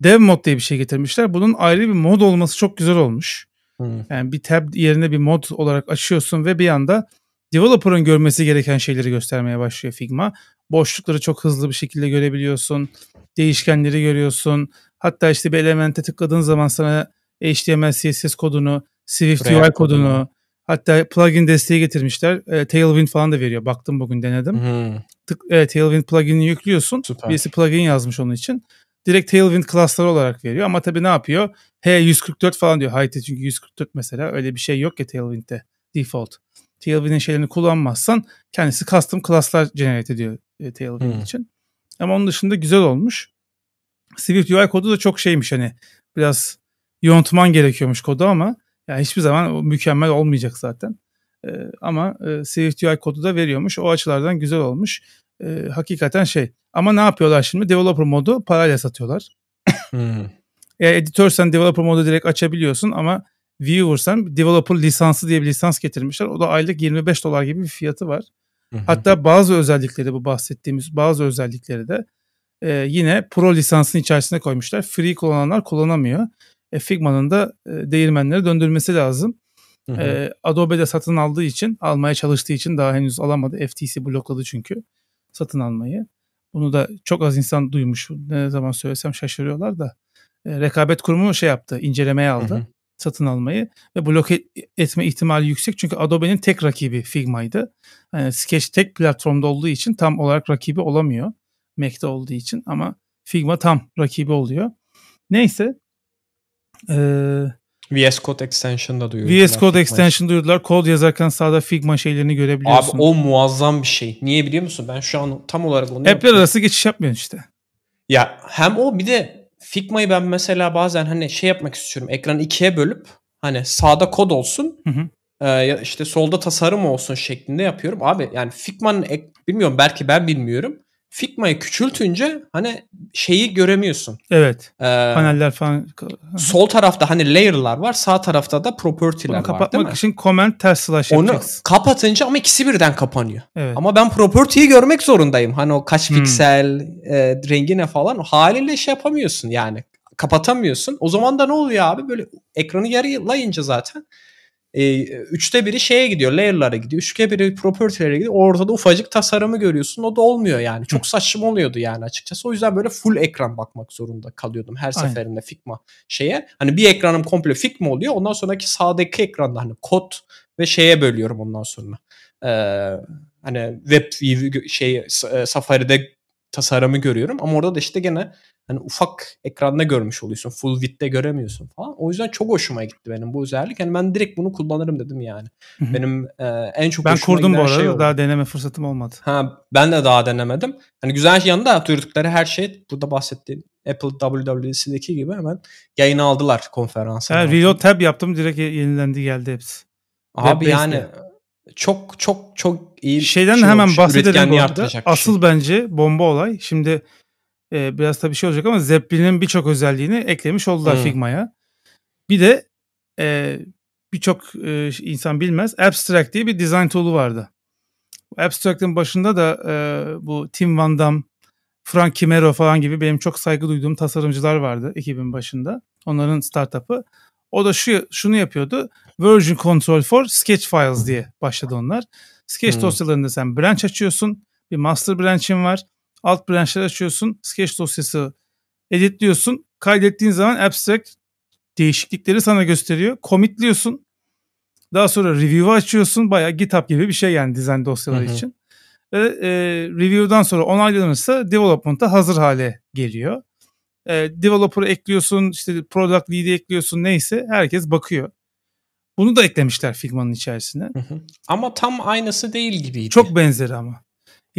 Speaker 1: dev mod diye bir şey getirmişler. Bunun ayrı bir mod olması çok güzel olmuş. Hmm. Yani bir tab yerine bir mod olarak açıyorsun ve bir anda developer'ın görmesi gereken şeyleri göstermeye başlıyor Figma. Boşlukları çok hızlı bir şekilde görebiliyorsun. Değişkenleri görüyorsun. Hatta işte bir elemente tıkladığın zaman sana HTML, CSS kodunu, Swift React UI kodunu, kodunu Hatta plugin desteği getirmişler. E, Tailwind falan da veriyor. Baktım bugün denedim. Hmm. Tık, e, Tailwind pluginini yüklüyorsun. Süper. Birisi plugin yazmış onun için. Direkt Tailwind klasları olarak veriyor. Ama tabii ne yapıyor? H144 falan diyor. Haydi çünkü 144 mesela. Öyle bir şey yok ya Tailwind'de default. Tailwind'in şeylerini kullanmazsan kendisi custom klaslar generate ediyor e, Tailwind hmm. için. Ama onun dışında güzel olmuş. Swift UI kodu da çok şeymiş hani biraz yontman gerekiyormuş kodu ama yani hiçbir zaman mükemmel olmayacak zaten. E, ama e, Swift kodu da veriyormuş. O açılardan güzel olmuş. E, hakikaten şey. Ama ne yapıyorlar şimdi? Developer modu parayla satıyorlar. hmm. Eğer editörsen developer modu direkt açabiliyorsun ama viewersen developer lisansı diye bir lisans getirmişler. O da aylık 25 dolar gibi bir fiyatı var. Hatta bazı özellikleri bu bahsettiğimiz bazı özellikleri de e, yine pro lisansın içerisine koymuşlar. Free kullananlar kullanamıyor e, Figma'nın da e, değirmenleri döndürmesi lazım. Hı hı. E, satın aldığı için, almaya çalıştığı için daha henüz alamadı. FTC blokladı çünkü satın almayı. Bunu da çok az insan duymuş. Ne zaman söylesem şaşırıyorlar da. E, rekabet kurumu şey yaptı, incelemeye aldı. Hı hı. satın almayı ve blok etme ihtimali yüksek çünkü Adobe'nin tek rakibi Figma'ydı. Yani e, Sketch tek platformda olduğu için tam olarak rakibi olamıyor. Mac'te olduğu için ama Figma tam rakibi oluyor. Neyse ee,
Speaker 2: VS Code Extension'da duyurdular. VS Code Extension
Speaker 1: duyurdular. Kod yazarken sağda Figma şeylerini görebiliyorsun. Abi o
Speaker 2: muazzam bir şey. Niye biliyor musun? Ben şu an tam olarak onu App'ler
Speaker 1: arası geçiş yapmıyorsun işte.
Speaker 2: Ya hem o bir de Figma'yı ben mesela bazen hani şey yapmak istiyorum. Ekranı ikiye bölüp hani sağda kod olsun. Hı hı. E, işte solda tasarım olsun şeklinde yapıyorum. Abi yani Figma'nın bilmiyorum belki ben bilmiyorum. Figma'yı küçültünce hani şeyi göremiyorsun. Evet. Ee, paneller falan. sol tarafta hani layer'lar var. Sağ tarafta da property'ler var. kapatmak için comment ters slash Onu yapacaksın. kapatınca ama ikisi birden kapanıyor. Evet. Ama ben property'yi görmek zorundayım. Hani o kaç hmm. piksel, e, rengi ne falan. Haliyle şey yapamıyorsun yani. Kapatamıyorsun. O zaman da ne oluyor abi? Böyle ekranı yarılayınca zaten e, üçte biri şeye gidiyor, layer'lara gidiyor. Üçte biri property'lere gidiyor. Ortada ufacık tasarımı görüyorsun. O da olmuyor yani. Çok saçma oluyordu yani açıkçası. O yüzden böyle full ekran bakmak zorunda kalıyordum her Aynen. seferinde Figma şeye. Hani bir ekranım komple Figma oluyor. Ondan sonraki sağdaki ekranda hani kod ve şeye bölüyorum ondan sonra. Ee, hani web view şey e, Safari'de tasarımı görüyorum. Ama orada da işte gene hani ufak ekranda görmüş oluyorsun. Full width'te göremiyorsun falan. O yüzden çok hoşuma gitti benim bu özellik. Yani ben direkt bunu kullanırım dedim yani. Hı-hı. Benim e, en çok ben hoşuma kurdum bu şey arada şey daha deneme fırsatım olmadı. Ha ben de daha denemedim. Hani güzel şey yanında duyurdukları her şey burada bahsettiğim Apple WWDC'deki gibi hemen yayın aldılar konferansa. Evet, reload
Speaker 1: tab yaptım direkt yenilendi geldi hepsi. Abi Web yani de
Speaker 2: çok çok çok iyi şeyden şey hemen olmuş, bahsedelim şey. Asıl şey.
Speaker 1: bence bomba olay. Şimdi e, biraz tabii şey olacak ama Zeppelin'in birçok özelliğini eklemiş oldular hmm. Figma'ya. Bir de e, birçok e, insan bilmez Abstract diye bir design tool'u vardı. Abstract'ın başında da e, bu Tim Van Dam, Frank Kimero falan gibi benim çok saygı duyduğum tasarımcılar vardı 2000 başında. Onların startup'ı. O da şu şunu yapıyordu. Version Control for Sketch Files diye başladı onlar. Sketch hmm. dosyalarında sen branch açıyorsun. Bir master branch'in var. Alt branch'ları açıyorsun. Sketch dosyası editliyorsun. Kaydettiğin zaman abstract değişiklikleri sana gösteriyor. Commitliyorsun. Daha sonra review'u açıyorsun. Bayağı GitHub gibi bir şey yani dizayn dosyaları hı için. Ve e, review'dan sonra onaylanırsa development'a hazır hale geliyor. E, developer'ı ekliyorsun, işte product lead'i ekliyorsun neyse herkes bakıyor. Bunu da eklemişler Figma'nın
Speaker 2: içerisine. Hı hı. Ama tam aynısı değil gibiydi. Çok
Speaker 1: benzeri ama.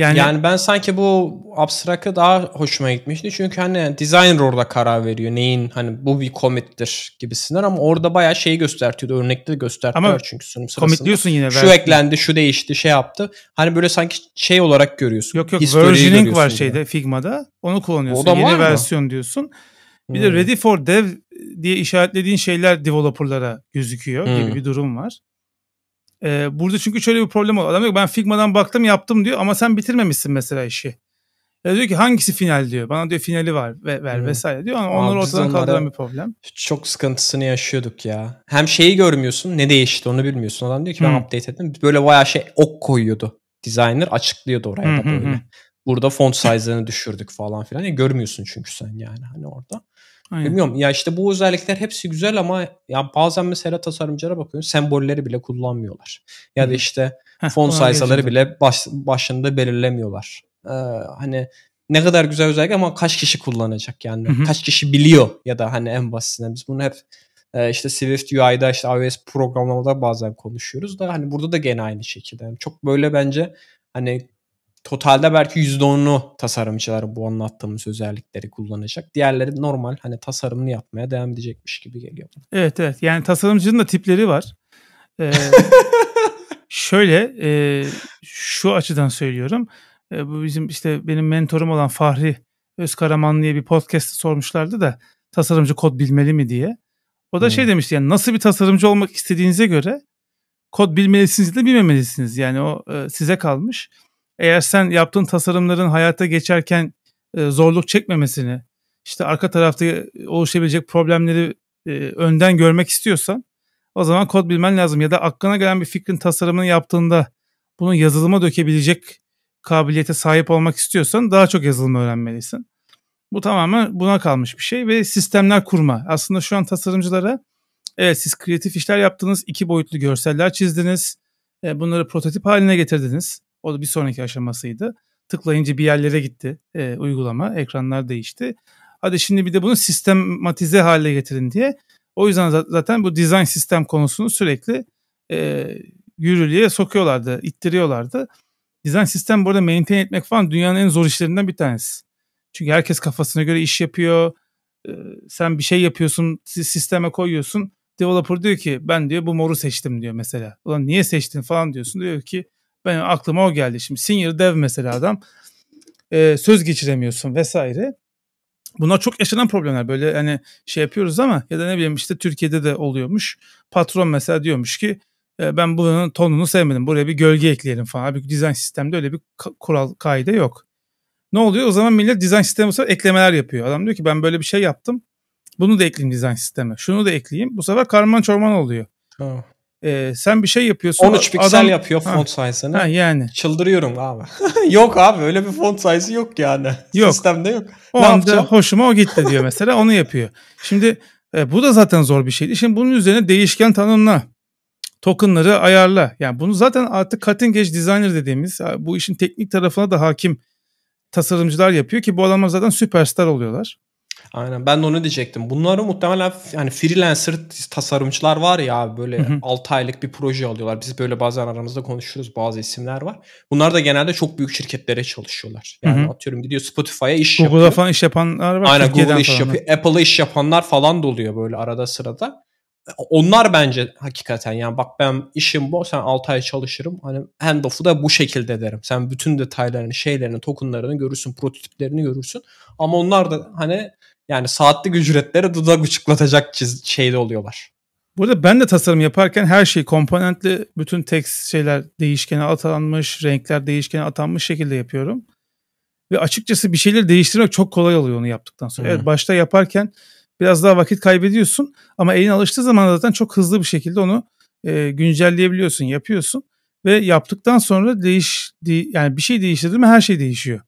Speaker 2: Yani, yani ben sanki bu abstrakı daha hoşuma gitmişti. Çünkü hani designer orada karar veriyor. Neyin hani bu bir komittir gibisinden ama orada bayağı şeyi göstertiyordu. Örnekleri gösterdiler ama çünkü sunum sırasında. Komit diyorsun yine. Şu belki. eklendi, şu değişti, şey yaptı. Hani böyle sanki şey olarak görüyorsun. Yok yok versioning var şeyde
Speaker 1: Figma'da. Onu kullanıyorsun. O da yeni versiyon diyorsun. Bir hmm. de ready for dev diye işaretlediğin şeyler developerlara gözüküyor hmm. gibi bir durum var. Ee, burada çünkü şöyle bir problem oluyor. Adam diyor ben Figma'dan baktım yaptım diyor ama sen bitirmemişsin mesela işi. Ya diyor ki hangisi final diyor. Bana diyor finali var ve ver hmm. vesaire diyor. Ama Abi onları ortadan kaldıran bir
Speaker 2: problem. Çok sıkıntısını yaşıyorduk ya. Hem şeyi görmüyorsun ne değişti onu bilmiyorsun. Adam diyor ki hmm. ben update ettim. Böyle bayağı şey ok koyuyordu. Designer açıklıyordu oraya hmm. da böyle. Hmm. Burada font size'larını düşürdük falan filan. Ya görmüyorsun çünkü sen yani hani orada. Aynen. Bilmiyorum ya işte bu özellikler hepsi güzel ama ya bazen mesela tasarımcılara bakıyorum sembolleri bile kullanmıyorlar. Ya da işte fon sayısaları bile baş, başında belirlemiyorlar. Ee, hani ne kadar güzel özellik ama kaç kişi kullanacak yani Hı-hı. kaç kişi biliyor ya da hani en basitinden biz bunu hep e, işte Swift UI'da işte iOS programlamada bazen konuşuyoruz da hani burada da gene aynı şekilde. Yani çok böyle bence hani totalde belki %10'u tasarımcılar bu anlattığımız özellikleri kullanacak. Diğerleri normal hani tasarımını yapmaya devam edecekmiş gibi geliyor.
Speaker 1: Evet evet yani tasarımcının da tipleri var. Ee, şöyle e, şu açıdan söylüyorum. E, bu bizim işte benim mentorum olan Fahri Özkaraman bir podcast sormuşlardı da tasarımcı kod bilmeli mi diye. O da şey hmm. şey demişti yani nasıl bir tasarımcı olmak istediğinize göre kod bilmelisiniz de bilmemelisiniz. Yani o e, size kalmış. Eğer sen yaptığın tasarımların hayata geçerken e, zorluk çekmemesini, işte arka tarafta oluşabilecek problemleri e, önden görmek istiyorsan o zaman kod bilmen lazım ya da aklına gelen bir fikrin tasarımını yaptığında bunu yazılıma dökebilecek kabiliyete sahip olmak istiyorsan daha çok yazılım öğrenmelisin. Bu tamamen buna kalmış bir şey ve sistemler kurma. Aslında şu an tasarımcılara evet siz kreatif işler yaptınız, iki boyutlu görseller çizdiniz, e, bunları prototip haline getirdiniz. O da bir sonraki aşamasıydı. Tıklayınca bir yerlere gitti e, uygulama. Ekranlar değişti. Hadi şimdi bir de bunu sistematize hale getirin diye. O yüzden zaten bu design sistem konusunu sürekli e, yürürlüğe sokuyorlardı, ittiriyorlardı. Design sistem bu arada maintain etmek falan dünyanın en zor işlerinden bir tanesi. Çünkü herkes kafasına göre iş yapıyor. E, sen bir şey yapıyorsun, sisteme koyuyorsun. Developer diyor ki ben diyor bu moru seçtim diyor mesela. Ulan niye seçtin falan diyorsun. Diyor ki ben aklıma o geldi. Şimdi senior dev mesela adam e, söz geçiremiyorsun vesaire. Bunlar çok yaşanan problemler. Böyle hani şey yapıyoruz ama ya da ne bileyim işte Türkiye'de de oluyormuş. Patron mesela diyormuş ki e, ben bunun tonunu sevmedim. Buraya bir gölge ekleyelim falan. bir dizayn sistemde öyle bir kural kaide yok. Ne oluyor? O zaman millet dizayn sistemi eklemeler yapıyor. Adam diyor ki ben böyle bir şey yaptım. Bunu da ekleyeyim dizayn sisteme. Şunu da ekleyeyim. Bu sefer karman çorman oluyor. Tamam e, sen bir şey yapıyorsun. 13 piksel adam, yapıyor font sayısını. Ha, yani.
Speaker 2: Çıldırıyorum abi. yok abi öyle bir font sayısı yok yani. Yok. Sistemde yok. O ne anda yapacağım?
Speaker 1: hoşuma o gitti diyor mesela onu yapıyor. Şimdi e, bu da zaten zor bir şeydi. Şimdi bunun üzerine değişken tanımla. Tokenları ayarla. Yani bunu zaten artık cutting edge designer dediğimiz bu işin teknik tarafına da hakim tasarımcılar yapıyor ki bu adamlar zaten süperstar oluyorlar.
Speaker 2: Aynen ben de onu diyecektim. Bunları muhtemelen yani freelancer tasarımcılar var ya böyle hı hı. 6 aylık bir proje alıyorlar. Biz böyle bazen aramızda konuşuruz bazı isimler var. Bunlar da genelde çok büyük şirketlere çalışıyorlar. Yani hı hı. atıyorum gidiyor Spotify'a iş Google'da yapıyor. Google'da
Speaker 1: falan iş yapanlar var. Aynen Google'da iş yapıyor.
Speaker 2: Apple'a iş yapanlar falan da oluyor böyle arada sırada. Onlar bence hakikaten yani bak ben işim bu sen 6 ay çalışırım. Hani handoff'u da bu şekilde derim. Sen bütün detaylarını, şeylerini, tokenlarını görürsün, prototiplerini görürsün. Ama onlar da hani yani saatlik ücretlere dudak uçuklatacak şeyde oluyorlar.
Speaker 1: Burada ben de tasarım yaparken her şey komponentli bütün tekst şeyler değişkene atanmış, renkler değişkene atanmış şekilde yapıyorum. Ve açıkçası bir şeyleri değiştirmek çok kolay oluyor onu yaptıktan sonra. Hmm. Evet başta yaparken biraz daha vakit kaybediyorsun ama elin alıştığı zaman zaten çok hızlı bir şekilde onu e, güncelleyebiliyorsun, yapıyorsun ve yaptıktan sonra değiş de, yani bir şey değiştirdi mi her şey değişiyor.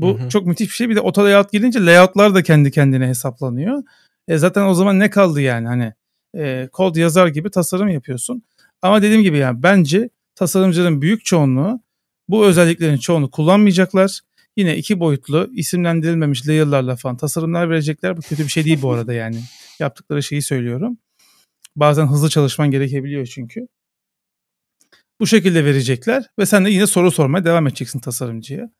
Speaker 1: Bu Hı-hı. çok müthiş bir şey. Bir de auto layout gelince layoutlar da kendi kendine hesaplanıyor. E zaten o zaman ne kaldı yani hani e, kod yazar gibi tasarım yapıyorsun. Ama dediğim gibi yani bence tasarımcıların büyük çoğunluğu bu özelliklerin çoğunu kullanmayacaklar. Yine iki boyutlu isimlendirilmemiş layer'larla falan tasarımlar verecekler. Bu kötü bir şey değil bu arada yani. Yaptıkları şeyi söylüyorum. Bazen hızlı çalışman gerekebiliyor çünkü. Bu şekilde verecekler ve sen de yine soru sormaya devam edeceksin tasarımcıya.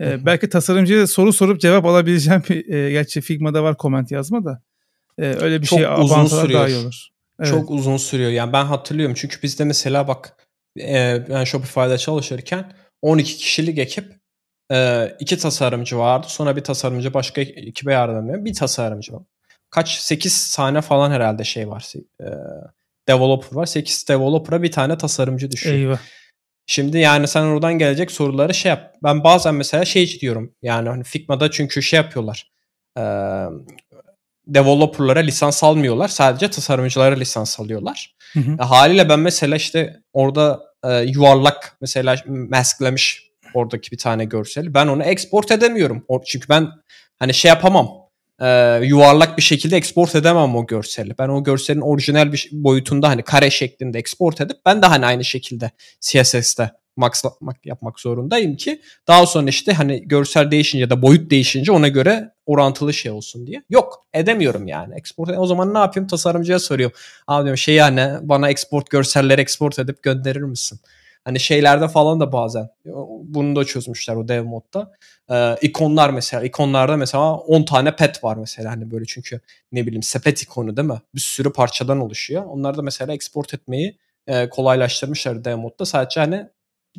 Speaker 1: E, belki tasarımcıya soru sorup cevap alabileceğim bir e, gerçi Figma'da var comment yazma da. E, öyle bir Çok şey uzun sürüyor. daha iyi olur. Evet. Çok
Speaker 2: uzun sürüyor. Yani ben hatırlıyorum çünkü bizde mesela bak e, ben Shopify'da çalışırken 12 kişilik ekip e, iki tasarımcı vardı. Sonra bir tasarımcı başka ekibe yardım ediyor. Bir tasarımcı var. Kaç 8 tane falan herhalde şey var. E, developer var. 8 developer'a bir tane tasarımcı düşüyor. Eyvah. Şimdi yani sen oradan gelecek soruları şey yap. Ben bazen mesela şey diyorum. Yani hani Figma'da çünkü şey yapıyorlar. E, developerlara lisans almıyorlar. Sadece tasarımcılara lisans alıyorlar. Hı hı. E, haliyle ben mesela işte orada e, yuvarlak mesela masklemiş oradaki bir tane görseli. Ben onu export edemiyorum. O, çünkü ben hani şey yapamam e, yuvarlak bir şekilde export edemem o görseli. Ben o görselin orijinal bir boyutunda hani kare şeklinde export edip ben de hani aynı şekilde CSS'te maxlamak yapmak zorundayım ki daha sonra işte hani görsel değişince ya da boyut değişince ona göre orantılı şey olsun diye. Yok edemiyorum yani. Export e, o zaman ne yapayım tasarımcıya soruyorum. Abi diyorum şey yani bana export görselleri export edip gönderir misin? Hani şeylerde falan da bazen e, bunu da çözmüşler o dev modda. Ee, ikonlar mesela ikonlarda mesela 10 tane pet var mesela hani böyle çünkü ne bileyim sepet ikonu değil mi? Bir sürü parçadan oluşuyor. Onlar da mesela export etmeyi e, kolaylaştırmışlar dev modda. Sadece hani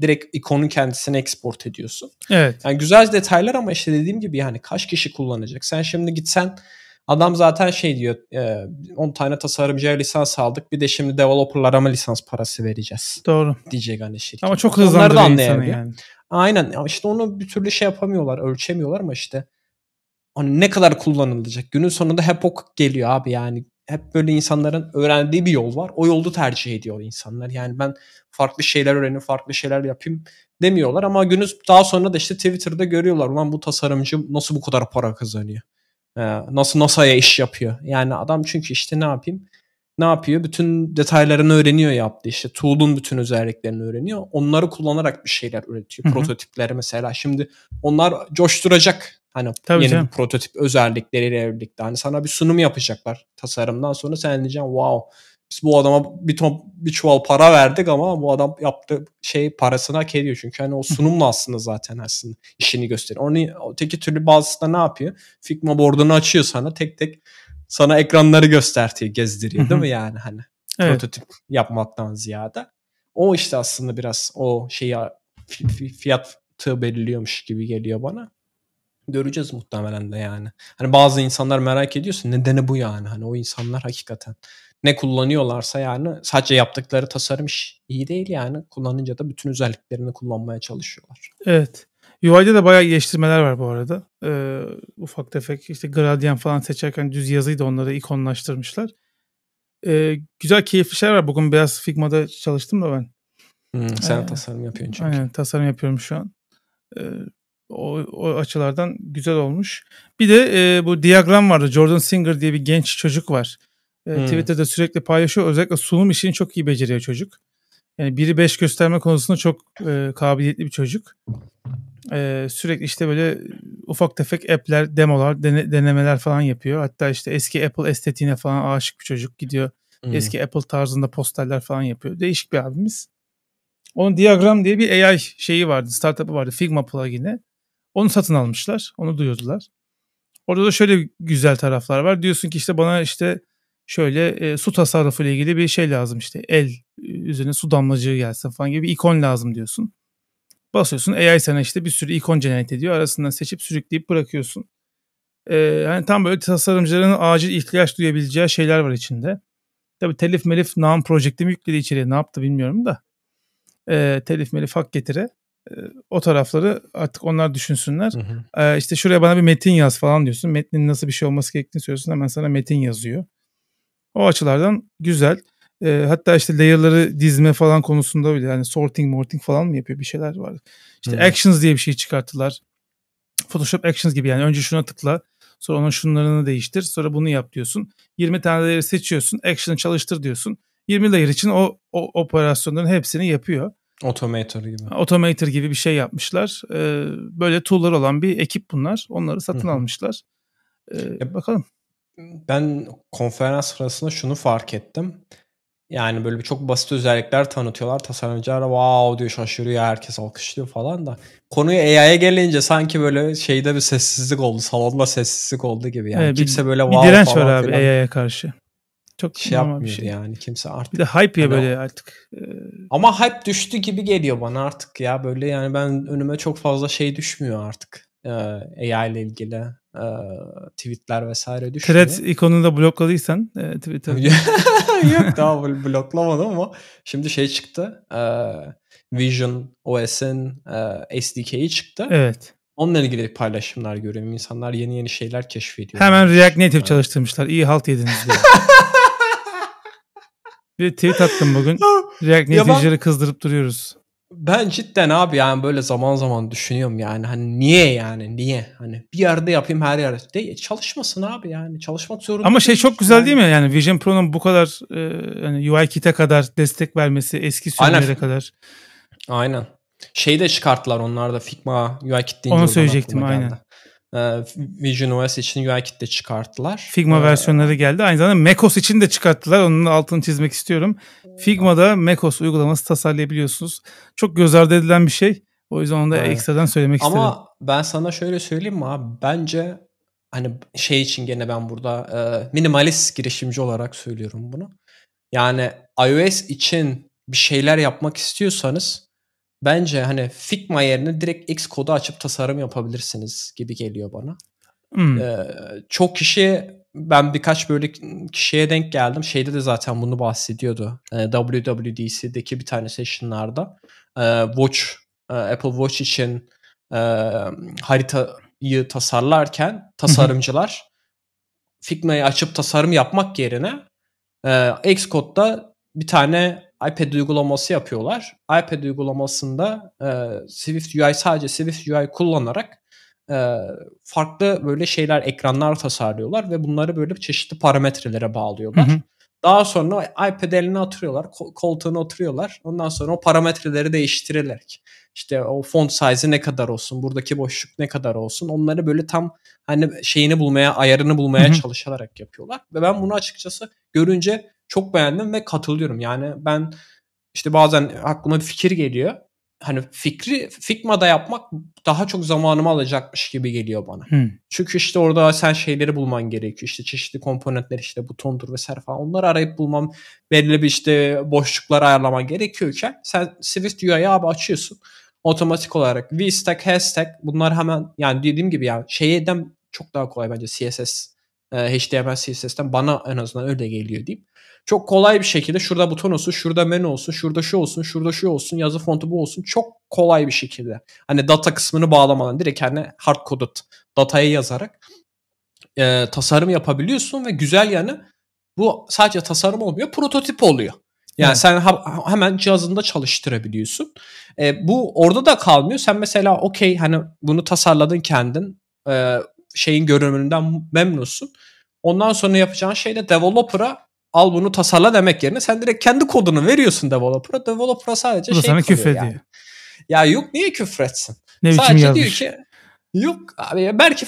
Speaker 2: direkt ikonun kendisini export ediyorsun. Evet. Yani güzel detaylar ama işte dediğim gibi yani kaç kişi kullanacak? Sen şimdi gitsen Adam zaten şey diyor e, 10 tane tasarımcıya lisans aldık bir de şimdi developerlara mı lisans parası vereceğiz? Doğru. Diyecek hani şirket. Ama çok hızlandırıyor insanı yani. Aynen işte onu bir türlü şey yapamıyorlar ölçemiyorlar ama işte hani ne kadar kullanılacak günün sonunda hep o geliyor abi yani hep böyle insanların öğrendiği bir yol var. O yolu tercih ediyor insanlar. Yani ben farklı şeyler öğrenin, farklı şeyler yapayım demiyorlar ama günün daha sonra da işte Twitter'da görüyorlar ulan bu tasarımcı nasıl bu kadar para kazanıyor. Ee, nasıl NASA'ya iş yapıyor. Yani adam çünkü işte ne yapayım? Ne yapıyor? Bütün detaylarını öğreniyor yaptı işte. Tool'un bütün özelliklerini öğreniyor. Onları kullanarak bir şeyler üretiyor. hı Prototipleri mesela. Şimdi onlar coşturacak hani Tabii yeni canım. bir prototip özellikleriyle birlikte. Hani sana bir sunum yapacaklar tasarımdan sonra sen diyeceksin wow biz bu adama bir ton bir çuval para verdik ama bu adam yaptı şey parasına hak ediyor. Çünkü hani o sunumla aslında zaten aslında işini gösteriyor. Onu teki türlü bazısında ne yapıyor? Figma board'unu açıyor sana tek tek sana ekranları göstertiyor, gezdiriyor değil mi yani hani evet. prototip yapmaktan ziyade. O işte aslında biraz o şeyi fiyatı belirliyormuş gibi geliyor bana. Göreceğiz muhtemelen de yani. Hani bazı insanlar merak ediyorsun nedeni bu yani. Hani o insanlar hakikaten ne kullanıyorlarsa yani sadece yaptıkları tasarım iş iyi değil yani. Kullanınca da bütün özelliklerini kullanmaya çalışıyorlar.
Speaker 1: Evet. UI'de de bayağı iyileştirmeler var bu arada. Ee, ufak tefek işte gradyan falan seçerken düz yazıydı onları ikonlaştırmışlar. Ee, güzel keyifli şeyler var. Bugün biraz Figma'da çalıştım da ben. Hmm, sen ee, tasarım yapıyorsun çünkü. Aynen tasarım yapıyorum şu an. Ee, o, o açılardan güzel olmuş. Bir de e, bu diagram vardı. Jordan Singer diye bir genç çocuk var. Ee, hmm. Twitter'da sürekli paylaşıyor. Özellikle sunum işini çok iyi beceriyor çocuk. Yani biri beş gösterme konusunda çok e, kabiliyetli bir çocuk. E, sürekli işte böyle ufak tefek app'ler, demolar, dene, denemeler falan yapıyor. Hatta işte eski Apple estetiğine falan aşık bir çocuk gidiyor. Hmm. Eski Apple tarzında posterler falan yapıyor. Değişik bir abimiz. Onun Diagram diye bir AI şeyi vardı, startup'ı vardı Figma plugin'i. Onu satın almışlar, onu duyurdular. Orada da şöyle güzel taraflar var. Diyorsun ki işte bana işte şöyle e, su tasarrufu ile ilgili bir şey lazım işte el e, üzerine su damlacığı gelsin falan gibi bir ikon lazım diyorsun. Basıyorsun AI sana işte bir sürü ikon generate ediyor arasından seçip sürükleyip bırakıyorsun. E, yani tam böyle tasarımcıların acil ihtiyaç duyabileceği şeyler var içinde. Tabi telif melif nam projekti mi yükledi içeriye ne yaptı bilmiyorum da. E, telif melif hak getire. E, o tarafları artık onlar düşünsünler. Hı hı. E, işte şuraya bana bir metin yaz falan diyorsun. Metnin nasıl bir şey olması gerektiğini söylüyorsun. Hemen sana metin yazıyor. O açılardan güzel. E, hatta işte layer'ları dizme falan konusunda bile yani sorting, morting falan mı yapıyor bir şeyler var. İşte hmm. actions diye bir şey çıkarttılar. Photoshop actions gibi yani önce şuna tıkla, sonra onun şunlarını değiştir, sonra bunu yap diyorsun. 20 tane layer'ı seçiyorsun, action'ı çalıştır diyorsun. 20 layer için o, o operasyonların hepsini yapıyor.
Speaker 2: Automator gibi.
Speaker 1: Automator gibi bir şey yapmışlar. Ee, böyle tool'lar olan bir ekip bunlar.
Speaker 2: Onları satın almışlar. Ee, e, bakalım ben konferans sırasında şunu fark ettim. Yani böyle bir çok basit özellikler tanıtıyorlar. Tasarımcılar wow diyor şaşırıyor herkes alkışlıyor falan da. Konuyu AI'ye gelince sanki böyle şeyde bir sessizlik oldu. Salonda sessizlik oldu gibi yani. Evet, kimse bir, böyle wow bir direnç falan var abi AI'ye
Speaker 1: karşı. Çok şey yapmıyor şey. yani kimse artık. Bir de hype ya hani böyle
Speaker 2: artık. E... Ama hype düştü gibi geliyor bana artık ya böyle yani ben önüme çok fazla şey düşmüyor artık. Ee, AI ile ilgili e, tweetler vesaire düşüyor. Thread
Speaker 1: ikonunu da blokladıysan e, Twitter.
Speaker 2: Yok daha bloklamadım ama şimdi şey çıktı. E, Vision OS'in e, SDK'yi çıktı. Evet. Onunla ilgili paylaşımlar görüyorum. İnsanlar yeni yeni şeyler keşfediyor. Hemen
Speaker 1: React Native yani. çalıştırmışlar. İyi halt yediniz
Speaker 2: Bir tweet attım bugün. React Native'leri kızdırıp duruyoruz. Ben cidden abi yani böyle zaman zaman düşünüyorum yani hani niye yani niye hani bir yerde yapayım her yerde değil çalışmasın abi yani çalışmak zorunda. Ama şey çok güzel yani. değil
Speaker 1: mi yani Vision Pro'nun bu kadar e, hani UI kit'e kadar destek vermesi eski sürümlere kadar.
Speaker 2: Aynen. Şeyi de çıkarttılar onlar da Figma UI kit deyince. Onu söyleyecektim aynen. Geldi. Ee, Vision OS için UIKit de çıkarttılar.
Speaker 1: Figma ee, versiyonları geldi. Aynı zamanda macOS için de çıkarttılar. Onun altını çizmek istiyorum. Figma'da macOS uygulaması tasarlayabiliyorsunuz. Çok göz ardı edilen bir şey. O yüzden onu da evet. ekstradan söylemek Ama istedim. Ama
Speaker 2: ben sana şöyle söyleyeyim mi abi? Bence hani şey için gene ben burada e, minimalist girişimci olarak söylüyorum bunu. Yani iOS için bir şeyler yapmak istiyorsanız bence hani Figma yerine direkt X kodu açıp tasarım yapabilirsiniz gibi geliyor bana. Hmm. Ee, çok kişi ben birkaç böyle kişiye denk geldim. Şeyde de zaten bunu bahsediyordu. Ee, WWDC'deki bir tane session'larda ee, Watch e, Apple Watch için e, haritayı tasarlarken tasarımcılar Figma'yı açıp tasarım yapmak yerine e, Xcode'da bir tane iPad uygulaması yapıyorlar. iPad uygulamasında e, Swift UI sadece Swift UI kullanarak e, farklı böyle şeyler ekranlar tasarlıyorlar ve bunları böyle çeşitli parametrelere bağlıyorlar. Hı hı. Daha sonra iPad eline atıyorlar, koltuğuna oturuyorlar. Ondan sonra o parametreleri değiştirerek işte o font size ne kadar olsun, buradaki boşluk ne kadar olsun onları böyle tam hani şeyini bulmaya, ayarını bulmaya Hı-hı. çalışarak yapıyorlar. Ve ben bunu açıkçası görünce çok beğendim ve katılıyorum. Yani ben işte bazen aklıma bir fikir geliyor. Hani fikri Figma'da yapmak daha çok zamanımı alacakmış gibi geliyor bana. Hmm. Çünkü işte orada sen şeyleri bulman gerekiyor. İşte çeşitli komponentler işte butondur vesaire falan. Onları arayıp bulmam belirli bir işte boşluklar ayarlaman gerekiyorken sen Swift UI'yi abi açıyorsun. Otomatik olarak VStack, hashtag bunlar hemen yani dediğim gibi yani şeyden çok daha kolay bence CSS HTML CSS'den bana en azından öyle geliyor diyeyim. Çok kolay bir şekilde şurada buton olsun, şurada menü olsun, şurada şu olsun, şurada şu olsun, yazı fontu bu olsun. Çok kolay bir şekilde. Hani data kısmını bağlamadan direkt hani hard coded dataya yazarak e, tasarım yapabiliyorsun ve güzel yanı bu sadece tasarım olmuyor, prototip oluyor. Yani evet. sen ha- hemen cihazında çalıştırabiliyorsun. E, bu orada da kalmıyor. Sen mesela okey hani bunu tasarladın kendin. E, şeyin görünümünden memnunsun. Ondan sonra yapacağın şey de developer'a al bunu tasarla demek yerine sen direkt kendi kodunu veriyorsun developer'a. Developer'a sadece Bu da şey sana küfür yani. Ya yok niye küfretsin? Ne sadece yazmış? diyor ki Yok abi belki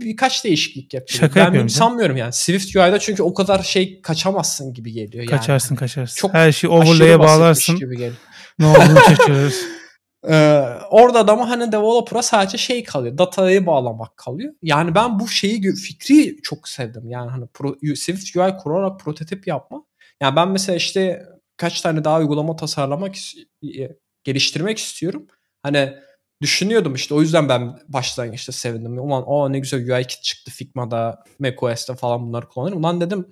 Speaker 2: birkaç değişiklik yapıyor. Şaka ben yani sanmıyorum yani. Swift UI'da çünkü o kadar şey kaçamazsın gibi geliyor. Yani. Kaçarsın kaçarsın. Çok Her şeyi overlay'e bağlarsın. Gibi geliyor. ne olduğunu şaşırırız. Ee, orada da ama hani developer'a sadece şey kalıyor. Datayı bağlamak kalıyor. Yani ben bu şeyi fikri çok sevdim. Yani hani pro, Swift UI kurarak prototip yapma. Yani ben mesela işte kaç tane daha uygulama tasarlamak geliştirmek istiyorum. Hani düşünüyordum işte o yüzden ben başlangıçta sevindim. Ulan o ne güzel UI kit çıktı Figma'da, macOS'ta falan bunları kullanırım. Ulan dedim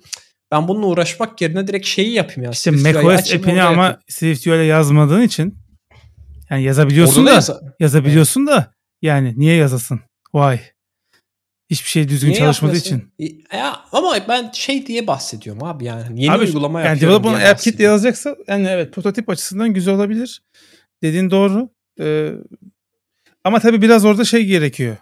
Speaker 2: ben bununla uğraşmak yerine direkt şeyi yapayım yani. İşte macOS app'ini ama
Speaker 1: Swift UI'le yazmadığın için yani yazabiliyorsun Orada da, yaz- yazabiliyorsun da yani niye yazasın? Vay. Hiçbir şey düzgün niye çalışmadığı için.
Speaker 2: Ya, ama ben şey diye bahsediyorum abi yani yeni abi, uygulama yani yapıyorum yani diye
Speaker 1: AppKit yazacaksa yani evet prototip açısından güzel olabilir. Dediğin doğru. Ee, ama tabii biraz orada şey gerekiyor.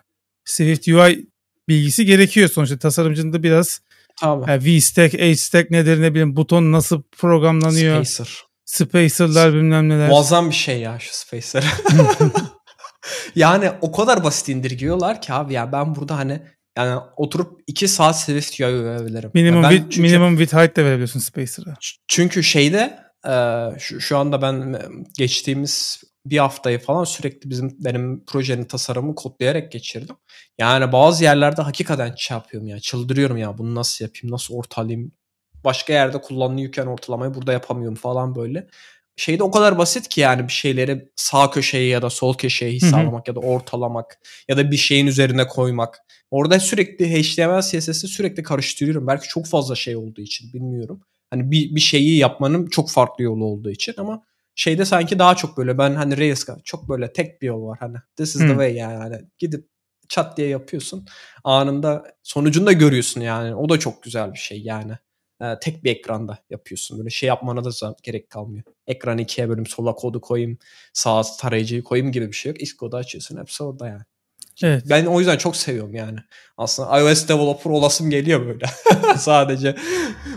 Speaker 1: Swift UI bilgisi gerekiyor sonuçta. Tasarımcının da biraz Tabii. Yani V-Stack, H-Stack nedir ne bileyim buton nasıl programlanıyor. Spacer. Spacer'lar bilmem neler. Muazzam
Speaker 2: bir şey ya şu Spacer. yani o kadar basit indirgiyorlar ki abi ya ben burada hani yani oturup 2 saat servis UI verebilirim. Minimum, yani bit, çünkü,
Speaker 1: minimum bit height de verebiliyorsun Spacer'a.
Speaker 2: Çünkü şeyde e, şu, şu anda ben e, geçtiğimiz bir haftayı falan sürekli bizim benim projenin tasarımı kodlayarak geçirdim. Yani bazı yerlerde hakikaten şey yapıyorum ya çıldırıyorum ya bunu nasıl yapayım nasıl ortalayayım başka yerde kullanılıyorken ortalamayı burada yapamıyorum falan böyle. Şeyde o kadar basit ki yani bir şeyleri sağ köşeye ya da sol köşeye hesaplamak ya da ortalamak ya da bir şeyin üzerine koymak. Orada sürekli HTML CSS'i sürekli karıştırıyorum. Belki çok fazla şey olduğu için bilmiyorum. Hani bir, bir şeyi yapmanın çok farklı yolu olduğu için ama şeyde sanki daha çok böyle ben hani Reels çok böyle tek bir yol var hani this is the way yani hani gidip çat diye yapıyorsun anında sonucunu da görüyorsun yani o da çok güzel bir şey yani e, tek bir ekranda yapıyorsun. Böyle şey yapmana da gerek kalmıyor. Ekran ikiye bölüm sola kodu koyayım, sağa tarayıcıyı koyayım gibi bir şey yok. Xcode'u açıyorsun hepsi orada yani. Evet. Ben o yüzden çok seviyorum yani. Aslında iOS developer olasım geliyor böyle. Sadece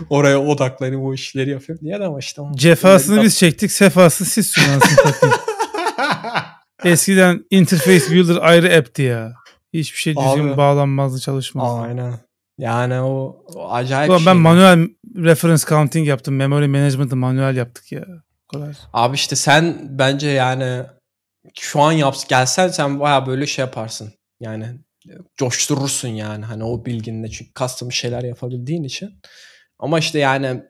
Speaker 2: oraya odaklanıp o işleri yapıyorum. Niye de ama işte. Cefasını
Speaker 1: biz çektik, sefası siz sunansın. Eskiden interface builder ayrı app'ti ya. Hiçbir şey düzgün Abi, bağlanmazdı, çalışmazdı. Aynen.
Speaker 2: Yani o, o acayip Ulan şey. Ben manuel
Speaker 1: reference counting yaptım. Memory management'ı manuel yaptık ya.
Speaker 2: O Abi işte sen bence yani şu an yaps gelsen sen baya böyle şey yaparsın. Yani coşturursun yani hani o bilginle çünkü custom şeyler yapabildiğin için. Ama işte yani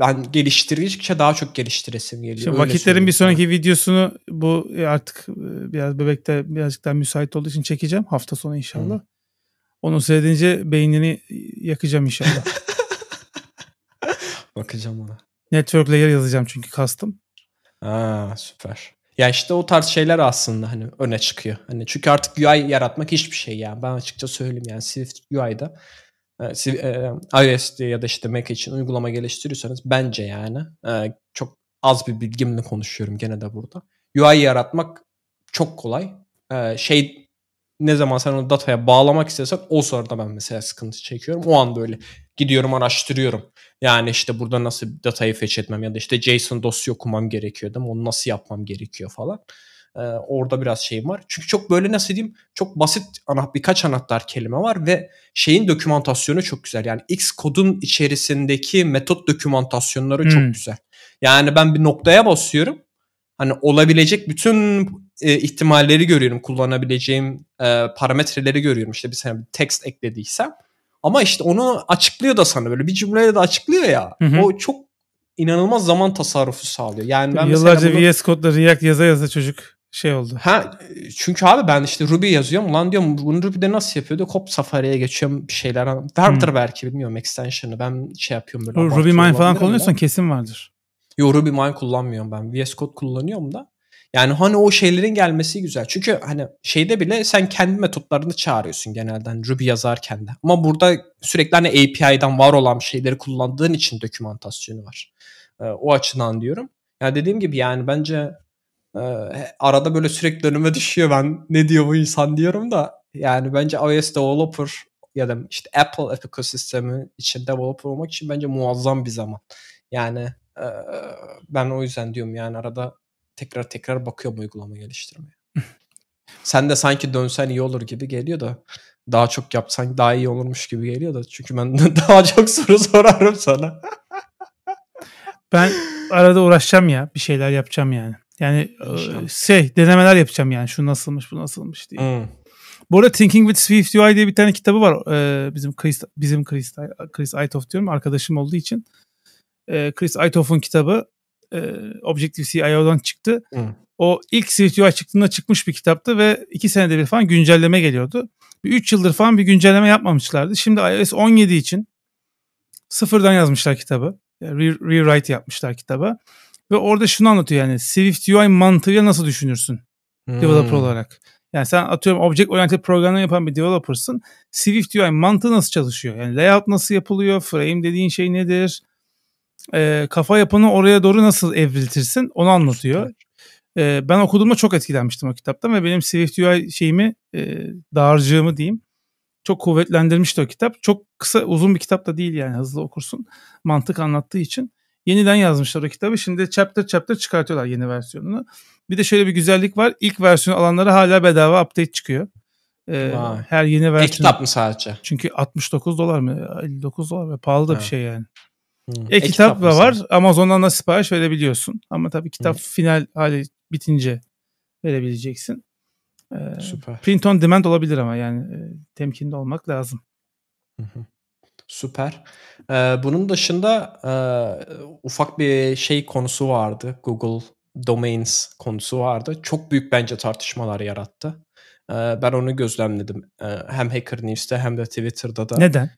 Speaker 2: ben geliştirdikçe daha çok geliştiresim geliyor. Şimdi vakitlerin bir
Speaker 1: sonraki sana. videosunu bu artık e, biraz bebekte birazcık daha müsait olduğu için çekeceğim hafta sonu inşallah. Hı. Onu seyredince beynini yakacağım inşallah.
Speaker 2: Bakacağım ona.
Speaker 1: Network layer yazacağım çünkü kastım.
Speaker 2: Aa süper. Ya işte o tarz şeyler aslında hani öne çıkıyor. Hani çünkü artık UI yaratmak hiçbir şey yani. Ben açıkça söyleyeyim yani Swift UI'da e, e, iOS'de ya da işte Mac için uygulama geliştiriyorsanız bence yani e, çok az bir bilgimle konuşuyorum gene de burada. UI yaratmak çok kolay. Şey ne zaman sen o dataya bağlamak istesen o sırada ben mesela sıkıntı çekiyorum. O an böyle gidiyorum araştırıyorum. Yani işte burada nasıl datayı fetch etmem ya da işte JSON dosya okumam gerekiyor değil mi? Onu nasıl yapmam gerekiyor falan. Ee, orada biraz şeyim var. Çünkü çok böyle nasıl diyeyim çok basit ana, birkaç anahtar kelime var ve şeyin dokümantasyonu çok güzel. Yani X kodun içerisindeki metot dokümantasyonları hmm. çok güzel. Yani ben bir noktaya basıyorum. Hani olabilecek bütün e, ihtimalleri görüyorum. Kullanabileceğim e, parametreleri görüyorum. İşte bir sene bir text eklediysem. Ama işte onu açıklıyor da sana böyle bir cümleyle de açıklıyor ya. Hı hı. O çok inanılmaz zaman tasarrufu sağlıyor. Yani ben Yıllarca bunu...
Speaker 1: VS Code'da React yaza
Speaker 2: yaza çocuk şey oldu. Ha çünkü abi ben işte Ruby yazıyorum. Lan diyorum bunu Ruby'de nasıl yapıyordu? Hop Safari'ye geçiyorum bir şeyler. Vardır hmm. belki bilmiyorum extension'ı. Ben şey yapıyorum böyle. Ruby Mine falan kullanıyorsan
Speaker 1: kesin vardır.
Speaker 2: Yo Ruby Mine kullanmıyorum ben. VS Code kullanıyorum da. Yani hani o şeylerin gelmesi güzel. Çünkü hani şeyde bile sen kendi metotlarını çağırıyorsun genelde hani Ruby yazarken de. Ama burada sürekli hani API'den var olan şeyleri kullandığın için dokümantasyonu var. E, o açıdan diyorum. Ya dediğim gibi yani bence e, arada böyle sürekli önüme düşüyor ben ne diyor bu insan diyorum da yani bence iOS developer ya da işte Apple ekosistemi için developer olmak için bence muazzam bir zaman. Yani e, ben o yüzden diyorum yani arada tekrar tekrar bakıyorum uygulama geliştirmeye. Sen de sanki dönsen iyi olur gibi geliyor da daha çok yapsan daha iyi olurmuş gibi geliyor da çünkü ben daha çok soru sorarım sana.
Speaker 1: ben arada uğraşacağım ya bir şeyler yapacağım yani. Yani İnşallah. E, şey denemeler yapacağım yani şu nasılmış bu nasılmış diye. Hmm. Bu arada Thinking with Swift UI diye bir tane kitabı var. Ee, bizim Chris bizim Chris Chris Aitoff diyorum arkadaşım olduğu için. Ee, Chris Aitoff'un kitabı e, Objective-C IO'dan çıktı. Hı. O ilk Swift UI çıktığında çıkmış bir kitaptı ve iki senede bir falan güncelleme geliyordu. Bir üç yıldır falan bir güncelleme yapmamışlardı. Şimdi iOS 17 için sıfırdan yazmışlar kitabı. Yani re- rewrite yapmışlar kitabı Ve orada şunu anlatıyor yani Swift UI mantığıyla nasıl düşünürsün hmm. developer olarak. Yani sen atıyorum object oriented programlama yapan bir developer'sın. Swift UI mantığı nasıl çalışıyor? Yani layout nasıl yapılıyor? Frame dediğin şey nedir? e, kafa yapını oraya doğru nasıl evriltirsin onu anlatıyor. E, ben okuduğumda çok etkilenmiştim o kitaptan ve benim Swift UI şeyimi e, dağarcığımı diyeyim çok kuvvetlendirmişti o kitap. Çok kısa uzun bir kitap da değil yani hızlı okursun mantık anlattığı için. Yeniden yazmışlar o kitabı. Şimdi chapter chapter çıkartıyorlar yeni versiyonunu. Bir de şöyle bir güzellik var. İlk versiyonu alanlara hala bedava update çıkıyor. Ee, her yeni versiyon. Tek kitap mı sadece? Çünkü 69 dolar mı? 59 dolar mı? Pahalı da evet. bir şey yani. Hmm. E, e, kitap da var. Amazon'dan da sipariş verebiliyorsun. Ama tabii kitap Hı. final hali bitince verebileceksin. Ee, Süper. Print on demand olabilir ama yani e,
Speaker 2: temkinli olmak lazım. Hı Süper. Ee, bunun dışında e, ufak bir şey konusu vardı. Google Domains konusu vardı. Çok büyük bence tartışmalar yarattı. Ee, ben onu gözlemledim. Ee, hem Hacker News'te hem de Twitter'da da. Neden?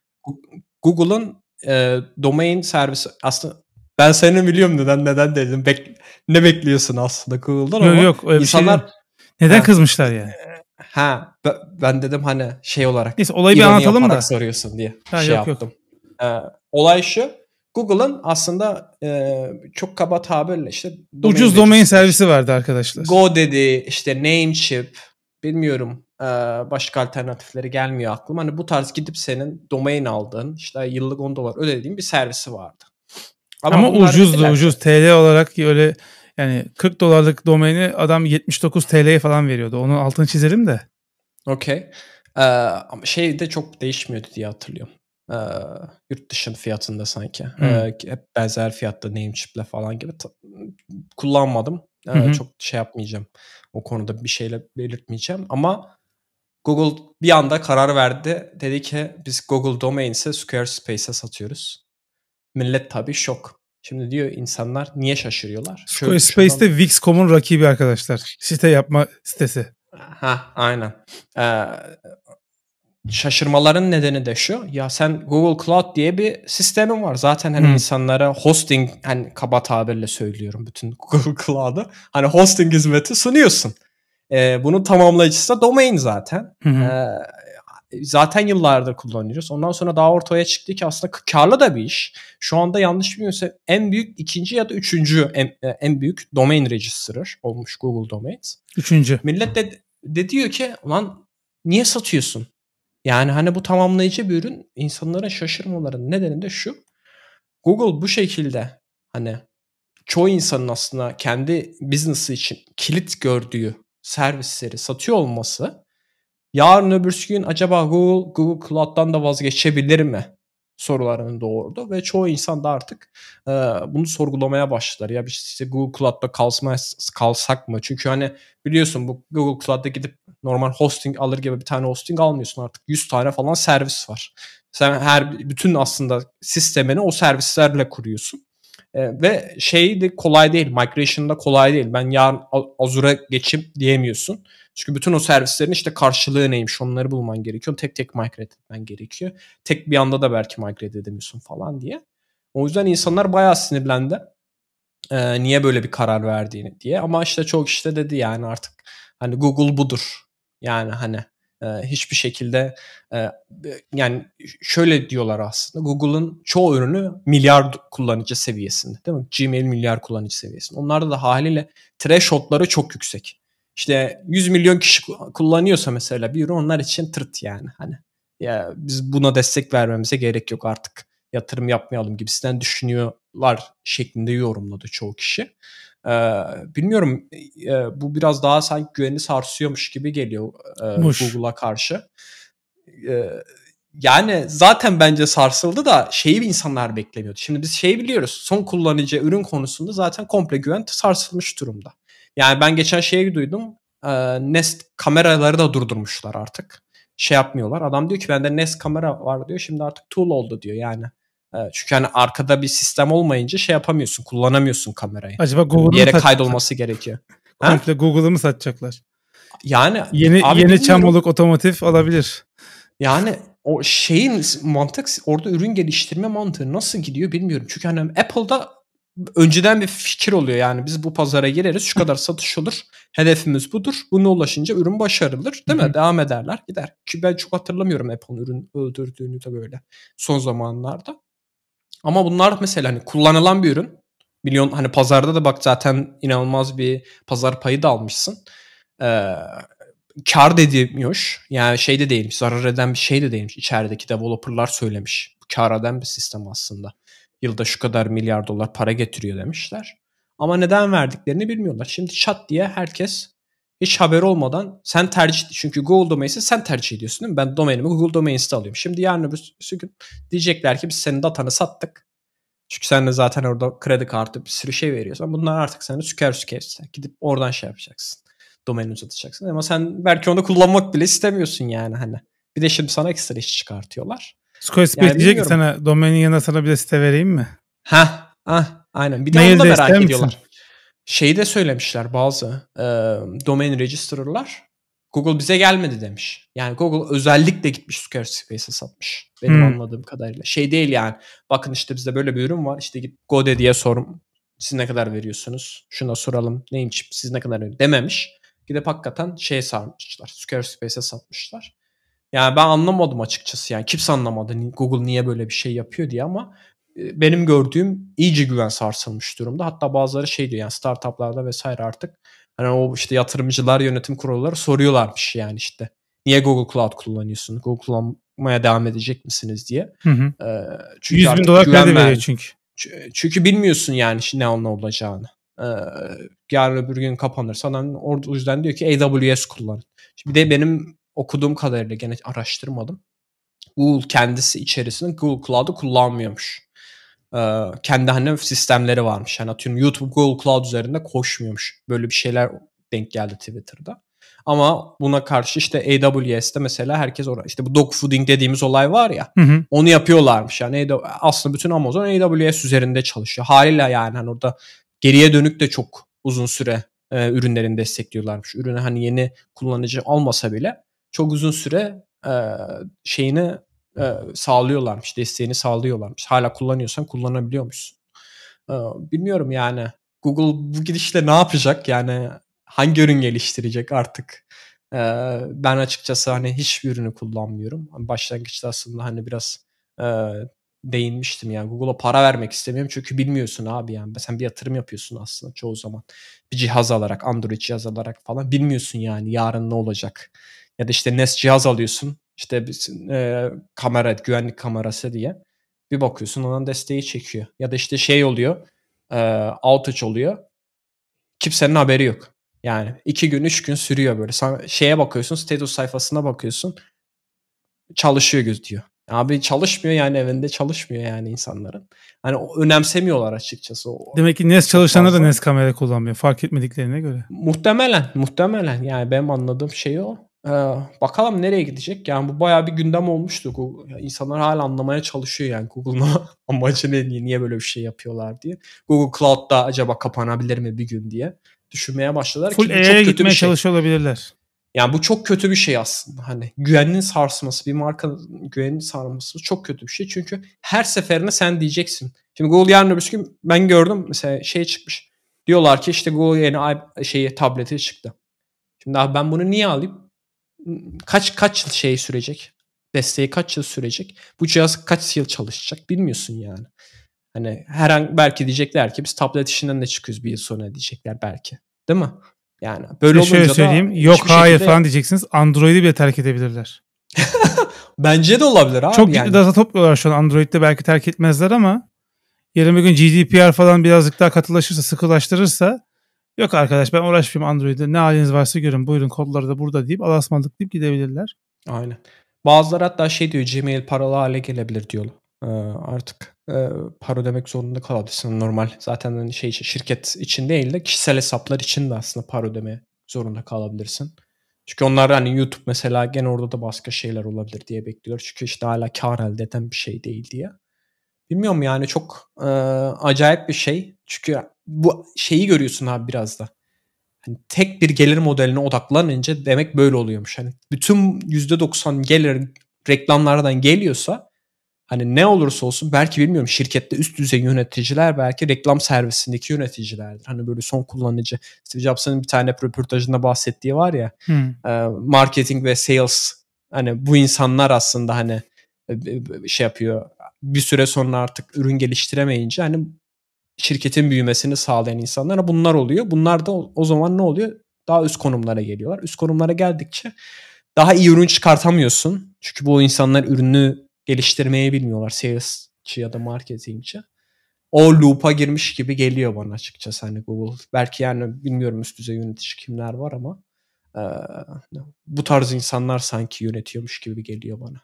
Speaker 2: Google'ın e, domain servisi aslında ben senin biliyorum neden neden dedim. Bek, ne bekliyorsun aslında Google'dan yok, ama yok, öyle şey insanlar şey neden ha, kızmışlar yani? Ha ben dedim hani şey olarak. Neyse olayı bir anlatalım da. soruyorsun diye ha, şey yok, yaptım. Yok. Ee, olay şu. Google'ın aslında e, çok kaba tabirle işte domain ucuz
Speaker 1: domain servisi vardı arkadaşlar. Go
Speaker 2: dedi, işte Namecheap, bilmiyorum başka alternatifleri gelmiyor aklıma. Hani bu tarz gidip senin domain aldığın işte yıllık 10 dolar ödediğin bir servisi vardı. Ama, Ama ucuzdu şeyler... ucuz.
Speaker 1: TL olarak öyle yani 40 dolarlık domaini adam 79 TL'ye falan veriyordu. Onun altını çizelim de.
Speaker 2: Okey. Ee, şey de çok değişmiyordu diye hatırlıyorum. Ee, yurt dışın fiyatında sanki. Ee, hep benzer fiyatta Namecheap'le falan gibi. Ta- kullanmadım. Ee, çok şey yapmayacağım. O konuda bir şeyle belirtmeyeceğim. Ama Google bir anda karar verdi. Dedi ki biz Google Domains'e Squarespace'e satıyoruz. Millet tabii şok. Şimdi diyor insanlar niye şaşırıyorlar? Squarespace'de şey
Speaker 1: şuradan... Wix.com'un rakibi arkadaşlar. Site yapma sitesi.
Speaker 2: Ha aynen. Ee, şaşırmaların nedeni de şu. Ya sen Google Cloud diye bir sistemin var. Zaten hani hmm. insanlara hosting hani kaba tabirle söylüyorum bütün Google Cloud'u. Hani hosting hizmeti sunuyorsun. E, ee, bunun tamamlayıcısı da domain zaten. E, zaten yıllardır kullanıyoruz. Ondan sonra daha ortaya çıktı ki aslında karlı da bir iş. Şu anda yanlış bilmiyorsam en büyük ikinci ya da üçüncü en, e, en büyük domain registerer olmuş Google Domains. Üçüncü. Millet de, de diyor ki lan niye satıyorsun? Yani hani bu tamamlayıcı bir ürün insanların şaşırmalarının nedeni de şu. Google bu şekilde hani çoğu insanın aslında kendi biznesi için kilit gördüğü servisleri satıyor olması yarın öbür gün acaba Google, Google Cloud'dan da vazgeçebilir mi sorularını doğurdu ve çoğu insan da artık e, bunu sorgulamaya başladılar. Ya biz işte Google Cloud'da kalmaz, kalsak mı? Çünkü hani biliyorsun bu Google Cloud'da gidip normal hosting alır gibi bir tane hosting almıyorsun artık. 100 tane falan servis var. Sen her bütün aslında sistemini o servislerle kuruyorsun. E, ve şey de kolay değil. Migration da kolay değil. Ben yarın Azure'a geçip diyemiyorsun. Çünkü bütün o servislerin işte karşılığı neymiş onları bulman gerekiyor. Tek tek migrate etmen gerekiyor. Tek bir anda da belki migrate edemiyorsun falan diye. O yüzden insanlar bayağı sinirlendi. E, niye böyle bir karar verdiğini diye. Ama işte çok işte dedi yani artık hani Google budur. Yani hani hiçbir şekilde yani şöyle diyorlar aslında Google'ın çoğu ürünü milyar kullanıcı seviyesinde değil mi? Gmail milyar kullanıcı seviyesinde. Onlarda da haliyle threshold'ları çok yüksek. İşte 100 milyon kişi kullanıyorsa mesela bir ürün onlar için tırt yani hani. Ya biz buna destek vermemize gerek yok artık yatırım yapmayalım gibisinden düşünüyorlar şeklinde yorumladı çoğu kişi. Ee, bilmiyorum e, bu biraz daha sanki güveni sarsıyormuş gibi geliyor e, Google'a karşı. E, yani zaten bence sarsıldı da şeyi insanlar beklemiyordu. Şimdi biz şey biliyoruz son kullanıcı ürün konusunda zaten komple güven sarsılmış durumda. Yani ben geçen şeyi duydum e, Nest kameraları da durdurmuşlar artık. Şey yapmıyorlar. Adam diyor ki bende Nest kamera var diyor. Şimdi artık tool oldu diyor yani. Çünkü hani arkada bir sistem olmayınca şey yapamıyorsun, kullanamıyorsun kamerayı. Acaba Google'ı Bir yere kaydolması gerekiyor. Komple Google'ı mı satacaklar? Yani yeni abi yeni Çamoluk otomotiv alabilir. Yani o şeyin mantık orada ürün geliştirme mantığı nasıl gidiyor bilmiyorum. Çünkü hani Apple'da önceden bir fikir oluyor yani biz bu pazara gireriz şu kadar satış olur hedefimiz budur buna ulaşınca ürün başarılır değil mi Hı-hı. devam ederler gider ki ben çok hatırlamıyorum Apple'ın ürün öldürdüğünü de böyle son zamanlarda ama bunlar mesela hani kullanılan bir ürün. Milyon hani pazarda da bak zaten inanılmaz bir pazar payı da almışsın. Ee, kar da Yani şey de değilmiş. Zarar eden bir şey de değilmiş. İçerideki developerlar söylemiş. Bu kar eden bir sistem aslında. Yılda şu kadar milyar dolar para getiriyor demişler. Ama neden verdiklerini bilmiyorlar. Şimdi çat diye herkes hiç haber olmadan sen tercih çünkü Google Domains'i sen tercih ediyorsun değil mi? Ben domainimi Google Domains'te alıyorum. Şimdi yarın öbür gün diyecekler ki biz senin datanı sattık. Çünkü sen de zaten orada kredi kartı bir sürü şey veriyorsun bunlar artık seni süker süker gidip oradan şey yapacaksın. Domainini uzatacaksın ama sen belki onu kullanmak bile istemiyorsun yani hani. Bir de şimdi sana ekstra iş çıkartıyorlar. Squarespace yani diyecek ki
Speaker 1: sana domainin yanına sana bir de site vereyim mi?
Speaker 2: Ha, ah aynen. Bir de Mail onu da merak ediyorlar. Misin? şeyi de söylemişler bazı e, domain register'lar. Google bize gelmedi demiş. Yani Google özellikle gitmiş Squarespace'e satmış. Benim hmm. anladığım kadarıyla. Şey değil yani. Bakın işte bizde böyle bir ürün var. İşte git Gode diye sor. Siz ne kadar veriyorsunuz? Şuna soralım. Neymiş? Siz ne kadar veriyorsunuz? Dememiş. Gidip hakikaten şeye sarmışlar. Squarespace'e satmışlar. Yani ben anlamadım açıkçası. Yani kimse anlamadı Google niye böyle bir şey yapıyor diye ama benim gördüğüm iyice güven sarsılmış durumda. Hatta bazıları şey diyor yani startuplarda vesaire artık hani o işte yatırımcılar, yönetim kurulları soruyorlarmış yani işte niye Google Cloud kullanıyorsun? Google kullanmaya devam edecek misiniz diye. Hı hı. Ee, çünkü 100 bin dolar kredi veriyor çünkü. Çünkü bilmiyorsun yani ne olacağını. Ee, yarın öbür gün kapanırsa hani o yüzden diyor ki AWS kullanın. Bir de benim okuduğum kadarıyla gene araştırmadım. Google kendisi içerisinde Google Cloud'u kullanmıyormuş. Ee, kendi hani sistemleri varmış. Yani atıyorum YouTube Google Cloud üzerinde koşmuyormuş. Böyle bir şeyler denk geldi Twitter'da. Ama buna karşı işte AWS'te mesela herkes orada işte bu Dog dogfooding dediğimiz olay var ya hı hı. onu yapıyorlarmış. Yani aslında bütün Amazon AWS üzerinde çalışıyor. Haliyle yani hani orada geriye dönük de çok uzun süre e, ürünlerini destekliyorlarmış. Ürünü hani yeni kullanıcı olmasa bile çok uzun süre e, şeyini e, sağlıyorlarmış, desteğini sağlıyorlarmış. Hala kullanıyorsan kullanabiliyormuşsun. E, bilmiyorum yani Google bu gidişle ne yapacak? Yani hangi ürün geliştirecek artık? E, ben açıkçası hani hiçbir ürünü kullanmıyorum. Hani başlangıçta aslında hani biraz e, değinmiştim yani Google'a para vermek istemiyorum çünkü bilmiyorsun abi yani sen bir yatırım yapıyorsun aslında çoğu zaman bir cihaz alarak Android cihaz alarak falan bilmiyorsun yani yarın ne olacak ya da işte Nest cihaz alıyorsun işte e, kamera güvenlik kamerası diye. Bir bakıyorsun onun desteği çekiyor. Ya da işte şey oluyor e, outage oluyor. Kimsenin haberi yok. Yani iki gün üç gün sürüyor böyle. Sen şeye bakıyorsun status sayfasına bakıyorsun. Çalışıyor göz diyor. Abi çalışmıyor yani evinde çalışmıyor yani insanların. Hani önemsemiyorlar açıkçası. O Demek
Speaker 1: ki NES çalışanlar da NES kamera kullanmıyor fark etmediklerine göre.
Speaker 2: Muhtemelen muhtemelen yani benim anladığım şey o. Ee, bakalım nereye gidecek? Yani bu bayağı bir gündem olmuştu. Google, yani insanlar hala anlamaya çalışıyor yani Google'ın amacı ne niye böyle bir şey yapıyorlar diye. Google Cloud'da acaba kapanabilir mi bir gün diye düşünmeye başladılar. Full AI'ye gitmeye şey. çalışıyor olabilirler. Yani bu çok kötü bir şey aslında. Hani güvenin sarsması, bir markanın güvenin sarması çok kötü bir şey. Çünkü her seferinde sen diyeceksin. Şimdi Google yarın öbür gün ben gördüm mesela şey çıkmış. Diyorlar ki işte Google yeni şeyi tableti çıktı. Şimdi abi ben bunu niye alayım? kaç kaç yıl şey sürecek? Desteği kaç yıl sürecek? Bu cihaz kaç yıl çalışacak? Bilmiyorsun yani. Hani her an belki diyecekler ki biz tablet işinden de çıkıyoruz bir yıl sonra diyecekler belki. Değil mi? Yani böyle olunca şöyle söyleyeyim. Da yok hayır şekilde... falan
Speaker 1: diyeceksiniz. Android'i bile terk edebilirler. Bence de olabilir abi. Çok yani. data topluyorlar şu an. Android'de belki terk etmezler ama yarın bir gün GDPR falan birazcık daha katılaşırsa, sıkılaştırırsa Yok arkadaş ben uğraşmayayım Android'e. Ne haliniz varsa görün. Buyurun kodları da burada deyip alasmadık deyip gidebilirler.
Speaker 2: Aynen. Bazıları hatta şey diyor Gmail paralı hale gelebilir diyorlar. Ee, artık e, para ödemek zorunda kalabilirsin normal. Zaten hani şey şirket için değil de kişisel hesaplar için de aslında para ödemeye zorunda kalabilirsin. Çünkü onlar hani YouTube mesela gene orada da başka şeyler olabilir diye bekliyor. Çünkü işte hala kar elde eden bir şey değil diye. Bilmiyorum yani çok e, acayip bir şey. Çünkü bu şeyi görüyorsun abi biraz da. Hani tek bir gelir modeline odaklanınca demek böyle oluyormuş. Hani bütün %90 gelir reklamlardan geliyorsa hani ne olursa olsun belki bilmiyorum şirkette üst düzey yöneticiler belki reklam servisindeki yöneticilerdir. Hani böyle son kullanıcı Steve Jobs'ın bir tane röportajında bahsettiği var ya hmm. marketing ve sales hani bu insanlar aslında hani e, e, şey yapıyor bir süre sonra artık ürün geliştiremeyince hani şirketin büyümesini sağlayan insanlara bunlar oluyor. Bunlar da o zaman ne oluyor? Daha üst konumlara geliyorlar. Üst konumlara geldikçe daha iyi ürün çıkartamıyorsun. Çünkü bu insanlar ürünü geliştirmeyi bilmiyorlar. Salesçi ya da marketingçi. O loop'a girmiş gibi geliyor bana açıkçası hani Google. Belki yani bilmiyorum üst düzey yönetici kimler var ama e, bu tarz insanlar sanki yönetiyormuş gibi geliyor bana.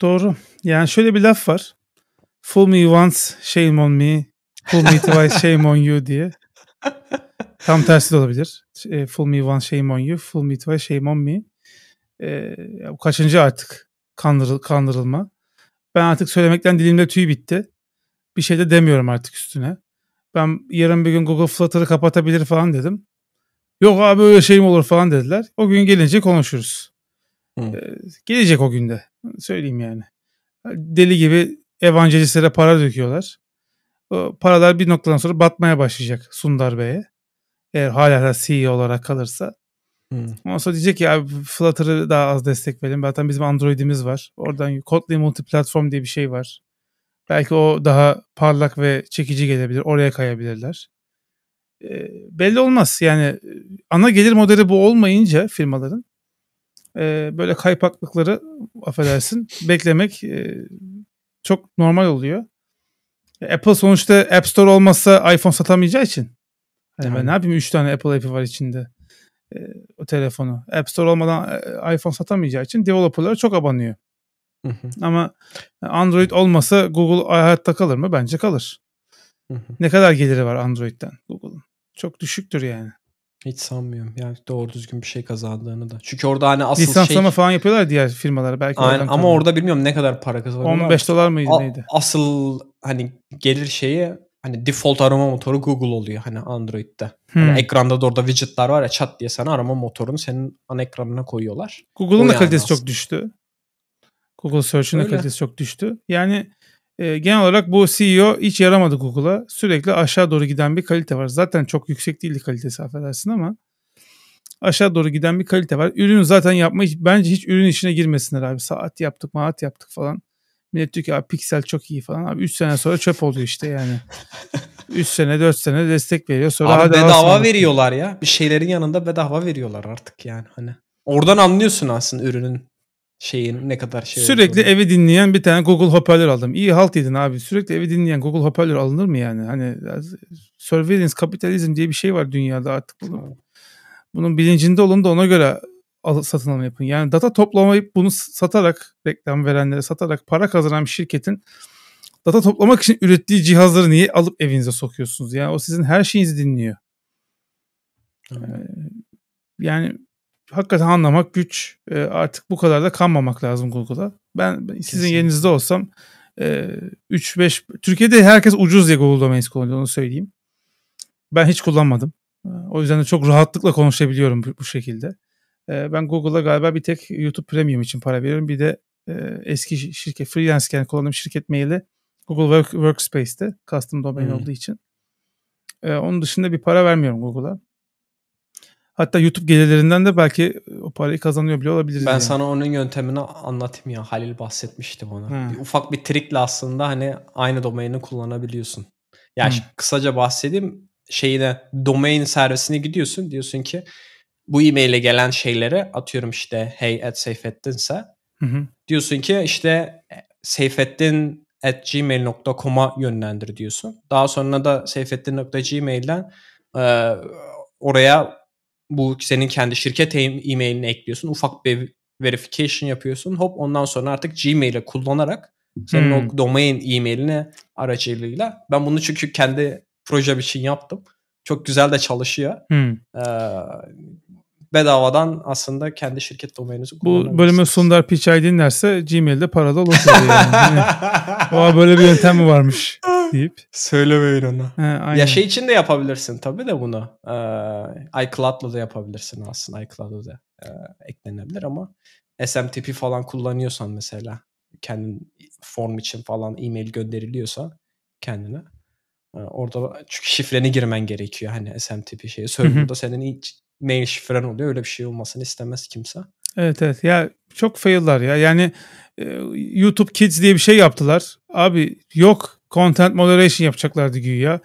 Speaker 1: Doğru. Yani şöyle bir laf var. Fool me once, shame on me. Full me twice shame on you diye. Tam tersi de olabilir. E, full me once shame on you, full me twice shame on me. E, bu kaçıncı artık kandırıl, kandırılma. Ben artık söylemekten dilimde tüy bitti. Bir şey de demiyorum artık üstüne. Ben yarın bir gün Google Flutter'ı kapatabilir falan dedim. Yok abi öyle şey mi olur falan dediler. O gün gelince konuşuruz. Ee, gelecek o günde. Söyleyeyim yani. Deli gibi evangelistlere para döküyorlar paralar bir noktadan sonra batmaya başlayacak Sundar Bey'e. Eğer hala da CEO olarak kalırsa. Hmm. Ondan sonra diyecek ki abi Flutter'ı daha az destek verelim. Zaten bizim Android'imiz var. Oradan Kotlin Multiplatform diye bir şey var. Belki o daha parlak ve çekici gelebilir. Oraya kayabilirler. E, belli olmaz. Yani e, ana gelir modeli bu olmayınca firmaların e, böyle kaypaklıkları affedersin beklemek e, çok normal oluyor. Apple sonuçta App Store olmasa iPhone satamayacağı için. yani. ben ne yapayım 3 tane Apple app'i var içinde e, o telefonu. App Store olmadan e, iPhone satamayacağı için developerlara çok abanıyor. Ama Android olmasa Google hayatta kalır mı? Bence kalır. Ne kadar geliri var Android'den Google'ın? Çok düşüktür yani. Hiç sanmıyorum.
Speaker 2: Yani doğru düzgün bir şey kazandığını da. Çünkü orada hani asıl Lisanslama şey...
Speaker 1: falan yapıyorlar diğer firmalara belki. Aynen ama kalıyor. orada
Speaker 2: bilmiyorum ne kadar para kazanıyorlar. 15 dolar mıydı A- neydi? Asıl hani gelir şeyi hani default arama motoru Google oluyor hani Android'de. Hani hmm. Hani ekranda da orada widget'lar var ya çat diye sana arama motorunu senin ana ekranına koyuyorlar. Google'un da kalitesi aslında.
Speaker 1: çok düştü. Google Search'ün de kalitesi çok düştü. Yani e, genel olarak bu CEO hiç yaramadı Google'a. Sürekli aşağı doğru giden bir kalite var. Zaten çok yüksek değildi kalitesi affedersin ama aşağı doğru giden bir kalite var. Ürün zaten yapma bence hiç ürün işine girmesinler abi. Saat yaptık, maat yaptık falan. Millet diyor ki abi piksel çok iyi falan. Abi 3 sene sonra çöp oluyor işte yani. 3 sene 4 sene destek veriyor. Sonra abi bedava veriyorlar ya.
Speaker 2: Bir şeylerin yanında bedava veriyorlar artık yani hani. Oradan anlıyorsun aslında ürünün şeyin ne kadar şey Sürekli
Speaker 1: olduğunu. evi dinleyen bir tane Google hoparlör aldım. İyi halt edin abi. Sürekli evi dinleyen Google hoparlör alınır mı yani? Hani surveillance kapitalizm diye bir şey var dünyada artık. Bunun, bunun bilincinde olun da ona göre al, satın alma yapın. Yani data toplamayıp bunu satarak reklam verenlere satarak para kazanan bir şirketin data toplamak için ürettiği cihazları niye alıp evinize sokuyorsunuz? Yani o sizin her şeyinizi dinliyor. Ee, yani hakikaten anlamak güç. Ee, artık bu kadar da kanmamak lazım Google'a. Ben, ben sizin yerinizde olsam e, ee, 3-5 Türkiye'de herkes ucuz diye Google Domains kullanıyor onu söyleyeyim. Ben hiç kullanmadım. Ee, o yüzden de çok rahatlıkla konuşabiliyorum bu, bu şekilde. Ee, ben Google'a galiba bir tek YouTube Premium için para veriyorum. Bir de e, eski şirket freelanceken kullandığım şirket maili Google Work, Workspace'te custom domain hmm. olduğu için. Ee, onun dışında bir para vermiyorum Google'a. Hatta YouTube gelirlerinden de belki e, o parayı kazanıyor bile olabiliriz. Ben yani. sana
Speaker 2: onun yöntemini anlatayım ya. Halil bahsetmişti bana. Hmm. Bir, ufak bir trikle aslında hani aynı domaini kullanabiliyorsun. Ya yani hmm. kısaca bahsedeyim. Şeyine domain servisine gidiyorsun. Diyorsun ki bu e-maile gelen şeyleri atıyorum işte hey at seyfettinse hı hı. diyorsun ki işte e, seyfettin at gmail.com'a yönlendir diyorsun. Daha sonra da seyfettin.gmail'den e, oraya bu senin kendi şirket e-, e-mailini ekliyorsun. Ufak bir verification yapıyorsun. Hop ondan sonra artık Gmail'i kullanarak senin hmm. o domain e-mailini aracılığıyla. Ben bunu çünkü kendi proje için yaptım. Çok güzel de çalışıyor. Hmm. Ee, bedavadan aslında kendi şirket domaininizi Bu
Speaker 1: bölümü Sundar Pichai dinlerse Gmail'de paralı olur. yani. yani, böyle bir yöntem mi varmış deyip.
Speaker 2: Söylemeyin ona. Ya şey için de yapabilirsin tabii de bunu. Ee, iCloud'la da yapabilirsin aslında. iCloud'la da e, eklenebilir ama SMTP falan kullanıyorsan mesela kendin form için falan e-mail gönderiliyorsa kendine e, Orada çünkü şifreni girmen gerekiyor. Hani SMTP şeyi. Server'da senin mail şifren oluyor. Öyle bir şey olmasını istemez kimse.
Speaker 1: Evet evet ya çok fail'lar ya. Yani e, YouTube Kids diye bir şey yaptılar. Abi yok content moderation yapacaklardı güya.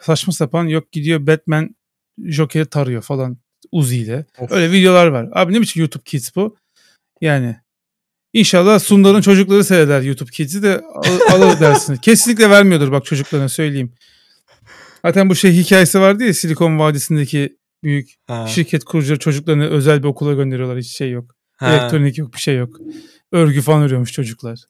Speaker 1: Saçma sapan yok gidiyor Batman Joker'i tarıyor falan Uzi ile. Öyle videolar var. Abi ne biçim YouTube Kids bu? Yani inşallah Sundar'ın çocukları seyreder YouTube Kids'i de al alır dersini. Kesinlikle vermiyordur bak çocuklarına söyleyeyim. Zaten bu şey hikayesi vardı ya Silikon Vadisi'ndeki büyük ha. şirket kurucuları çocuklarını özel bir okula gönderiyorlar. Hiç şey yok. Ha. Elektronik yok bir şey yok. Örgü falan örüyormuş çocuklar.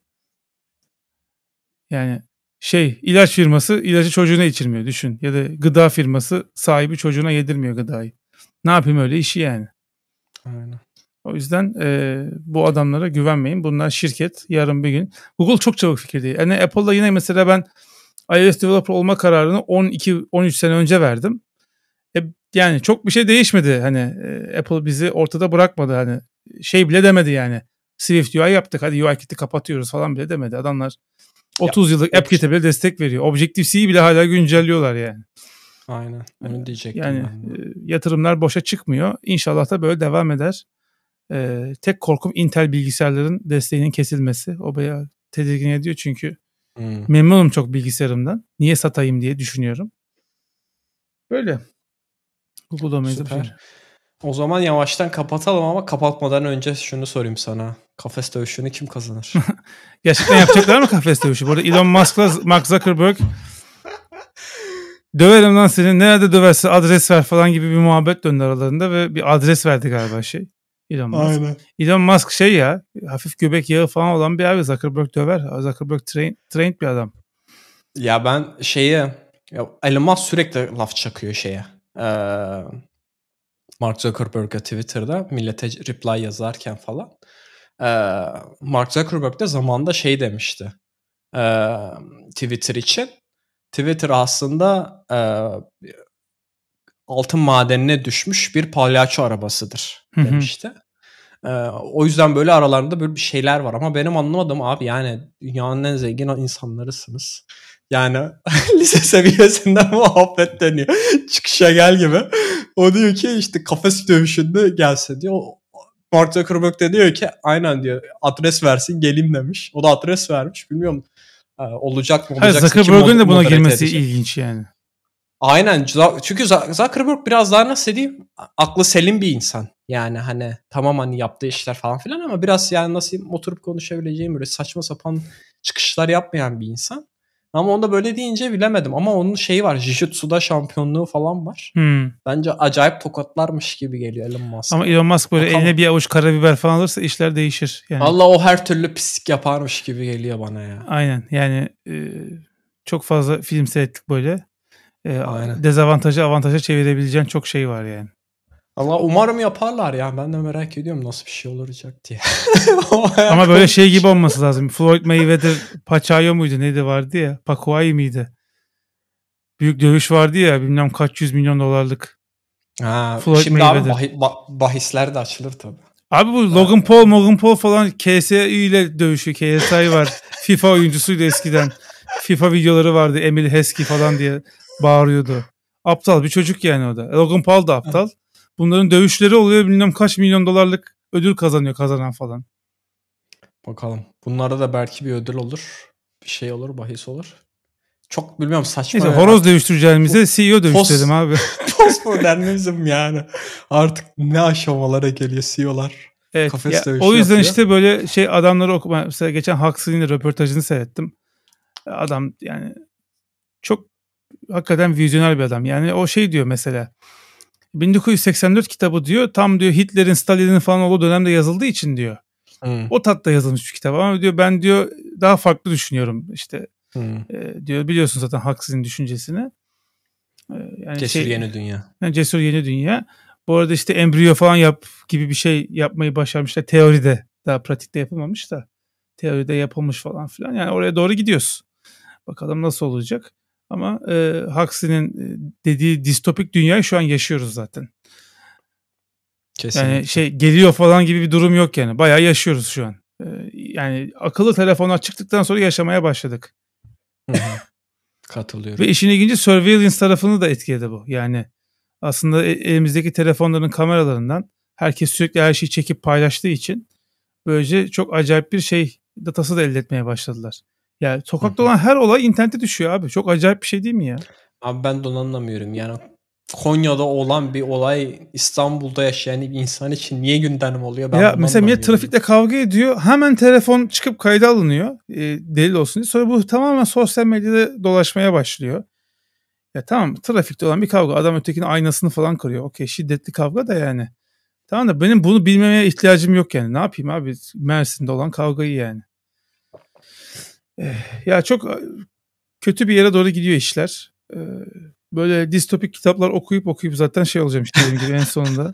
Speaker 1: Yani şey ilaç firması ilacı çocuğuna içirmiyor düşün. Ya da gıda firması sahibi çocuğuna yedirmiyor gıdayı. Ne yapayım öyle işi yani. Aynen. O yüzden e, bu adamlara güvenmeyin. Bunlar şirket. Yarın bir gün. Google çok çabuk fikir değil. Yani Apple'da yine mesela ben iOS developer olma kararını 12-13 sene önce verdim. E, yani çok bir şey değişmedi hani e, Apple bizi ortada bırakmadı hani şey bile demedi yani. Swift UI yaptık hadi UI kiti kapatıyoruz falan bile demedi. Adamlar 30 ya, yıllık AppKit'e bile destek veriyor. Objective-C'yi bile hala güncelliyorlar yani. Aynen. Onu diyecektim. Yani ben. E, yatırımlar boşa çıkmıyor. İnşallah da böyle devam eder. Ee, tek korkum Intel bilgisayarların desteğinin kesilmesi. O bayağı tedirgin ediyor çünkü hmm. memnunum çok bilgisayarımdan. Niye satayım diye düşünüyorum. Böyle. Google'da Süper.
Speaker 2: O zaman yavaştan kapatalım ama kapatmadan önce şunu sorayım sana. Kafes dövüşünü kim kazanır? Gerçekten yapacaklar
Speaker 1: mı kafes dövüşü? Bu arada Elon Musk'la Mark Zuckerberg döverim lan seni nerede döverse adres ver falan gibi bir muhabbet döndü aralarında ve bir adres verdi galiba şey. Elon Musk. Aynen. Elon Musk şey ya hafif göbek yağı falan olan bir abi Zuckerberg döver. Zuckerberg train, trained bir adam.
Speaker 2: Ya ben şeyi ya Elon Musk sürekli laf çakıyor şeye. Mark Zuckerberg'e Twitter'da millete reply yazarken falan Mark Zuckerberg de zamanda şey demişti Twitter için. Twitter aslında altın madenine düşmüş bir palyaço arabasıdır demişti. o yüzden böyle aralarında böyle bir şeyler var ama benim anlamadım abi yani dünyanın en zengin insanlarısınız. Yani lise seviyesinden muhabbet dönüyor. Çıkışa gel gibi. O diyor ki işte kafes dövüşünde gelse diyor. Mark Zuckerberg de diyor ki aynen diyor adres versin gelin demiş. O da adres vermiş. Bilmiyorum e, olacak mı olacak. Zuckerberg'ün de buna girmesi edecek. ilginç yani. Aynen çünkü Zuckerberg biraz daha nasıl diyeyim aklı selim bir insan. Yani hani tamam hani yaptığı işler falan filan ama biraz yani nasıl oturup konuşabileceğim böyle saçma sapan çıkışlar yapmayan bir insan. Ama onda böyle deyince bilemedim. Ama onun şeyi var. Jujutsu'da şampiyonluğu falan var. Hmm. Bence acayip tokatlarmış gibi geliyor Elon Musk. Ama
Speaker 1: Elon Musk böyle Bakalım. eline bir avuç karabiber falan alırsa işler değişir. Yani. Allah
Speaker 2: o her türlü pislik yaparmış gibi geliyor bana ya.
Speaker 1: Aynen yani e, çok fazla film seyrettik böyle. E, Aynen. Dezavantajı avantaja çevirebileceğin çok şey var yani.
Speaker 2: Allah umarım yaparlar ya. Ben de merak ediyorum nasıl bir şey olacak diye. Ama böyle
Speaker 1: şey gibi olması lazım. Floyd Mayweather Pachayo muydu neydi vardı ya? Pacquiao mıydı? Büyük dövüş vardı ya bilmem kaç yüz milyon dolarlık. Ha, Floyd şimdi Mayweather. abi
Speaker 2: bah- bah- bahisler de açılır tabii.
Speaker 1: Abi bu Logan Paul, Logan Paul falan KSI ile dövüşüyor. KSI var. FIFA oyuncusuydu eskiden. FIFA videoları vardı. Emil Heskey falan diye bağırıyordu. Aptal bir çocuk yani o da. Logan Paul da aptal. Bunların dövüşleri oluyor bilmem kaç milyon dolarlık ödül kazanıyor kazanan falan.
Speaker 2: Bakalım. Bunlarda da belki bir ödül olur. Bir şey olur, bahis olur. Çok bilmiyorum saçma. Neyse ya. horoz
Speaker 1: dövüştüreceğimize Bu, CEO dövüştürelim abi.
Speaker 2: Postmodernizm yani. Artık ne aşamalara geliyor CEO'lar. Evet, ya, o yüzden yapıyor.
Speaker 1: işte böyle şey adamları okuma. Mesela geçen Huxley'in röportajını seyrettim. Adam yani çok hakikaten vizyoner bir adam. Yani o şey diyor mesela 1984 kitabı diyor tam diyor Hitler'in Stalin'in falan olduğu dönemde yazıldığı için diyor. Hmm. O tatta yazılmış bir kitap ama diyor ben diyor daha farklı düşünüyorum işte hmm. e, diyor biliyorsun zaten Huxley'in düşüncesini. E, yani cesur şey, yeni dünya. Yani cesur yeni dünya. Bu arada işte embriyo falan yap gibi bir şey yapmayı başarmışlar teoride. Daha pratikte yapılmamış da teoride yapılmış falan filan. Yani oraya doğru gidiyoruz. Bakalım nasıl olacak. Ama e, Huxley'nin e, dediği distopik dünyayı şu an yaşıyoruz zaten. Kesinlikle. Yani şey geliyor falan gibi bir durum yok yani. Bayağı yaşıyoruz şu an. E, yani akıllı telefonlar çıktıktan sonra yaşamaya başladık.
Speaker 2: Katılıyorum. Ve işin
Speaker 1: ilginci surveillance tarafını da etkiledi bu. Yani aslında e, elimizdeki telefonların kameralarından herkes sürekli her şeyi çekip paylaştığı için böylece çok acayip bir şey datası da elde etmeye başladılar. Yani sokakta olan her olay internete düşüyor abi. Çok acayip bir şey değil mi
Speaker 2: ya? Abi ben de onu anlamıyorum. Yani Konya'da olan bir olay İstanbul'da yaşayan bir insan için niye gündem oluyor? Ben ya mesela niye
Speaker 1: trafikte kavga ediyor. Hemen telefon çıkıp kayda alınıyor. E, delil olsun diye. Sonra bu tamamen sosyal medyada dolaşmaya başlıyor. Ya tamam trafikte olan bir kavga. Adam ötekinin aynasını falan kırıyor. Okey şiddetli kavga da yani. Tamam da benim bunu bilmemeye ihtiyacım yok yani. Ne yapayım abi Mersin'de olan kavgayı yani. Eh, ya çok e, kötü bir yere doğru gidiyor işler. E, böyle distopik kitaplar okuyup okuyup zaten şey olacağım işte dediğim gibi en sonunda.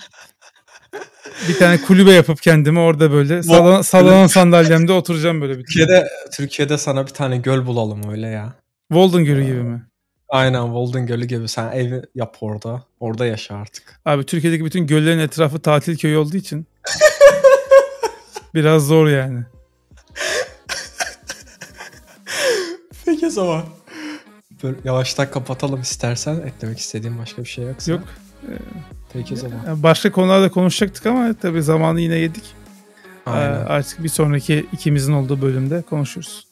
Speaker 1: Bir tane kulübe yapıp kendimi orada böyle sallanan, sallanan sandalyemde oturacağım
Speaker 2: böyle. Bir Türkiye'de, Türkiye'de sana bir tane göl bulalım öyle ya.
Speaker 1: Walden Gölü ee, gibi
Speaker 2: mi? Aynen Walden Gölü gibi sen evi yap orada. Orada yaşa artık. Abi Türkiye'deki bütün göllerin
Speaker 1: etrafı tatil köyü olduğu için biraz zor yani.
Speaker 2: Peki ama. Böyle yavaştan kapatalım istersen. Eklemek istediğim başka bir şey yoksa. Yok. Ee, zaman.
Speaker 1: Başka konularda konuşacaktık ama tabii zamanı yine yedik. Aynen. Ee, artık bir sonraki ikimizin olduğu
Speaker 2: bölümde konuşuruz.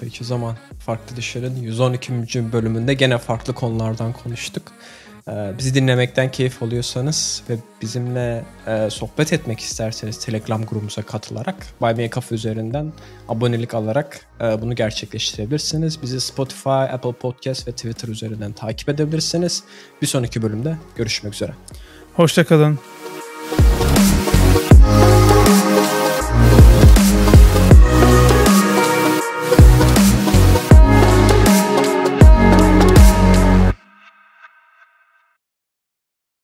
Speaker 2: Peki zaman Farklı Dışarı'nın 112. bölümünde gene farklı konulardan konuştuk. Ee, bizi dinlemekten keyif alıyorsanız ve bizimle e, sohbet etmek isterseniz Telegram grubumuza katılarak Buy Cafe üzerinden abonelik alarak e, bunu gerçekleştirebilirsiniz. Bizi Spotify, Apple Podcast ve Twitter üzerinden takip edebilirsiniz. Bir sonraki bölümde görüşmek üzere.
Speaker 1: Hoşçakalın. kalın.